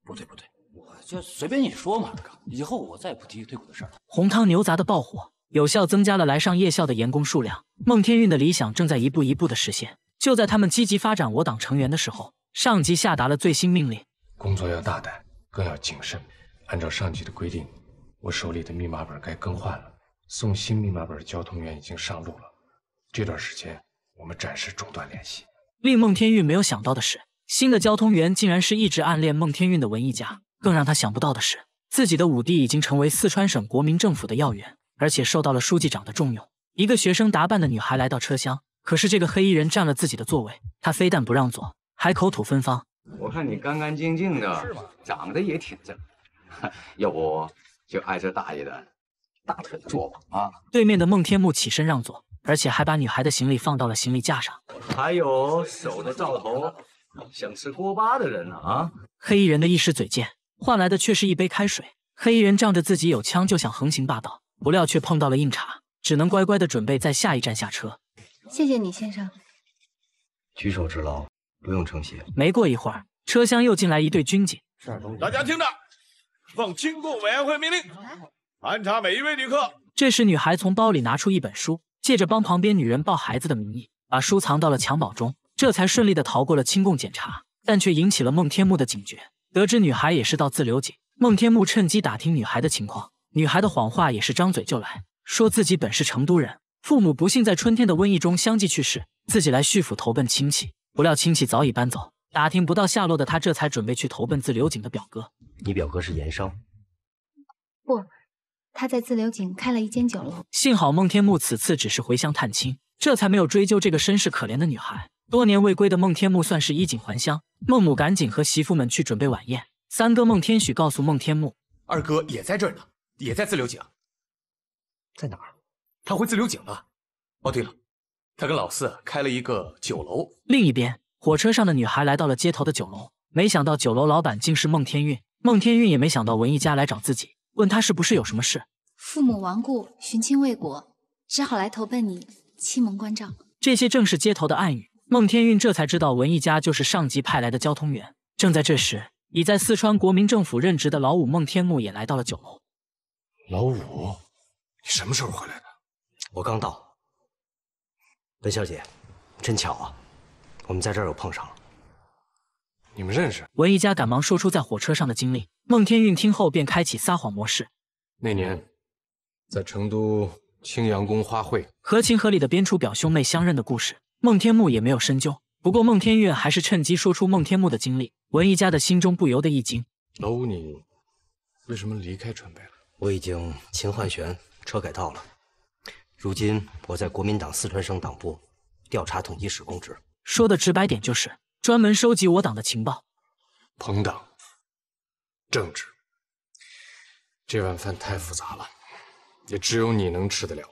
不退不退，我就随便你说嘛。以后我再也不提退股的事了。红汤牛杂的爆火，有效增加了来上夜校的员工数量。孟天运的理想正在一步一步的实现。就在他们积极发展我党成员的时候，上级下达了最新命令。工作要大胆，更要谨慎。按照上级的规定，我手里的密码本该更换了。送新密码本的交通员已经上路了。这段时间，我们暂时中断联系。令孟天玉没有想到的是，新的交通员竟然是一直暗恋孟天运的文艺家。更让他想不到的是，自己的五弟已经成为四川省国民政府的要员，而且受到了书记长的重用。一个学生打扮的女孩来到车厢，可是这个黑衣人占了自己的座位，他非但不让座，还口吐芬芳。我看你干干净净的，长得也挺正，要不就挨着大爷的大腿坐吧啊！对面的孟天木起身让座，而且还把女孩的行李放到了行李架上。还有手的灶头，想吃锅巴的人呢啊！黑衣人的一时嘴贱，换来的却是一杯开水。黑衣人仗着自己有枪就想横行霸道，不料却碰到了硬茬，只能乖乖的准备在下一站下车。谢谢你，先生。举手之劳。不用称谢。没过一会儿，车厢又进来一对军警，大家听着，奉清共委员会命令，盘查每一位旅客。这时，女孩从包里拿出一本书，借着帮旁边女人抱孩子的名义，把书藏到了襁褓中，这才顺利的逃过了清共检查，但却引起了孟天木的警觉。得知女孩也是到自留井，孟天木趁机打听女孩的情况。女孩的谎话也是张嘴就来，说自己本是成都人，父母不幸在春天的瘟疫中相继去世，自己来叙府投奔亲戚。不料亲戚早已搬走，打听不到下落的他，这才准备去投奔自流井的表哥。你表哥是盐商？不，他在自流井开了一间酒楼。幸好孟天木此次只是回乡探亲，这才没有追究这个身世可怜的女孩。多年未归的孟天木算是衣锦还乡。孟母赶紧和媳妇们去准备晚宴。三哥孟天许告诉孟天木，二哥也在这儿呢，也在自流井。在哪儿？他回自流井了。哦，对了。他跟老四开了一个酒楼。另一边，火车上的女孩来到了街头的酒楼，没想到酒楼老板竟是孟天运。孟天运也没想到文艺家来找自己，问他是不是有什么事。父母亡故，寻亲未果，只好来投奔你，亲蒙关照。这些正是街头的暗语。孟天运这才知道文艺家就是上级派来的交通员。正在这时，已在四川国民政府任职的老五孟天木也来到了酒楼。老五，你什么时候回来的？我刚到。本小姐，真巧啊，我们在这儿又碰上了。你们认识？文一家赶忙说出在火车上的经历。孟天运听后便开启撒谎模式。那年，在成都青羊宫花卉，合情合理的编出表兄妹相认的故事。孟天木也没有深究，不过孟天运还是趁机说出孟天木的经历。文一家的心中不由得一惊。老五，你为什么离开川北了？我已经秦焕玄车改道了。如今我在国民党四川省党部调查统计室供职，说的直白点就是专门收集我党的情报。彭党，政治，这碗饭太复杂了，也只有你能吃得了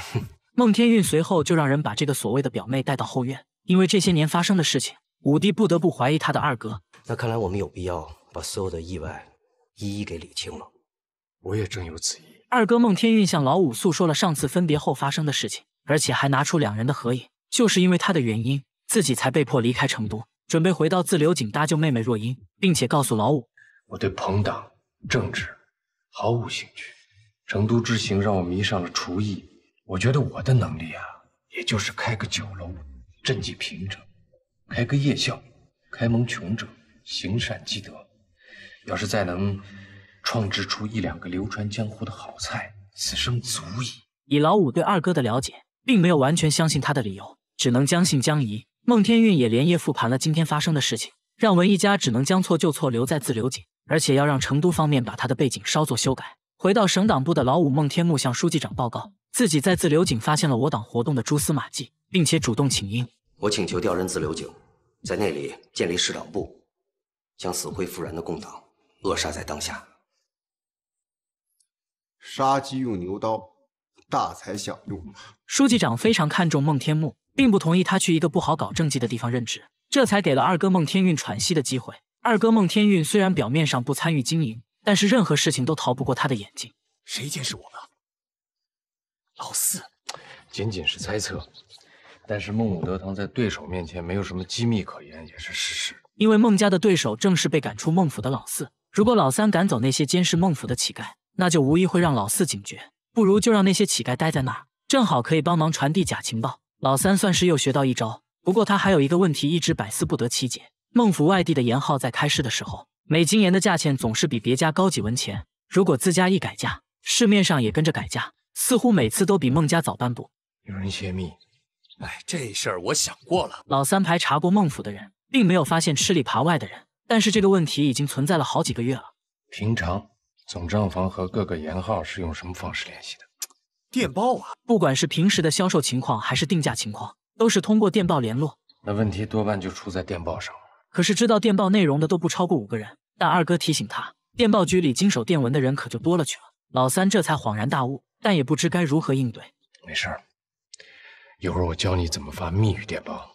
孟天运随后就让人把这个所谓的表妹带到后院，因为这些年发生的事情，五弟不得不怀疑他的二哥。那看来我们有必要把所有的意外一一给理清了。我也正有此意。二哥孟天运向老五诉说了上次分别后发生的事情，而且还拿出两人的合影。就是因为他的原因，自己才被迫离开成都，准备回到自流井搭救妹妹若英，并且告诉老五：“我对朋党政治毫无兴趣。成都之行让我迷上了厨艺。我觉得我的能力啊，也就是开个酒楼赈济贫者，开个夜校开蒙穷者，行善积德。要是再能……”创制出一两个流传江湖的好菜，此生足矣。以老五对二哥的了解，并没有完全相信他的理由，只能将信将疑。孟天运也连夜复盘了今天发生的事情，让文艺家只能将错就错留在自流井，而且要让成都方面把他的背景稍作修改。回到省党部的老五孟天木向书记长报告，自己在自流井发现了我党活动的蛛丝马迹，并且主动请缨，我请求调任自流井，在那里建立市党部，将死灰复燃的共党扼杀在当下。杀鸡用牛刀，大材小用。书记长非常看重孟天木，并不同意他去一个不好搞政绩的地方任职，这才给了二哥孟天运喘息的机会。二哥孟天运虽然表面上不参与经营，但是任何事情都逃不过他的眼睛。谁监视我们？老四，仅仅是猜测。但是孟武德堂在对手面前没有什么机密可言，也是事实。因为孟家的对手正是被赶出孟府的老四。如果老三赶走那些监视孟府的乞丐。那就无疑会让老四警觉，不如就让那些乞丐待在那儿，正好可以帮忙传递假情报。老三算是又学到一招，不过他还有一个问题一直百思不得其解：孟府外地的盐号在开市的时候，每斤盐的价钱总是比别家高几文钱。如果自家一改价，市面上也跟着改价，似乎每次都比孟家早半步。有人泄密，哎，这事儿我想过了。老三排查过孟府的人，并没有发现吃里扒外的人，但是这个问题已经存在了好几个月了。平常。总账房和各个盐号是用什么方式联系的？电报啊！不管是平时的销售情况，还是定价情况，都是通过电报联络。那问题多半就出在电报上。可是知道电报内容的都不超过五个人。但二哥提醒他，电报局里经手电文的人可就多了去了。老三这才恍然大悟，但也不知该如何应对。没事儿，一会儿我教你怎么发密语电报，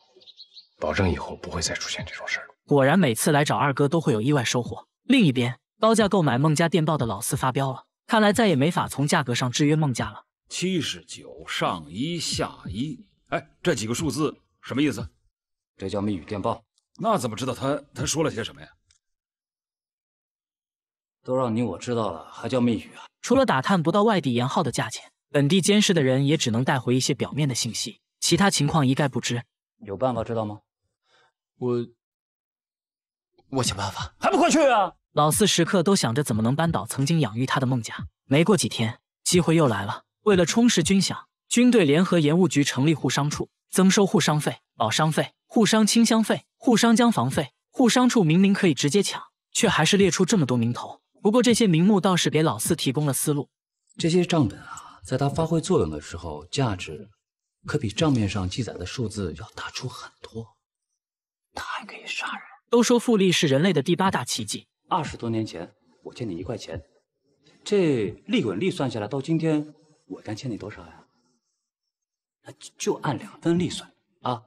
保证以后不会再出现这种事儿。果然，每次来找二哥都会有意外收获。另一边。高价购买孟家电报的老四发飙了，看来再也没法从价格上制约孟家了。七十九上一下一，哎，这几个数字什么意思？这叫密语电报。那怎么知道他他说了些什么呀？都让你我知道了，还叫密语啊？除了打探不到外地盐号的价钱，本地监视的人也只能带回一些表面的信息，其他情况一概不知。有办法知道吗？我，我想办法，还不快去啊！老四时刻都想着怎么能扳倒曾经养育他的孟家。没过几天，机会又来了。为了充实军饷，军队联合盐务局成立护商处，增收护商费、保商费、护商清乡费、护商江防费。护商处明明可以直接抢，却还是列出这么多名头。不过这些名目倒是给老四提供了思路。这些账本啊，在它发挥作用的时候，价值可比账面上记载的数字要大出很多。他还可以杀人。都说复利是人类的第八大奇迹。二十多年前，我欠你一块钱，这利滚利算下来，到今天我该欠你多少呀？就就按两分利算啊，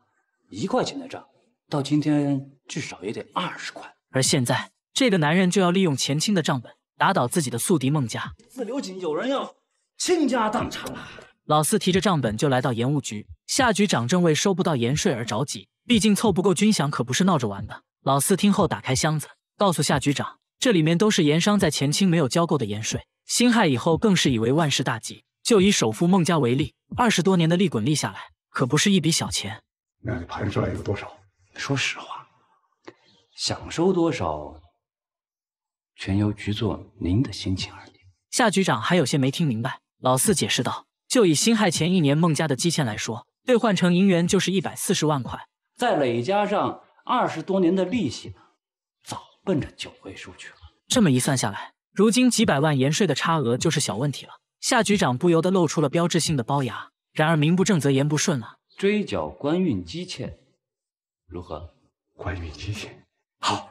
一块钱的账，到今天至少也得二十块。而现在，这个男人就要利用钱清的账本，打倒自己的宿敌孟家。自留井有人要倾家荡产了。老四提着账本就来到盐务局，夏局长正为收不到盐税而着急，毕竟凑不够军饷可不是闹着玩的。老四听后，打开箱子。告诉夏局长，这里面都是盐商在前清没有交够的盐税。辛亥以后，更是以为万事大吉。就以首富孟家为例，二十多年的利滚利下来，可不是一笔小钱。那你盘出来有多少？说实话，想收多少，全由局座您的心情而定。夏局长还有些没听明白，老四解释道：“就以辛亥前一年孟家的积欠来说，兑换成银元就是一百四十万块，再累加上二十多年的利息。”奔着九位数去了，这么一算下来，如今几百万盐税的差额就是小问题了。夏局长不由得露出了标志性的龅牙。然而名不正则言不顺啊，追缴官运积欠如何？官运积欠好，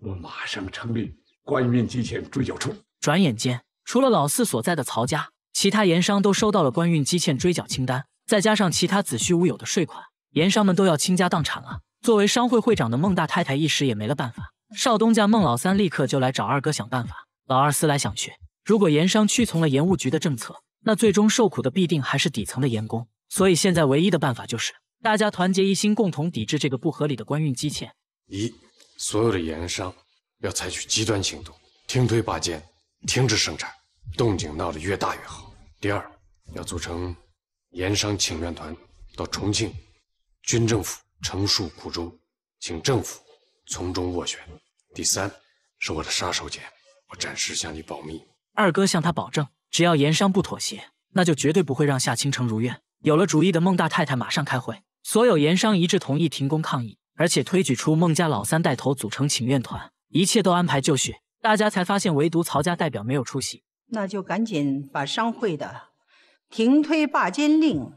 我马上成立官运积欠追缴处。转眼间，除了老四所在的曹家，其他盐商都收到了官运积欠追缴清单，再加上其他子虚乌有的税款，盐商们都要倾家荡产了。作为商会会长的孟大太太一时也没了办法。少东家孟老三立刻就来找二哥想办法。老二思来想去，如果盐商屈从了盐务局的政策，那最终受苦的必定还是底层的盐工。所以现在唯一的办法就是大家团结一心，共同抵制这个不合理的官运积欠。一，所有的盐商要采取极端行动，听推罢建，停止生产，动静闹得越大越好。第二，要组成盐商请愿团，到重庆军政府陈述苦衷，请政府。从中斡旋。第三，是我的杀手锏，我暂时向你保密。二哥向他保证，只要盐商不妥协，那就绝对不会让夏倾城如愿。有了主意的孟大太太马上开会，所有盐商一致同意停工抗议，而且推举出孟家老三带头组成请愿团。一切都安排就绪，大家才发现唯独曹家代表没有出席。那就赶紧把商会的停推罢监令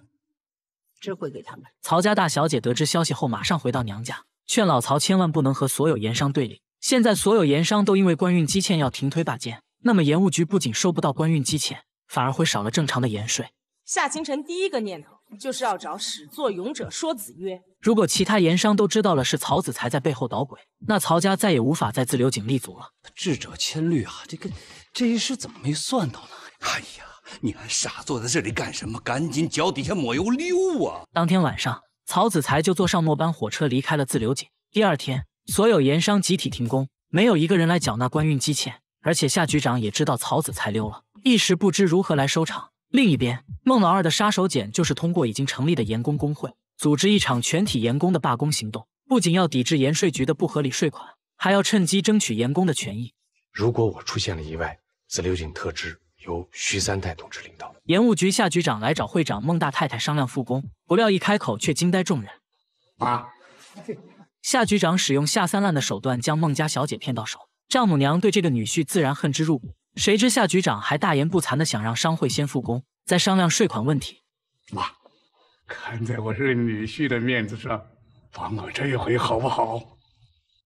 知会给他们。曹家大小姐得知消息后，马上回到娘家。劝老曹千万不能和所有盐商对立。现在所有盐商都因为官运积欠要停推罢建，那么盐务局不仅收不到官运积欠，反而会少了正常的盐税。夏清晨第一个念头就是要找始作俑者说子曰：如果其他盐商都知道了是曹子才在背后捣鬼，那曹家再也无法在自流井立足了。智者千虑啊，这个这一世怎么没算到呢？哎呀，你还傻坐在这里干什么？赶紧脚底下抹油溜啊！当天晚上。曹子才就坐上末班火车离开了自流井。第二天，所有盐商集体停工，没有一个人来缴纳官运积欠。而且夏局长也知道曹子才溜了，一时不知如何来收场。另一边，孟老二的杀手锏就是通过已经成立的盐工工会，组织一场全体盐工的罢工行动。不仅要抵制盐税局的不合理税款，还要趁机争取盐工的权益。如果我出现了意外，自流井特支。由徐三代同志领导。盐务局夏局长来找会长孟大太太商量复工，不料一开口却惊呆众人。妈，夏局长使用下三滥的手段将孟家小姐骗到手，丈母娘对这个女婿自然恨之入骨。谁知夏局长还大言不惭的想让商会先复工，再商量税款问题。妈，看在我是女婿的面子上，帮我这一回好不好？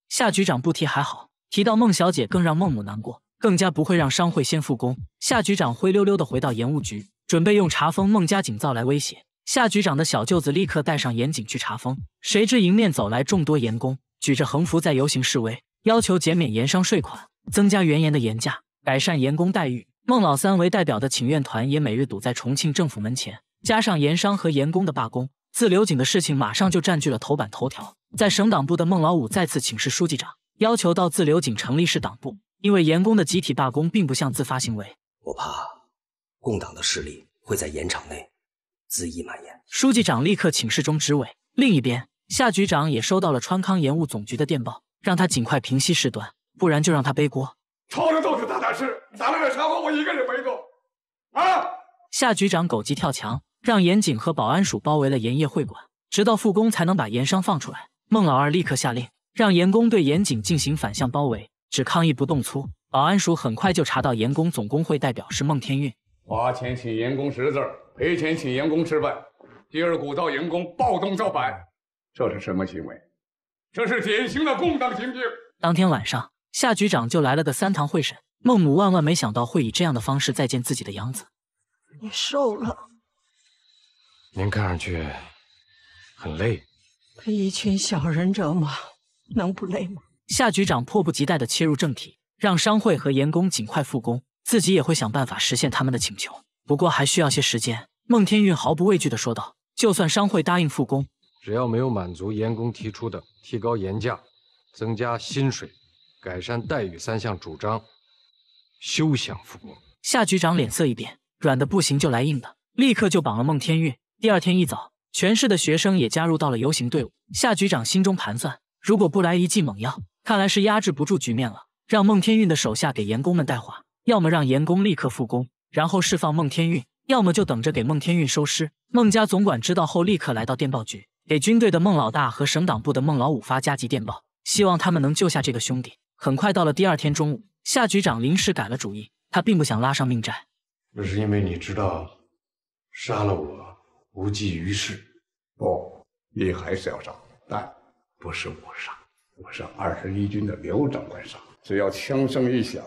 夏局长不提还好，提到孟小姐更让孟母难过。更加不会让商会先复工。夏局长灰溜溜地回到盐务局，准备用查封孟家井灶来威胁。夏局长的小舅子立刻带上盐警去查封，谁知迎面走来众多盐工，举着横幅在游行示威，要求减免盐商税款，增加原盐的盐价，改善盐工待遇。孟老三为代表的请愿团也每日堵在重庆政府门前。加上盐商和盐工的罢工，自留井的事情马上就占据了头版头条。在省党部的孟老五再次请示书记长，要求到自留井成立市党部。因为严工的集体罢工并不像自发行为，我怕共党的势力会在盐场内恣意蔓延。书记长立刻请示中执委。另一边，夏局长也收到了川康盐务总局的电报，让他尽快平息事端，不然就让他背锅。朝着都是大大事，咱们点差错我一个人背过啊？夏局长狗急跳墙，让盐警和保安署包围了盐业会馆，直到复工才能把盐商放出来。孟老二立刻下令，让盐工对盐警进行反向包围。只抗议不动粗，保安署很快就查到员工总工会代表是孟天运，花钱请员工识字，赔钱请员工吃饭，第二鼓噪员工暴动造反，这是什么行为？这是典型的共党行径。当天晚上，夏局长就来了个三堂会审。孟母万万没想到会以这样的方式再见自己的养子，你瘦了，您看上去很累，被一群小人折磨，能不累吗？夏局长迫不及待地切入正题，让商会和严工尽快复工，自己也会想办法实现他们的请求。不过还需要些时间。孟天运毫不畏惧地说道：“就算商会答应复工，只要没有满足严工提出的提高盐价、增加薪水、改善待遇三项主张，休想复工。”夏局长脸色一变，软的不行就来硬的，立刻就绑了孟天运。第二天一早，全市的学生也加入到了游行队伍。夏局长心中盘算。如果不来一剂猛药，看来是压制不住局面了。让孟天运的手下给严工们带话，要么让严工立刻复工，然后释放孟天运；要么就等着给孟天运收尸。孟家总管知道后，立刻来到电报局，给军队的孟老大和省党部的孟老五发加急电报，希望他们能救下这个兄弟。很快到了第二天中午，夏局长临时改了主意，他并不想拉上命债。那是因为你知道杀了我无济于事，不，你还是要找。来。不是我杀，我是二十一军的刘长官杀。只要枪声一响，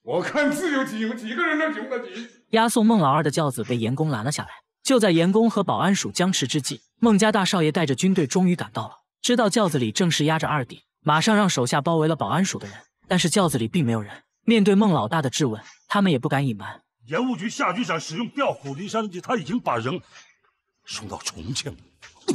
我看自有几个人能救得你？押送孟老二的轿子被严工拦了下来。就在严工和保安署僵持之际，孟家大少爷带着军队终于赶到了。知道轿子里正是押着二弟，马上让手下包围了保安署的人。但是轿子里并没有人。面对孟老大的质问，他们也不敢隐瞒。盐务局夏局长使用调虎离山计，他已经把人送到重庆了。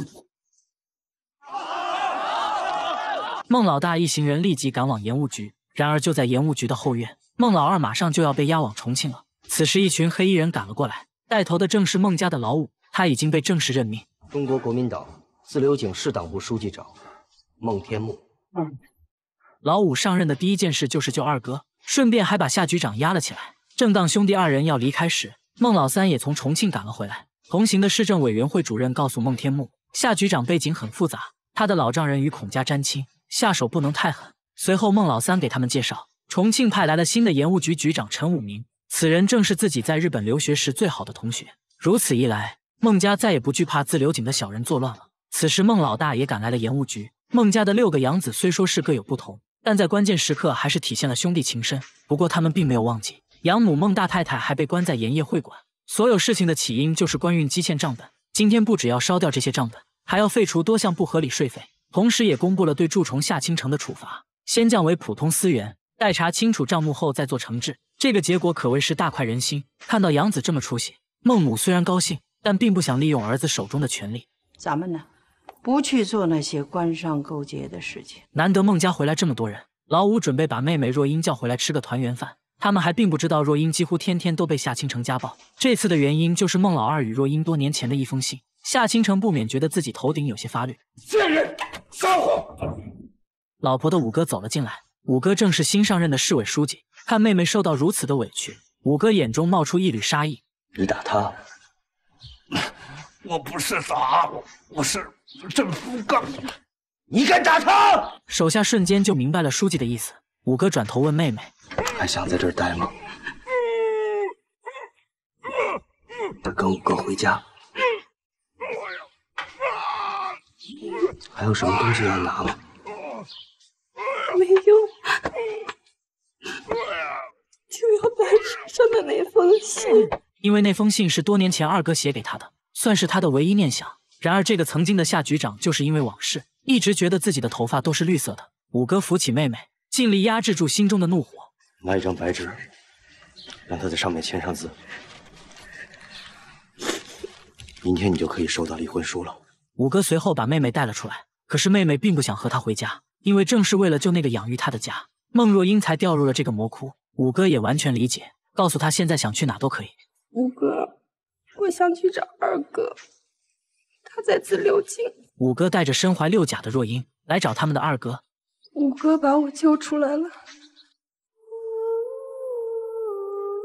孟老大一行人立即赶往盐务局，然而就在盐务局的后院，孟老二马上就要被押往重庆了。此时，一群黑衣人赶了过来，带头的正是孟家的老五，他已经被正式任命中国国民党自流井市党部书记长孟天木。老五上任的第一件事就是救二哥，顺便还把夏局长押了起来。正当兄弟二人要离开时，孟老三也从重庆赶了回来，同行的市政委员会主任告诉孟天木，夏局长背景很复杂，他的老丈人与孔家沾亲。下手不能太狠。随后，孟老三给他们介绍，重庆派来了新的盐务局局长陈武明，此人正是自己在日本留学时最好的同学。如此一来，孟家再也不惧怕自流井的小人作乱了。此时，孟老大也赶来了盐务局。孟家的六个养子虽说是各有不同，但在关键时刻还是体现了兄弟情深。不过，他们并没有忘记养母孟大太太还被关在盐业会馆。所有事情的起因就是官运积欠账本。今天不只要烧掉这些账本，还要废除多项不合理税费。同时，也公布了对蛀虫夏倾城的处罚，先降为普通司员，待查清楚账目后再做惩治。这个结果可谓是大快人心。看到杨子这么出息，孟母虽然高兴，但并不想利用儿子手中的权力。咱们呢，不去做那些官商勾结的事情。难得孟家回来这么多人，老五准备把妹妹若英叫回来吃个团圆饭。他们还并不知道若英几乎天天都被夏倾城家暴。这次的原因就是孟老二与若英多年前的一封信。夏倾城不免觉得自己头顶有些发绿。贱人！撒谎！老婆的五哥走了进来，五哥正是新上任的市委书记。看妹妹受到如此的委屈，五哥眼中冒出一缕杀意。你打他？我不是傻，我是政府干部，你敢打他？手下瞬间就明白了书记的意思。五哥转头问妹妹：“还想在这儿待吗？”他跟五哥回家。还有什么东西要拿吗？没有，就要白纸上的那封信，因为那封信是多年前二哥写给他的，算是他的唯一念想。然而，这个曾经的夏局长就是因为往事，一直觉得自己的头发都是绿色的。五哥扶起妹妹，尽力压制住心中的怒火，拿一张白纸，让他在上面签上字，明天你就可以收到离婚书了。五哥随后把妹妹带了出来。可是妹妹并不想和他回家，因为正是为了救那个养育她的家，孟若英才掉入了这个魔窟。五哥也完全理解，告诉他现在想去哪都可以。五哥，我想去找二哥，他在自流井。五哥带着身怀六甲的若英来找他们的二哥。五哥把我救出来了，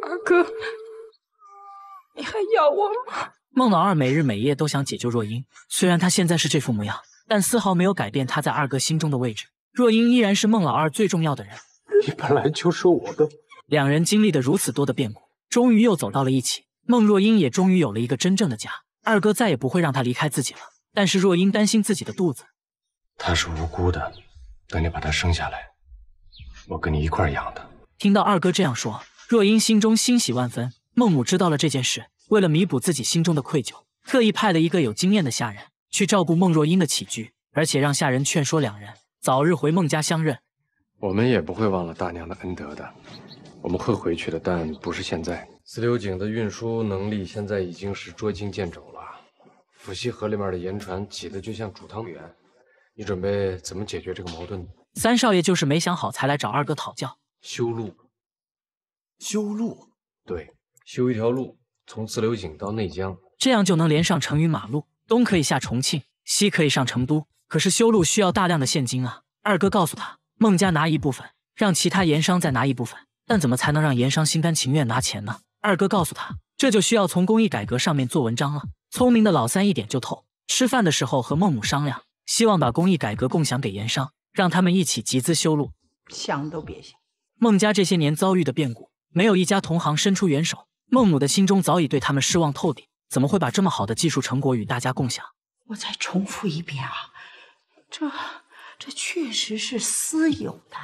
二哥，你还要我吗？孟老二每日每夜都想解救若英，虽然他现在是这副模样。但丝毫没有改变他在二哥心中的位置。若英依然是孟老二最重要的人。你本来就是我的。两人经历的如此多的变故，终于又走到了一起。孟若英也终于有了一个真正的家。二哥再也不会让他离开自己了。但是若英担心自己的肚子。他是无辜的。等你把他生下来，我跟你一块养的。听到二哥这样说，若英心中欣喜万分。孟母知道了这件事，为了弥补自己心中的愧疚，特意派了一个有经验的下人。去照顾孟若英的起居，而且让下人劝说两人早日回孟家相认。我们也不会忘了大娘的恩德的，我们会回去的，但不是现在。四流井的运输能力现在已经是捉襟见肘了，抚西河里面的盐船挤得就像煮汤圆。你准备怎么解决这个矛盾呢？三少爷就是没想好，才来找二哥讨教。修路，修路，对，修一条路从自流井到内江，这样就能连上成渝马路。东可以下重庆，西可以上成都。可是修路需要大量的现金啊！二哥告诉他，孟家拿一部分，让其他盐商再拿一部分。但怎么才能让盐商心甘情愿拿钱呢？二哥告诉他，这就需要从工艺改革上面做文章了。聪明的老三一点就透。吃饭的时候和孟母商量，希望把工艺改革共享给盐商，让他们一起集资修路。想都别想！孟家这些年遭遇的变故，没有一家同行伸出援手。孟母的心中早已对他们失望透顶。怎么会把这么好的技术成果与大家共享？我再重复一遍啊，这这确实是私有的。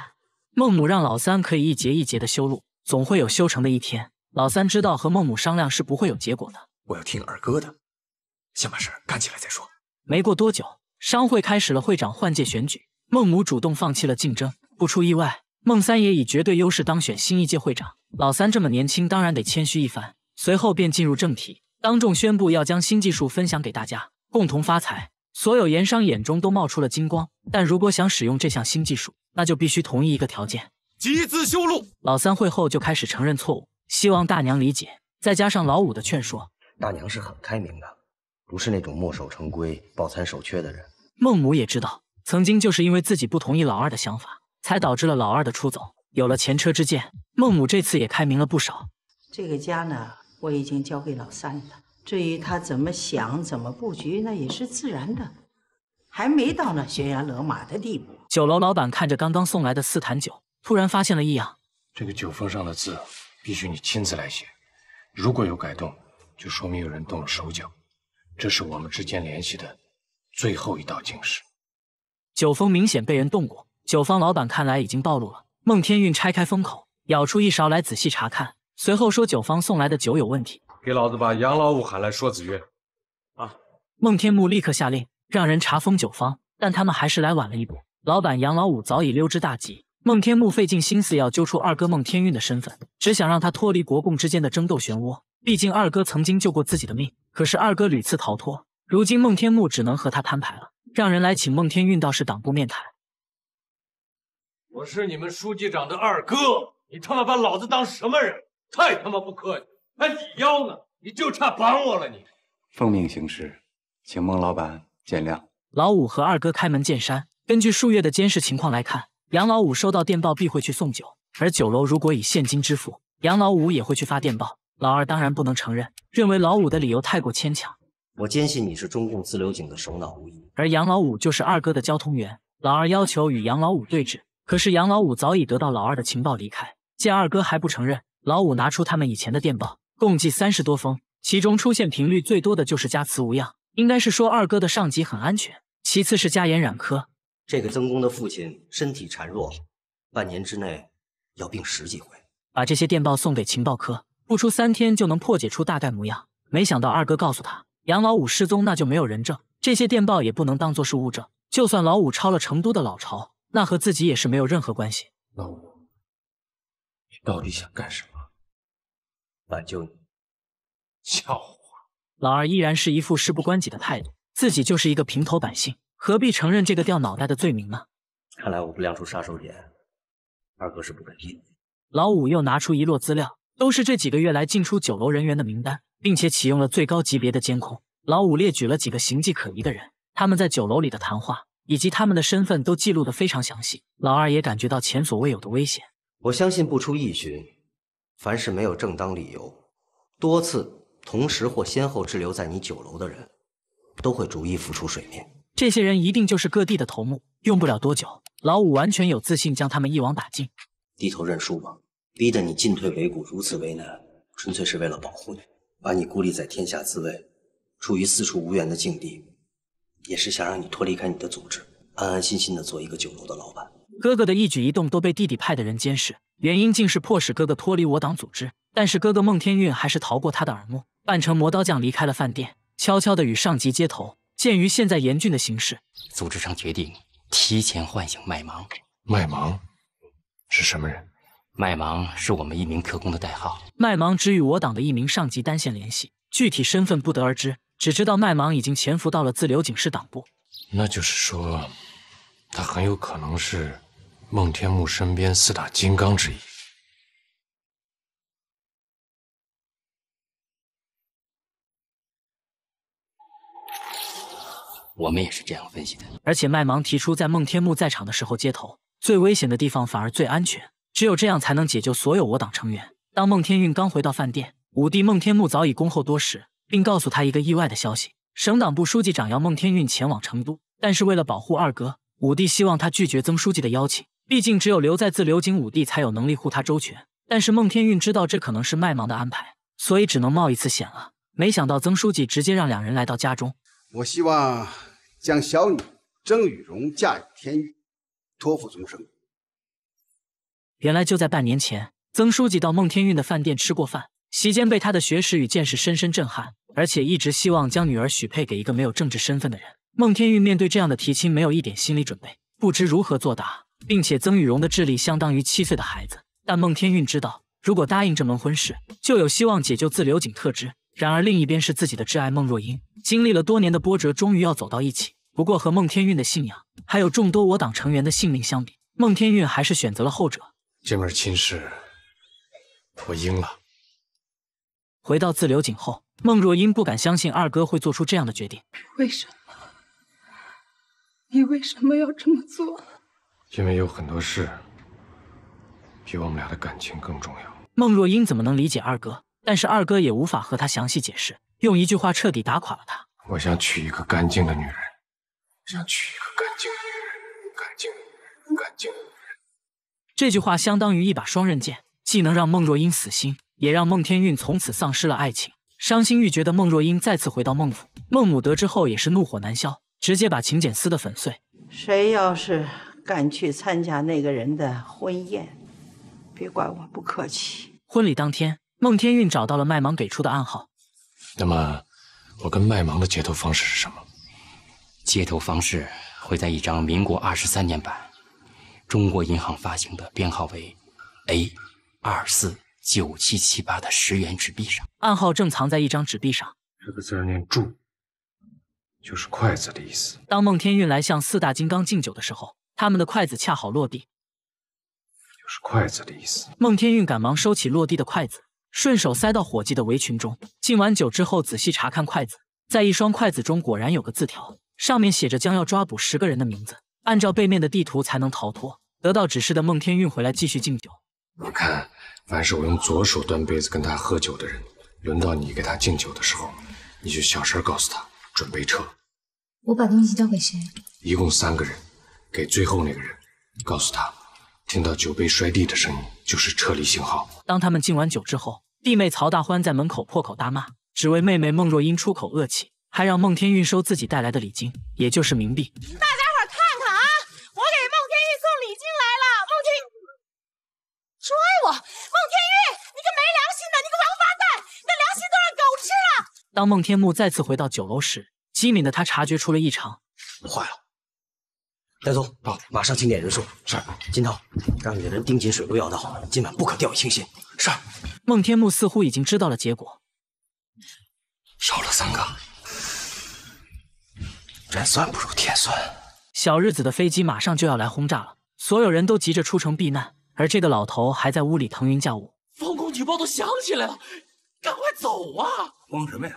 孟母让老三可以一节一节的修路，总会有修成的一天。老三知道和孟母商量是不会有结果的，我要听二哥的，先把事儿干起来再说。没过多久，商会开始了会长换届选举，孟母主动放弃了竞争。不出意外，孟三爷以绝对优势当选新一届会长。老三这么年轻，当然得谦虚一番，随后便进入正题。当众宣布要将新技术分享给大家，共同发财。所有盐商眼中都冒出了金光。但如果想使用这项新技术，那就必须同意一个条件：集资修路。老三会后就开始承认错误，希望大娘理解。再加上老五的劝说，大娘是很开明的，不是那种墨守成规、抱残守缺的人。孟母也知道，曾经就是因为自己不同意老二的想法，才导致了老二的出走。有了前车之鉴，孟母这次也开明了不少。这个家呢？我已经交给老三了。至于他怎么想、怎么布局，那也是自然的，还没到那悬崖勒马的地步。酒楼老板看着刚刚送来的四坛酒，突然发现了异样。这个酒封上的字必须你亲自来写，如果有改动，就说明有人动了手脚。这是我们之间联系的最后一道警示。酒封明显被人动过，酒坊老板看来已经暴露了。孟天运拆开封口，舀出一勺来仔细查看。随后说酒方送来的酒有问题，给老子把杨老五喊来，说子越。啊！孟天木立刻下令让人查封酒方，但他们还是来晚了一步。老板杨老五早已溜之大吉。孟天木费尽心思要揪出二哥孟天运的身份，只想让他脱离国共之间的争斗漩涡。毕竟二哥曾经救过自己的命，可是二哥屡次逃脱，如今孟天木只能和他摊牌了，让人来请孟天运到市党部面谈。我是你们书记长的二哥，你他妈把老子当什么人？太他妈不客气，还你腰呢？你就差绑我了，你奉命行事，请孟老板见谅。老五和二哥开门见山，根据数月的监视情况来看，杨老五收到电报必会去送酒，而酒楼如果以现金支付，杨老五也会去发电报。老二当然不能承认，认为老五的理由太过牵强。我坚信你是中共自流井的首脑无疑，而杨老五就是二哥的交通员。老二要求与杨老五对质，可是杨老五早已得到老二的情报，离开。见二哥还不承认。老五拿出他们以前的电报，共计三十多封，其中出现频率最多的就是“家慈无恙”，应该是说二哥的上级很安全。其次是“家严染科，这个曾公的父亲身体孱弱，半年之内要病十几回。把这些电报送给情报科，不出三天就能破解出大概模样。没想到二哥告诉他，杨老五失踪，那就没有人证，这些电报也不能当做是物证。就算老五抄了成都的老巢，那和自己也是没有任何关系。老五。到底想干什么？挽救你，笑话！老二依然是一副事不关己的态度，自己就是一个平头百姓，何必承认这个掉脑袋的罪名呢？看来我不亮出杀手锏，二哥是不敢逼老五又拿出一摞资料，都是这几个月来进出酒楼人员的名单，并且启用了最高级别的监控。老五列举了几个形迹可疑的人，他们在酒楼里的谈话以及他们的身份都记录的非常详细。老二也感觉到前所未有的危险。我相信不出一旬，凡是没有正当理由，多次同时或先后滞留在你酒楼的人，都会逐一浮出水面。这些人一定就是各地的头目，用不了多久，老五完全有自信将他们一网打尽。低头认输吧，逼得你进退维谷，如此为难，纯粹是为了保护你，把你孤立在天下滋味，处于四处无缘的境地，也是想让你脱离开你的组织，安安心心的做一个酒楼的老板。哥哥的一举一动都被弟弟派的人监视，原因竟是迫使哥哥脱离我党组织。但是哥哥孟天运还是逃过他的耳目，扮成磨刀匠离开了饭店，悄悄的与上级接头。鉴于现在严峻的形势，组织上决定提前唤醒麦芒。麦芒是什么人？麦芒是我们一名特工的代号。麦芒只与我党的一名上级单线联系，具体身份不得而知，只知道麦芒已经潜伏到了自流井市党部。那就是说，他很有可能是。孟天木身边四大金刚之一，我们也是这样分析的。而且麦芒提出，在孟天木在场的时候接头，最危险的地方反而最安全。只有这样，才能解救所有我党成员。当孟天运刚回到饭店，五弟孟天木早已恭候多时，并告诉他一个意外的消息：省党部书记长要孟天运前往成都，但是为了保护二哥，五弟希望他拒绝曾书记的邀请。毕竟只有留在自流井武帝才有能力护他周全，但是孟天运知道这可能是麦芒的安排，所以只能冒一次险了。没想到曾书记直接让两人来到家中，我希望将小女曾雨荣嫁与天运，托付终生。原来就在半年前，曾书记到孟天运的饭店吃过饭，席间被他的学识与见识深深震撼，而且一直希望将女儿许配给一个没有政治身份的人。孟天运面对这样的提亲，没有一点心理准备，不知如何作答。并且曾雨荣的智力相当于七岁的孩子，但孟天运知道，如果答应这门婚事，就有希望解救自留井特支。然而另一边是自己的挚爱孟若英，经历了多年的波折，终于要走到一起。不过和孟天运的信仰，还有众多我党成员的性命相比，孟天运还是选择了后者。这门亲事，我应了。回到自留井后，孟若英不敢相信二哥会做出这样的决定。为什么？你为什么要这么做？因为有很多事比我们俩的感情更重要。孟若英怎么能理解二哥？但是二哥也无法和他详细解释，用一句话彻底打垮了他。我想娶一个干净的女人，我想娶一个干净女人，干净女人，干净女人。这句话相当于一把双刃剑，既能让孟若英死心，也让孟天运从此丧失了爱情。伤心欲绝的孟若英再次回到孟府，孟母得知后也是怒火难消，直接把请柬撕得粉碎。谁要是……敢去参加那个人的婚宴，别怪我不客气。婚礼当天，孟天运找到了麦芒给出的暗号。那么，我跟麦芒的接头方式是什么？接头方式会在一张民国二十三年版中国银行发行的编号为 A 二四九七七八的十元纸币上。暗号正藏在一张纸币上。这个字念“箸”，就是筷子的意思。当孟天运来向四大金刚敬酒的时候。他们的筷子恰好落地，就是筷子的意思。孟天运赶忙收起落地的筷子，顺手塞到伙计的围裙中。敬完酒之后，仔细查看筷子，在一双筷子中果然有个字条，上面写着将要抓捕十个人的名字。按照背面的地图才能逃脱。得到指示的孟天运回来继续敬酒。你看，凡是我用左手端杯子跟他喝酒的人，轮到你给他敬酒的时候，你就小声告诉他准备撤。我把东西交给谁？一共三个人。给最后那个人，告诉他，听到酒杯摔地的声音就是撤离信号。当他们敬完酒之后，弟妹曹大欢在门口破口大骂，只为妹妹孟若英出口恶气，还让孟天运收自己带来的礼金，也就是冥币。大家伙看看啊，我给孟天运送礼金来了。孟天拽我，孟天运，你个没良心的，你个王八蛋，你的良心都让狗吃了。当孟天木再次回到酒楼时，机敏的他察觉出了异常，坏了。带走！好，马上清点人数。是。金涛，让你的人盯紧水路要道，今晚不可掉以轻心。是。孟天木似乎已经知道了结果，少了三个。人算不如天算。小日子的飞机马上就要来轰炸了，所有人都急着出城避难，而这个老头还在屋里腾云驾雾。防空警报都响起来了，赶快走啊！慌什么呀？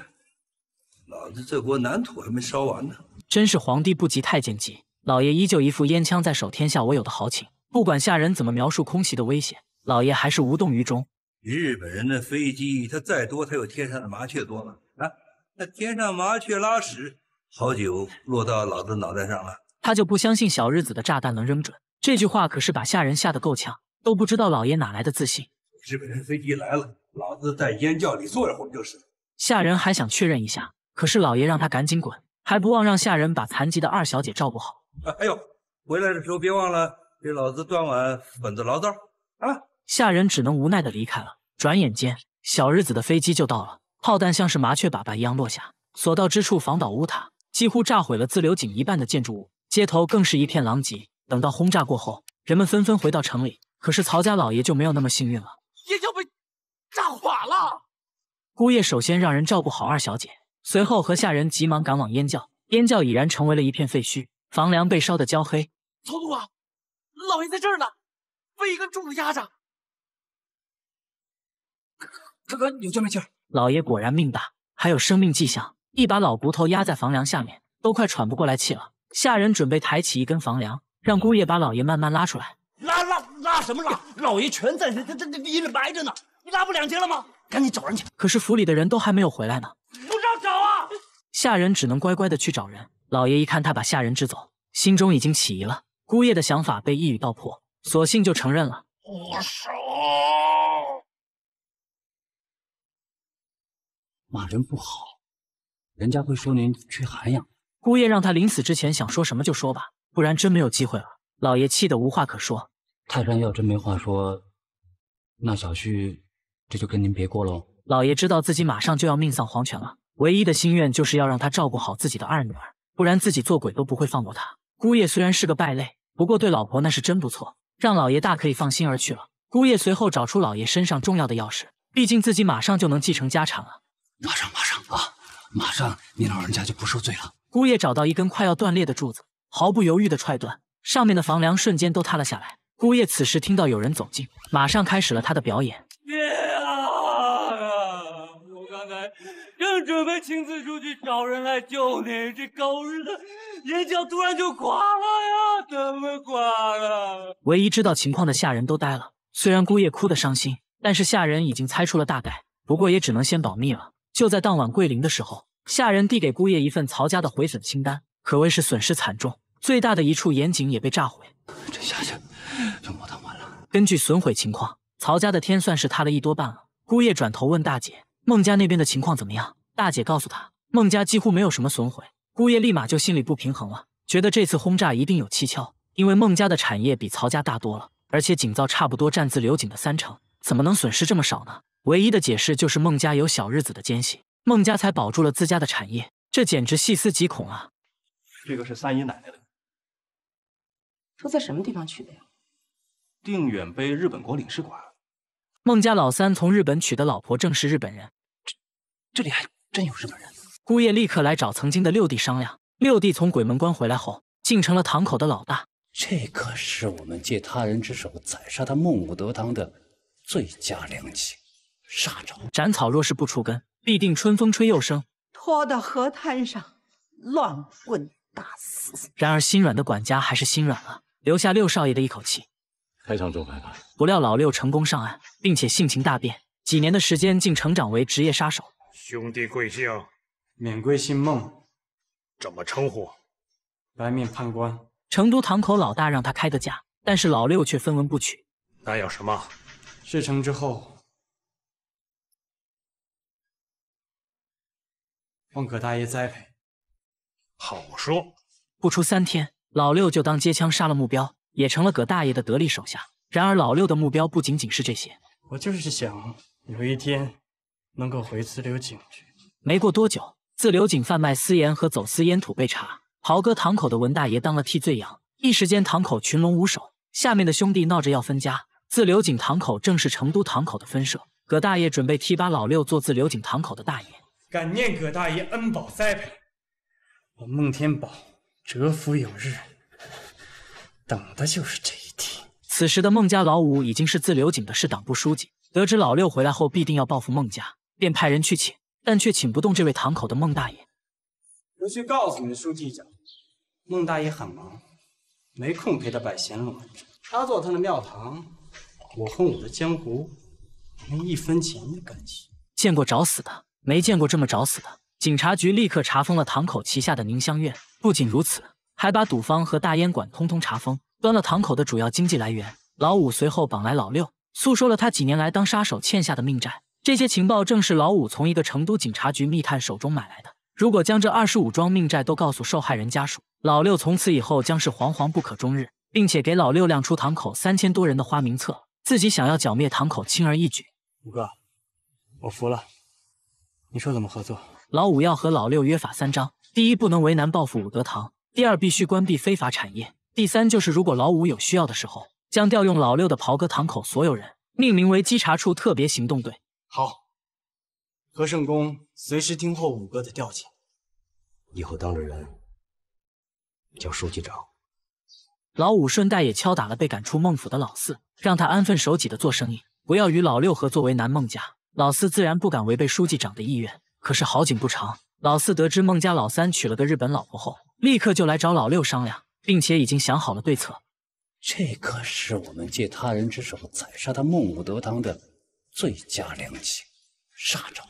老子这锅南土还没烧完呢。真是皇帝不急太监急。老爷依旧一副烟枪在手，天下我有的豪情。不管下人怎么描述空袭的危险，老爷还是无动于衷。日本人的飞机，他再多，他有天上的麻雀多吗？啊，那天上麻雀拉屎，好酒落到老子脑袋上了。他就不相信小日子的炸弹能扔准。这句话可是把下人吓得够呛，都不知道老爷哪来的自信。日本人飞机来了，老子在烟窖里坐一会儿就是。下人还想确认一下，可是老爷让他赶紧滚，还不忘让下人把残疾的二小姐照顾好。哎呦，回来的时候别忘了给老子端碗粉子醪糟啊！下人只能无奈的离开了。转眼间，小日子的飞机就到了，炮弹像是麻雀粑粑一样落下，所到之处，房倒屋塌，几乎炸毁了自留井一半的建筑物，街头更是一片狼藉。等到轰炸过后，人们纷纷回到城里，可是曹家老爷就没有那么幸运了，也就被炸垮了。姑爷首先让人照顾好二小姐，随后和下人急忙赶往燕教，燕教已然成为了一片废墟。房梁被烧得焦黑。曹督啊，老爷在这儿呢，被一根柱子压着。哥哥有救没气儿。老爷果然命大，还有生命迹象。一把老骨头压在房梁下面，都快喘不过来气了。下人准备抬起一根房梁，让姑爷把老爷慢慢拉出来。拉拉拉什么拉？老爷全在那那那底下埋着呢，你拉不两截了吗？赶紧找人去。可是府里的人都还没有回来呢。不让找啊！下人只能乖乖的去找人。老爷一看他把下人支走，心中已经起疑了。姑爷的想法被一语道破，索性就承认了。我骂人不好，人家会说您缺涵养。姑爷让他临死之前想说什么就说吧，不然真没有机会了。老爷气得无话可说。泰山要真没话说，那小旭这就跟您别过喽。老爷知道自己马上就要命丧黄泉了，唯一的心愿就是要让他照顾好自己的二女儿。不然自己做鬼都不会放过他。姑爷虽然是个败类，不过对老婆那是真不错，让老爷大可以放心而去了。姑爷随后找出老爷身上重要的钥匙，毕竟自己马上就能继承家产了。马上，马上啊，马上，你老人家就不受罪了。姑爷找到一根快要断裂的柱子，毫不犹豫的踹断，上面的房梁瞬间都塌了下来。姑爷此时听到有人走近，马上开始了他的表演。正准备亲自出去找人来救你，这狗日的眼角突然就垮了呀！怎么垮了？唯一知道情况的下人都呆了。虽然姑爷哭得伤心，但是下人已经猜出了大概，不过也只能先保密了。就在当晚桂林的时候，下人递给姑爷一份曹家的毁损清单，可谓是损失惨重。最大的一处盐井也被炸毁，这下去就没得玩了。根据损毁情况，曹家的天算是塌了一多半了。姑爷转头问大姐。孟家那边的情况怎么样？大姐告诉他，孟家几乎没有什么损毁。姑爷立马就心里不平衡了，觉得这次轰炸一定有蹊跷，因为孟家的产业比曹家大多了，而且井灶差不多占自留井的三成，怎么能损失这么少呢？唯一的解释就是孟家有小日子的奸细，孟家才保住了自家的产业，这简直细思极恐啊！这个是三姨奶奶的，说在什么地方取的呀？定远碑日本国领事馆。孟家老三从日本娶的老婆正是日本人，这这里还真有日本人。姑爷立刻来找曾经的六弟商量。六弟从鬼门关回来后，竟成了堂口的老大。这可是我们借他人之手宰杀他孟武德堂的最佳良机，杀招。斩草若是不除根，必定春风吹又生。拖到河滩上，乱棍打死。然而心软的管家还是心软了，留下六少爷的一口气。开上重罚了。不料老六成功上岸，并且性情大变。几年的时间，竟成长为职业杀手。兄弟贵姓？免贵姓孟。怎么称呼？白面判官，成都堂口老大让他开个价，但是老六却分文不取。那要什么？事成之后，望葛大爷栽培。好说。不出三天，老六就当接枪杀了目标。也成了葛大爷的得力手下。然而，老六的目标不仅仅是这些。我就是想有一天能够回自流井去。没过多久，自流井贩卖私盐和走私烟土被查，豪哥堂口的文大爷当了替罪羊。一时间，堂口群龙无首，下面的兄弟闹着要分家。自流井堂口正是成都堂口的分社，葛大爷准备提拔老六做自流井堂口的大爷。感念葛大爷恩宝栽培，我孟天宝折伏有日。等的就是这一天。此时的孟家老五已经是自留井的市党部书记，得知老六回来后必定要报复孟家，便派人去请，但却请不动这位堂口的孟大爷。回去告诉你们书记长，孟大爷很忙，没空陪他摆门阵。他坐他的庙堂，我和我的江湖没一分钱的关系。见过找死的，没见过这么找死的。警察局立刻查封了堂口旗下的凝香院。不仅如此。还把赌方和大烟馆通通查封，端了堂口的主要经济来源。老五随后绑来老六，诉说了他几年来当杀手欠下的命债。这些情报正是老五从一个成都警察局密探手中买来的。如果将这二十五桩命债都告诉受害人家属，老六从此以后将是惶惶不可终日，并且给老六亮出堂口三千多人的花名册，自己想要剿灭堂口轻而易举。五哥，我服了。你说怎么合作？老五要和老六约法三章：第一，不能为难报复武德堂。第二，必须关闭非法产业。第三，就是如果老五有需要的时候，将调用老六的袍哥堂口所有人，命名为稽查处特别行动队。好，何圣公随时听候五哥的调遣。以后当着人叫书记长。老五顺带也敲打了被赶出孟府的老四，让他安分守己的做生意，不要与老六合作。为男孟家，老四自然不敢违背书记长的意愿。可是好景不长，老四得知孟家老三娶了个日本老婆后。立刻就来找老六商量，并且已经想好了对策。这可是我们借他人之手宰杀他孟武德当的最佳良机，杀招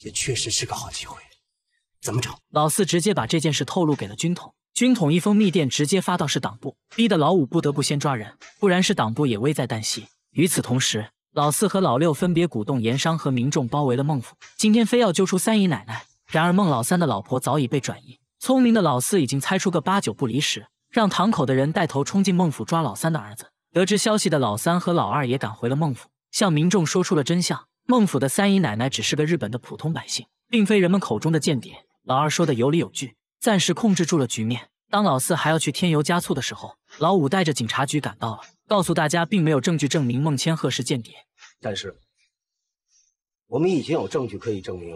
也确实是个好机会。怎么找？老四直接把这件事透露给了军统，军统一封密电直接发到市党部，逼得老五不得不先抓人，不然，是党部也危在旦夕。与此同时，老四和老六分别鼓动盐商和民众包围了孟府，今天非要揪出三姨奶奶。然而，孟老三的老婆早已被转移。聪明的老四已经猜出个八九不离十，让堂口的人带头冲进孟府抓老三的儿子。得知消息的老三和老二也赶回了孟府，向民众说出了真相：孟府的三姨奶奶只是个日本的普通百姓，并非人们口中的间谍。老二说的有理有据，暂时控制住了局面。当老四还要去添油加醋的时候，老五带着警察局赶到了，告诉大家并没有证据证明孟千鹤是间谍，但是我们已经有证据可以证明。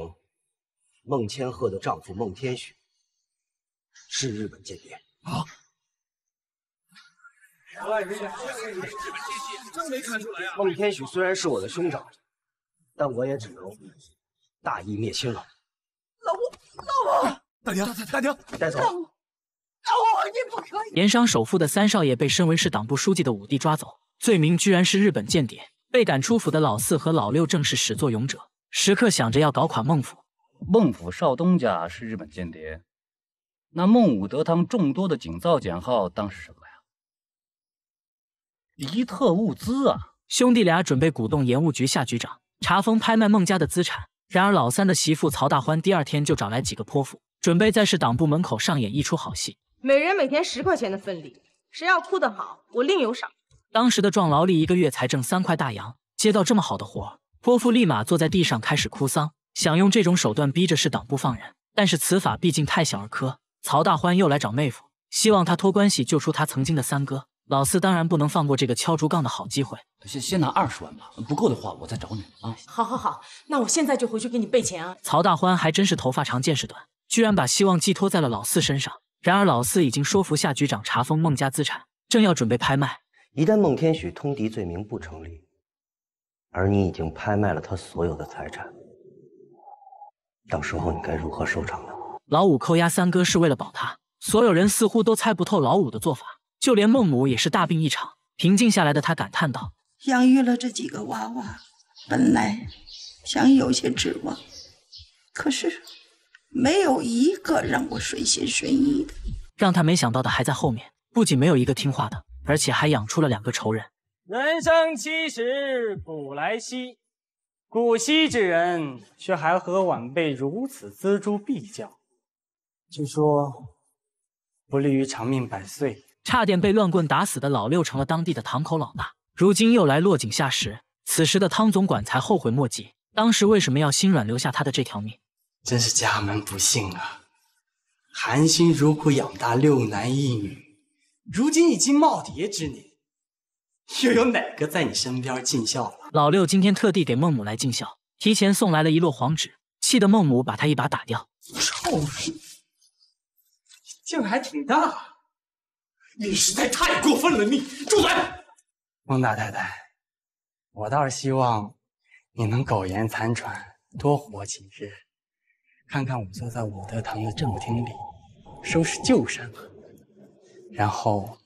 孟千鹤的丈夫孟天许是日本间谍啊！真没看出来。孟天许虽然是我的兄长，但我也只能大义灭亲了。老吴，老吴，大娘，大娘，带走！老吴，你不可以！盐商首富的三少爷被身为市党部书记的五弟抓走，罪名居然是日本间谍。被赶出府的老四和老六正是始作俑者，时刻想着要搞垮孟府。孟府少东家是日本间谍，那孟武德汤众多的警造简号当是什么呀？敌特物资啊！兄弟俩准备鼓动盐务局夏局长查封拍卖孟家的资产。然而老三的媳妇曹大欢第二天就找来几个泼妇，准备在市党部门口上演一出好戏。每人每天十块钱的份礼，谁要哭得好，我另有赏。当时的壮劳力一个月才挣三块大洋，接到这么好的活，泼妇立马坐在地上开始哭丧。想用这种手段逼着市党部放人，但是此法毕竟太小儿科。曹大欢又来找妹夫，希望他托关系救出他曾经的三哥。老四当然不能放过这个敲竹杠的好机会，先先拿二十万吧，不够的话我再找你啊。好好好，那我现在就回去给你备钱啊。曹大欢还真是头发长见识短，居然把希望寄托在了老四身上。然而老四已经说服夏局长查封孟家资产，正要准备拍卖。一旦孟天许通敌罪名不成立，而你已经拍卖了他所有的财产。到时候你该如何收场呢？老五扣押三哥是为了保他，所有人似乎都猜不透老五的做法，就连孟母也是大病一场。平静下来的他感叹道：“养育了这几个娃娃，本来想有些指望，可是没有一个让我随心随意的。”让他没想到的还在后面，不仅没有一个听话的，而且还养出了两个仇人。人生七十古来稀。古稀之人，却还和晚辈如此锱铢必较，据说不利于长命百岁。差点被乱棍打死的老六成了当地的堂口老大，如今又来落井下石。此时的汤总管才后悔莫及，当时为什么要心软留下他的这条命？真是家门不幸啊！含辛茹苦养大六男一女，如今已经耄耋之年。又有哪个在你身边尽孝了？老六今天特地给孟母来尽孝，提前送来了一摞黄纸，气得孟母把他一把打掉。臭你。劲儿还挺大，你实在太过分了，你住嘴！孟大太太，我倒是希望你能苟延残喘多活几日，看看我坐在武德堂的正厅里收拾旧山河，然后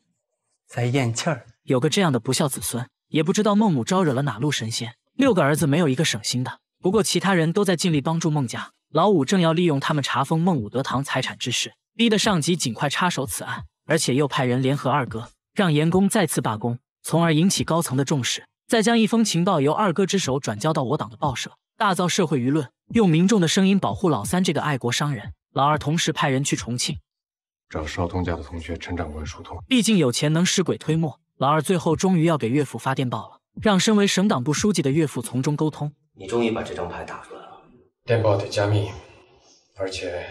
再咽气儿。有个这样的不孝子孙，也不知道孟母招惹了哪路神仙。六个儿子没有一个省心的。不过其他人都在尽力帮助孟家。老五正要利用他们查封孟武德堂财产之事，逼得上级尽快插手此案，而且又派人联合二哥，让严工再次罢工，从而引起高层的重视。再将一封情报由二哥之手转交到我党的报社，大造社会舆论，用民众的声音保护老三这个爱国商人。老二同时派人去重庆，找少通家的同学陈掌柜疏通。毕竟有钱能使鬼推磨。老二最后终于要给岳父发电报了，让身为省党部书记的岳父从中沟通。你终于把这张牌打出来了。电报得加密，而且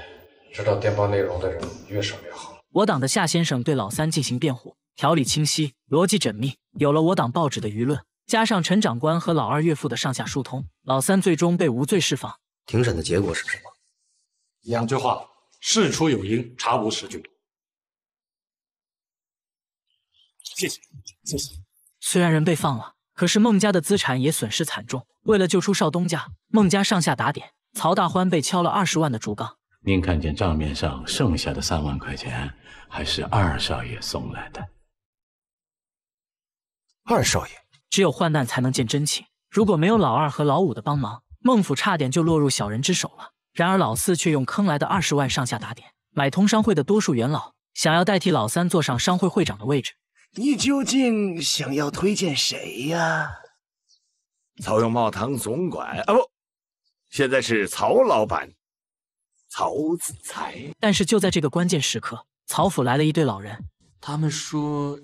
知道电报内容的人越少越好。我党的夏先生对老三进行辩护，条理清晰，逻辑缜密。有了我党报纸的舆论，加上陈长官和老二岳父的上下疏通，老三最终被无罪释放。庭审的结果是什么？两句话：事出有因，查无实据。谢谢。谢谢。虽然人被放了，可是孟家的资产也损失惨重。为了救出少东家，孟家上下打点，曹大欢被敲了二十万的竹杠。您看见账面上剩下的三万块钱，还是二少爷送来的。二少爷，只有患难才能见真情。如果没有老二和老五的帮忙，孟府差点就落入小人之手了。然而老四却用坑来的二十万上下打点，买通商会的多数元老，想要代替老三坐上商会会长的位置。你究竟想要推荐谁呀？曹永茂堂总管啊，不，现在是曹老板，曹子才。但是就在这个关键时刻，曹府来了一对老人，他们说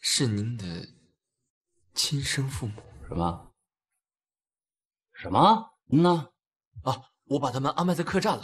是您的亲生父母。什么？什么？那啊，我把他们安排在客栈了。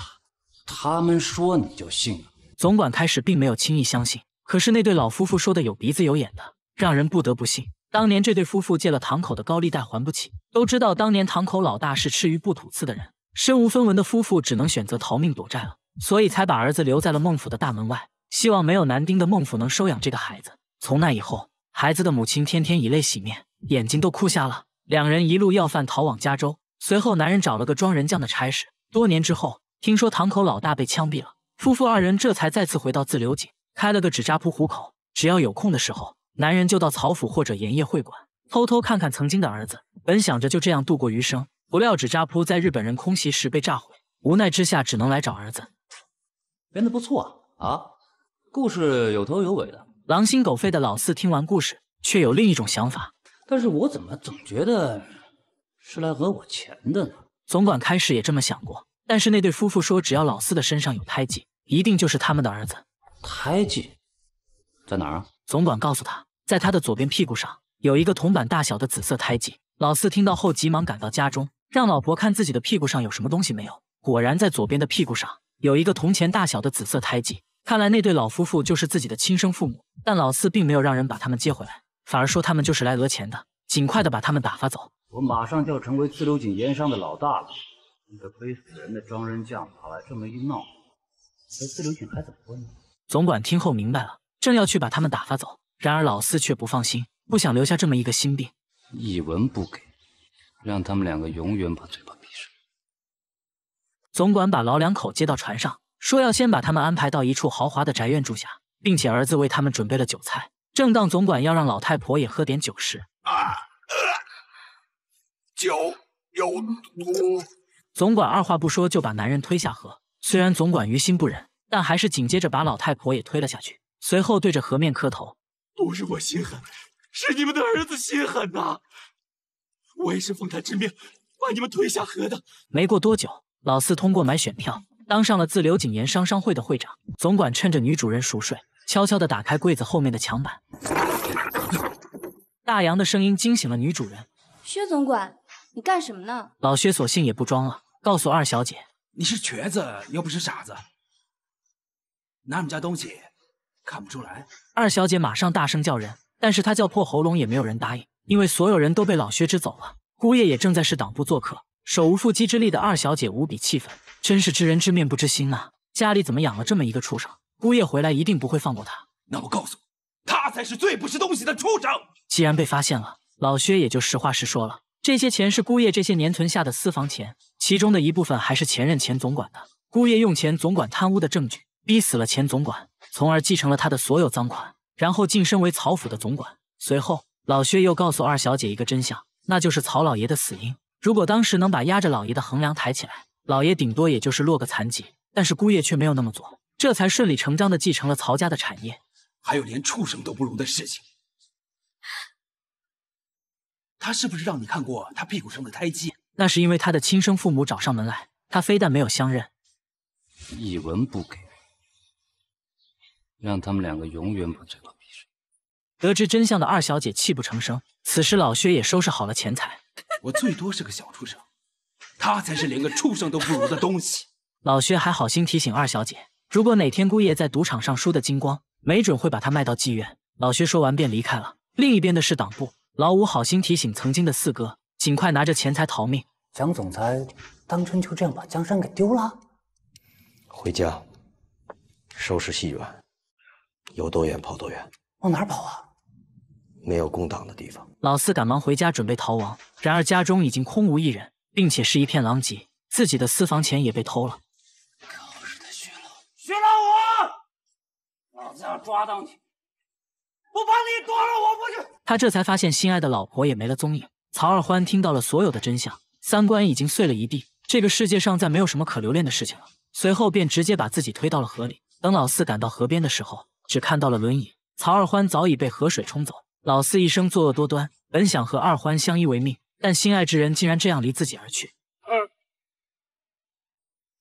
他们说你就信了？总管开始并没有轻易相信。可是那对老夫妇说的有鼻子有眼的，让人不得不信。当年这对夫妇借了堂口的高利贷还不起，都知道当年堂口老大是吃鱼不吐刺的人，身无分文的夫妇只能选择逃命躲债了，所以才把儿子留在了孟府的大门外，希望没有男丁的孟府能收养这个孩子。从那以后，孩子的母亲天天以泪洗面，眼睛都哭瞎了。两人一路要饭逃往加州，随后男人找了个装人匠的差事。多年之后，听说堂口老大被枪毙了，夫妇二人这才再次回到自流井。开了个纸扎铺糊口，只要有空的时候，男人就到曹府或者盐业会馆偷偷看看曾经的儿子。本想着就这样度过余生，不料纸扎铺在日本人空袭时被炸毁，无奈之下只能来找儿子。编的不错啊，故事有头有尾的。狼心狗肺的老四听完故事，却有另一种想法。但是我怎么总觉得是来讹我钱的呢？总管开始也这么想过，但是那对夫妇说，只要老四的身上有胎记，一定就是他们的儿子。胎记在哪儿啊？总管告诉他，在他的左边屁股上有一个铜板大小的紫色胎记。老四听到后，急忙赶到家中，让老婆看自己的屁股上有什么东西没有。果然，在左边的屁股上有一个铜钱大小的紫色胎记。看来那对老夫妇就是自己的亲生父母。但老四并没有让人把他们接回来，反而说他们就是来讹钱的，尽快的把他们打发走。我马上就要成为自流井盐商的老大了，你个背死人的装人匠跑来这么一闹，这自流井还怎么混？呢？总管听后明白了，正要去把他们打发走，然而老四却不放心，不想留下这么一个心病。一文不给，让他们两个永远把嘴巴闭上。总管把老两口接到船上，说要先把他们安排到一处豪华的宅院住下，并且儿子为他们准备了酒菜。正当总管要让老太婆也喝点酒时，啊，酒有毒！总管二话不说就把男人推下河。虽然总管于心不忍。但还是紧接着把老太婆也推了下去，随后对着河面磕头：“不是我心狠，是你们的儿子心狠呐！我也是奉他之命把你们推下河的。”没过多久，老四通过买选票当上了自流井盐商商会的会长。总管趁着女主人熟睡，悄悄地打开柜子后面的墙板，大洋的声音惊醒了女主人：“薛总管，你干什么呢？”老薛索性也不装了，告诉二小姐：“你是瘸子又不是傻子。”拿我们家东西，看不出来。二小姐马上大声叫人，但是她叫破喉咙也没有人答应，因为所有人都被老薛支走了。姑爷也正在市党部做客。手无缚鸡之力的二小姐无比气愤，真是知人知面不知心啊！家里怎么养了这么一个畜生？姑爷回来一定不会放过他。那我告诉你，他才是最不是东西的畜生！既然被发现了，老薛也就实话实说了。这些钱是姑爷这些年存下的私房钱，其中的一部分还是前任钱总管的。姑爷用钱总管贪污的证据。逼死了钱总管，从而继承了他的所有赃款，然后晋升为曹府的总管。随后，老薛又告诉二小姐一个真相，那就是曹老爷的死因。如果当时能把压着老爷的横梁抬起来，老爷顶多也就是落个残疾。但是姑爷却没有那么做，这才顺理成章的继承了曹家的产业。还有连畜生都不如的事情，他是不是让你看过他屁股上的胎记？那是因为他的亲生父母找上门来，他非但没有相认，一文不给。让他们两个永远把嘴巴闭上。得知真相的二小姐泣不成声。此时老薛也收拾好了钱财。我最多是个小畜生，他才是连个畜生都不如的东西。老薛还好心提醒二小姐，如果哪天姑爷在赌场上输得精光，没准会把他卖到妓院。老薛说完便离开了。另一边的是党部，老五好心提醒曾经的四哥，尽快拿着钱财逃命。蒋总裁当真就这样把江山给丢了？回家收拾细软。有多远跑多远，往哪跑啊？没有共党的地方。老四赶忙回家准备逃亡，然而家中已经空无一人，并且是一片狼藉，自己的私房钱也被偷了。狗日的薛老，薛老五，老子要抓到你，我把你剁了！我不去。他这才发现心爱的老婆也没了踪影。曹二欢听到了所有的真相，三观已经碎了一地，这个世界上再没有什么可留恋的事情了。随后便直接把自己推到了河里。等老四赶到河边的时候。只看到了轮椅，曹二欢早已被河水冲走。老四一生作恶多端，本想和二欢相依为命，但心爱之人竟然这样离自己而去。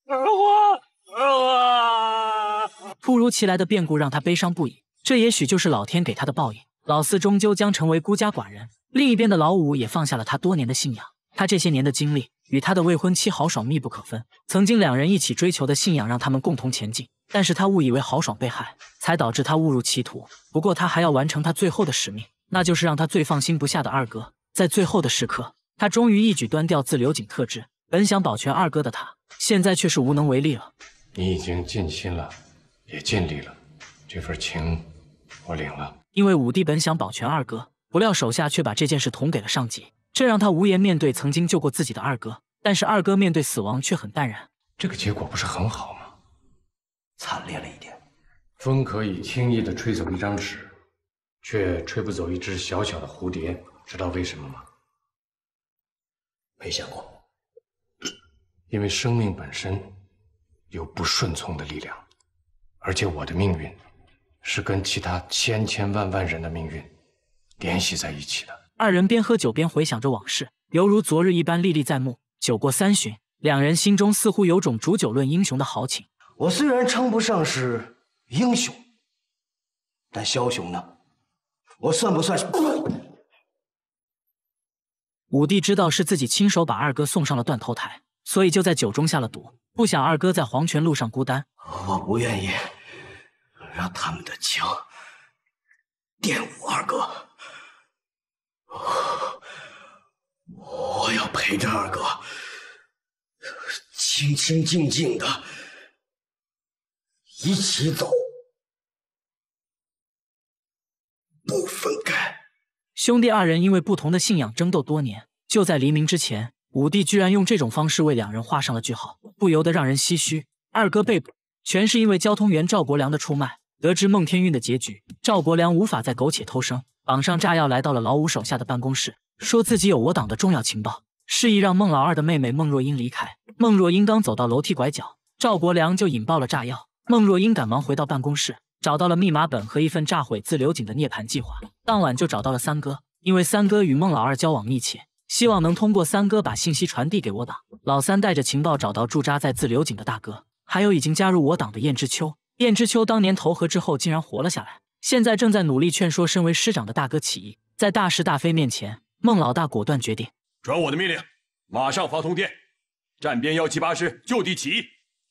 二欢，二欢！突如其来的变故让他悲伤不已，这也许就是老天给他的报应。老四终究将成为孤家寡人。另一边的老五也放下了他多年的信仰。他这些年的经历与他的未婚妻豪爽密不可分。曾经两人一起追求的信仰，让他们共同前进。但是他误以为豪爽被害，才导致他误入歧途。不过他还要完成他最后的使命，那就是让他最放心不下的二哥在最后的时刻，他终于一举端掉自流井特支。本想保全二哥的他，现在却是无能为力了。你已经尽心了，也尽力了，这份情我领了。因为武帝本想保全二哥，不料手下却把这件事捅给了上级，这让他无颜面对曾经救过自己的二哥。但是二哥面对死亡却很淡然。这个结果不是很好。惨烈了一点。风可以轻易地吹走一张纸，却吹不走一只小小的蝴蝶。知道为什么吗？没想过。因为生命本身有不顺从的力量，而且我的命运是跟其他千千万万人的命运联系在一起的。二人边喝酒边回想着往事，犹如昨日一般历历在目。酒过三巡，两人心中似乎有种煮酒论英雄的豪情。我虽然称不上是英雄，但枭雄呢？我算不算是？五弟知道是自己亲手把二哥送上了断头台，所以就在酒中下了毒。不想二哥在黄泉路上孤单，我不愿意让他们的枪玷污二哥，我要陪着二哥清清静静的。一起走，不分开。兄弟二人因为不同的信仰争斗多年，就在黎明之前，五弟居然用这种方式为两人画上了句号，不由得让人唏嘘。二哥被捕，全是因为交通员赵国良的出卖。得知孟天运的结局，赵国良无法再苟且偷生，绑上炸药来到了老五手下的办公室，说自己有我党的重要情报，示意让孟老二的妹妹孟若英离开。孟若英刚走到楼梯拐角，赵国良就引爆了炸药。孟若英赶忙回到办公室，找到了密码本和一份炸毁自流井的涅槃计划。当晚就找到了三哥，因为三哥与孟老二交往密切，希望能通过三哥把信息传递给我党。老三带着情报找到驻扎在自流井的大哥，还有已经加入我党的燕之秋。燕之秋当年投河之后竟然活了下来，现在正在努力劝说身为师长的大哥起义。在大是大非面前，孟老大果断决定，转我的命令，马上发通电，站边幺七八师就地起义，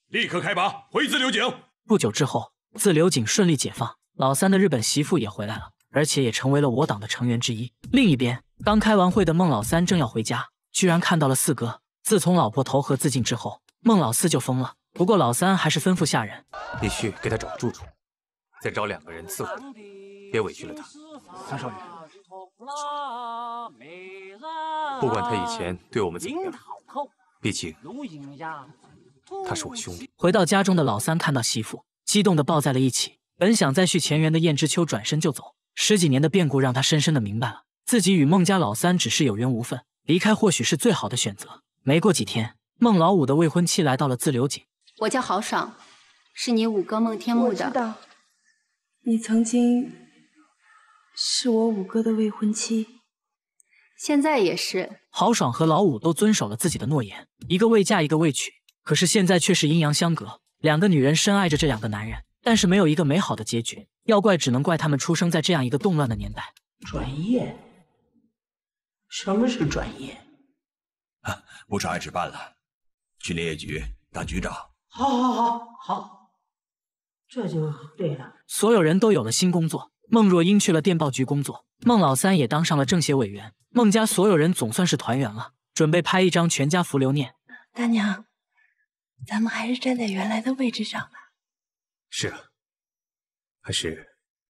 立刻开拔回自流井。不久之后，自刘井顺利解放，老三的日本媳妇也回来了，而且也成为了我党的成员之一。另一边，刚开完会的孟老三正要回家，居然看到了四哥。自从老婆投河自尽之后，孟老四就疯了。不过老三还是吩咐下人，必须给他找个住处，再找两个人伺候，别委屈了他。三少爷，不管他以前对我们怎么样，毕竟。他是我兄弟。回到家中的老三看到媳妇，激动的抱在了一起。本想再续前缘的燕知秋转身就走。十几年的变故让他深深的明白了，自己与孟家老三只是有缘无分，离开或许是最好的选择。没过几天，孟老五的未婚妻来到了自留井。我叫豪爽，是你五哥孟天木的。我知道，你曾经是我五哥的未婚妻，现在也是。豪爽和老五都遵守了自己的诺言，一个未嫁，一个未娶。可是现在却是阴阳相隔，两个女人深爱着这两个男人，但是没有一个美好的结局。要怪只能怪他们出生在这样一个动乱的年代。转业？什么是转业？啊，不上班吃饭了，去林业局当局长。好，好，好，好，这就对了。所有人都有了新工作，孟若英去了电报局工作，孟老三也当上了政协委员。孟家所有人总算是团圆了，准备拍一张全家福留念。大娘。咱们还是站在原来的位置上吧。是啊，还是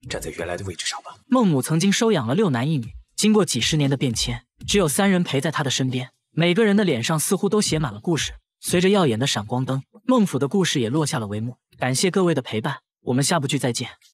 站在原来的位置上吧。孟母曾经收养了六男一女，经过几十年的变迁，只有三人陪在她的身边，每个人的脸上似乎都写满了故事。随着耀眼的闪光灯，孟府的故事也落下了帷幕。感谢各位的陪伴，我们下部剧再见。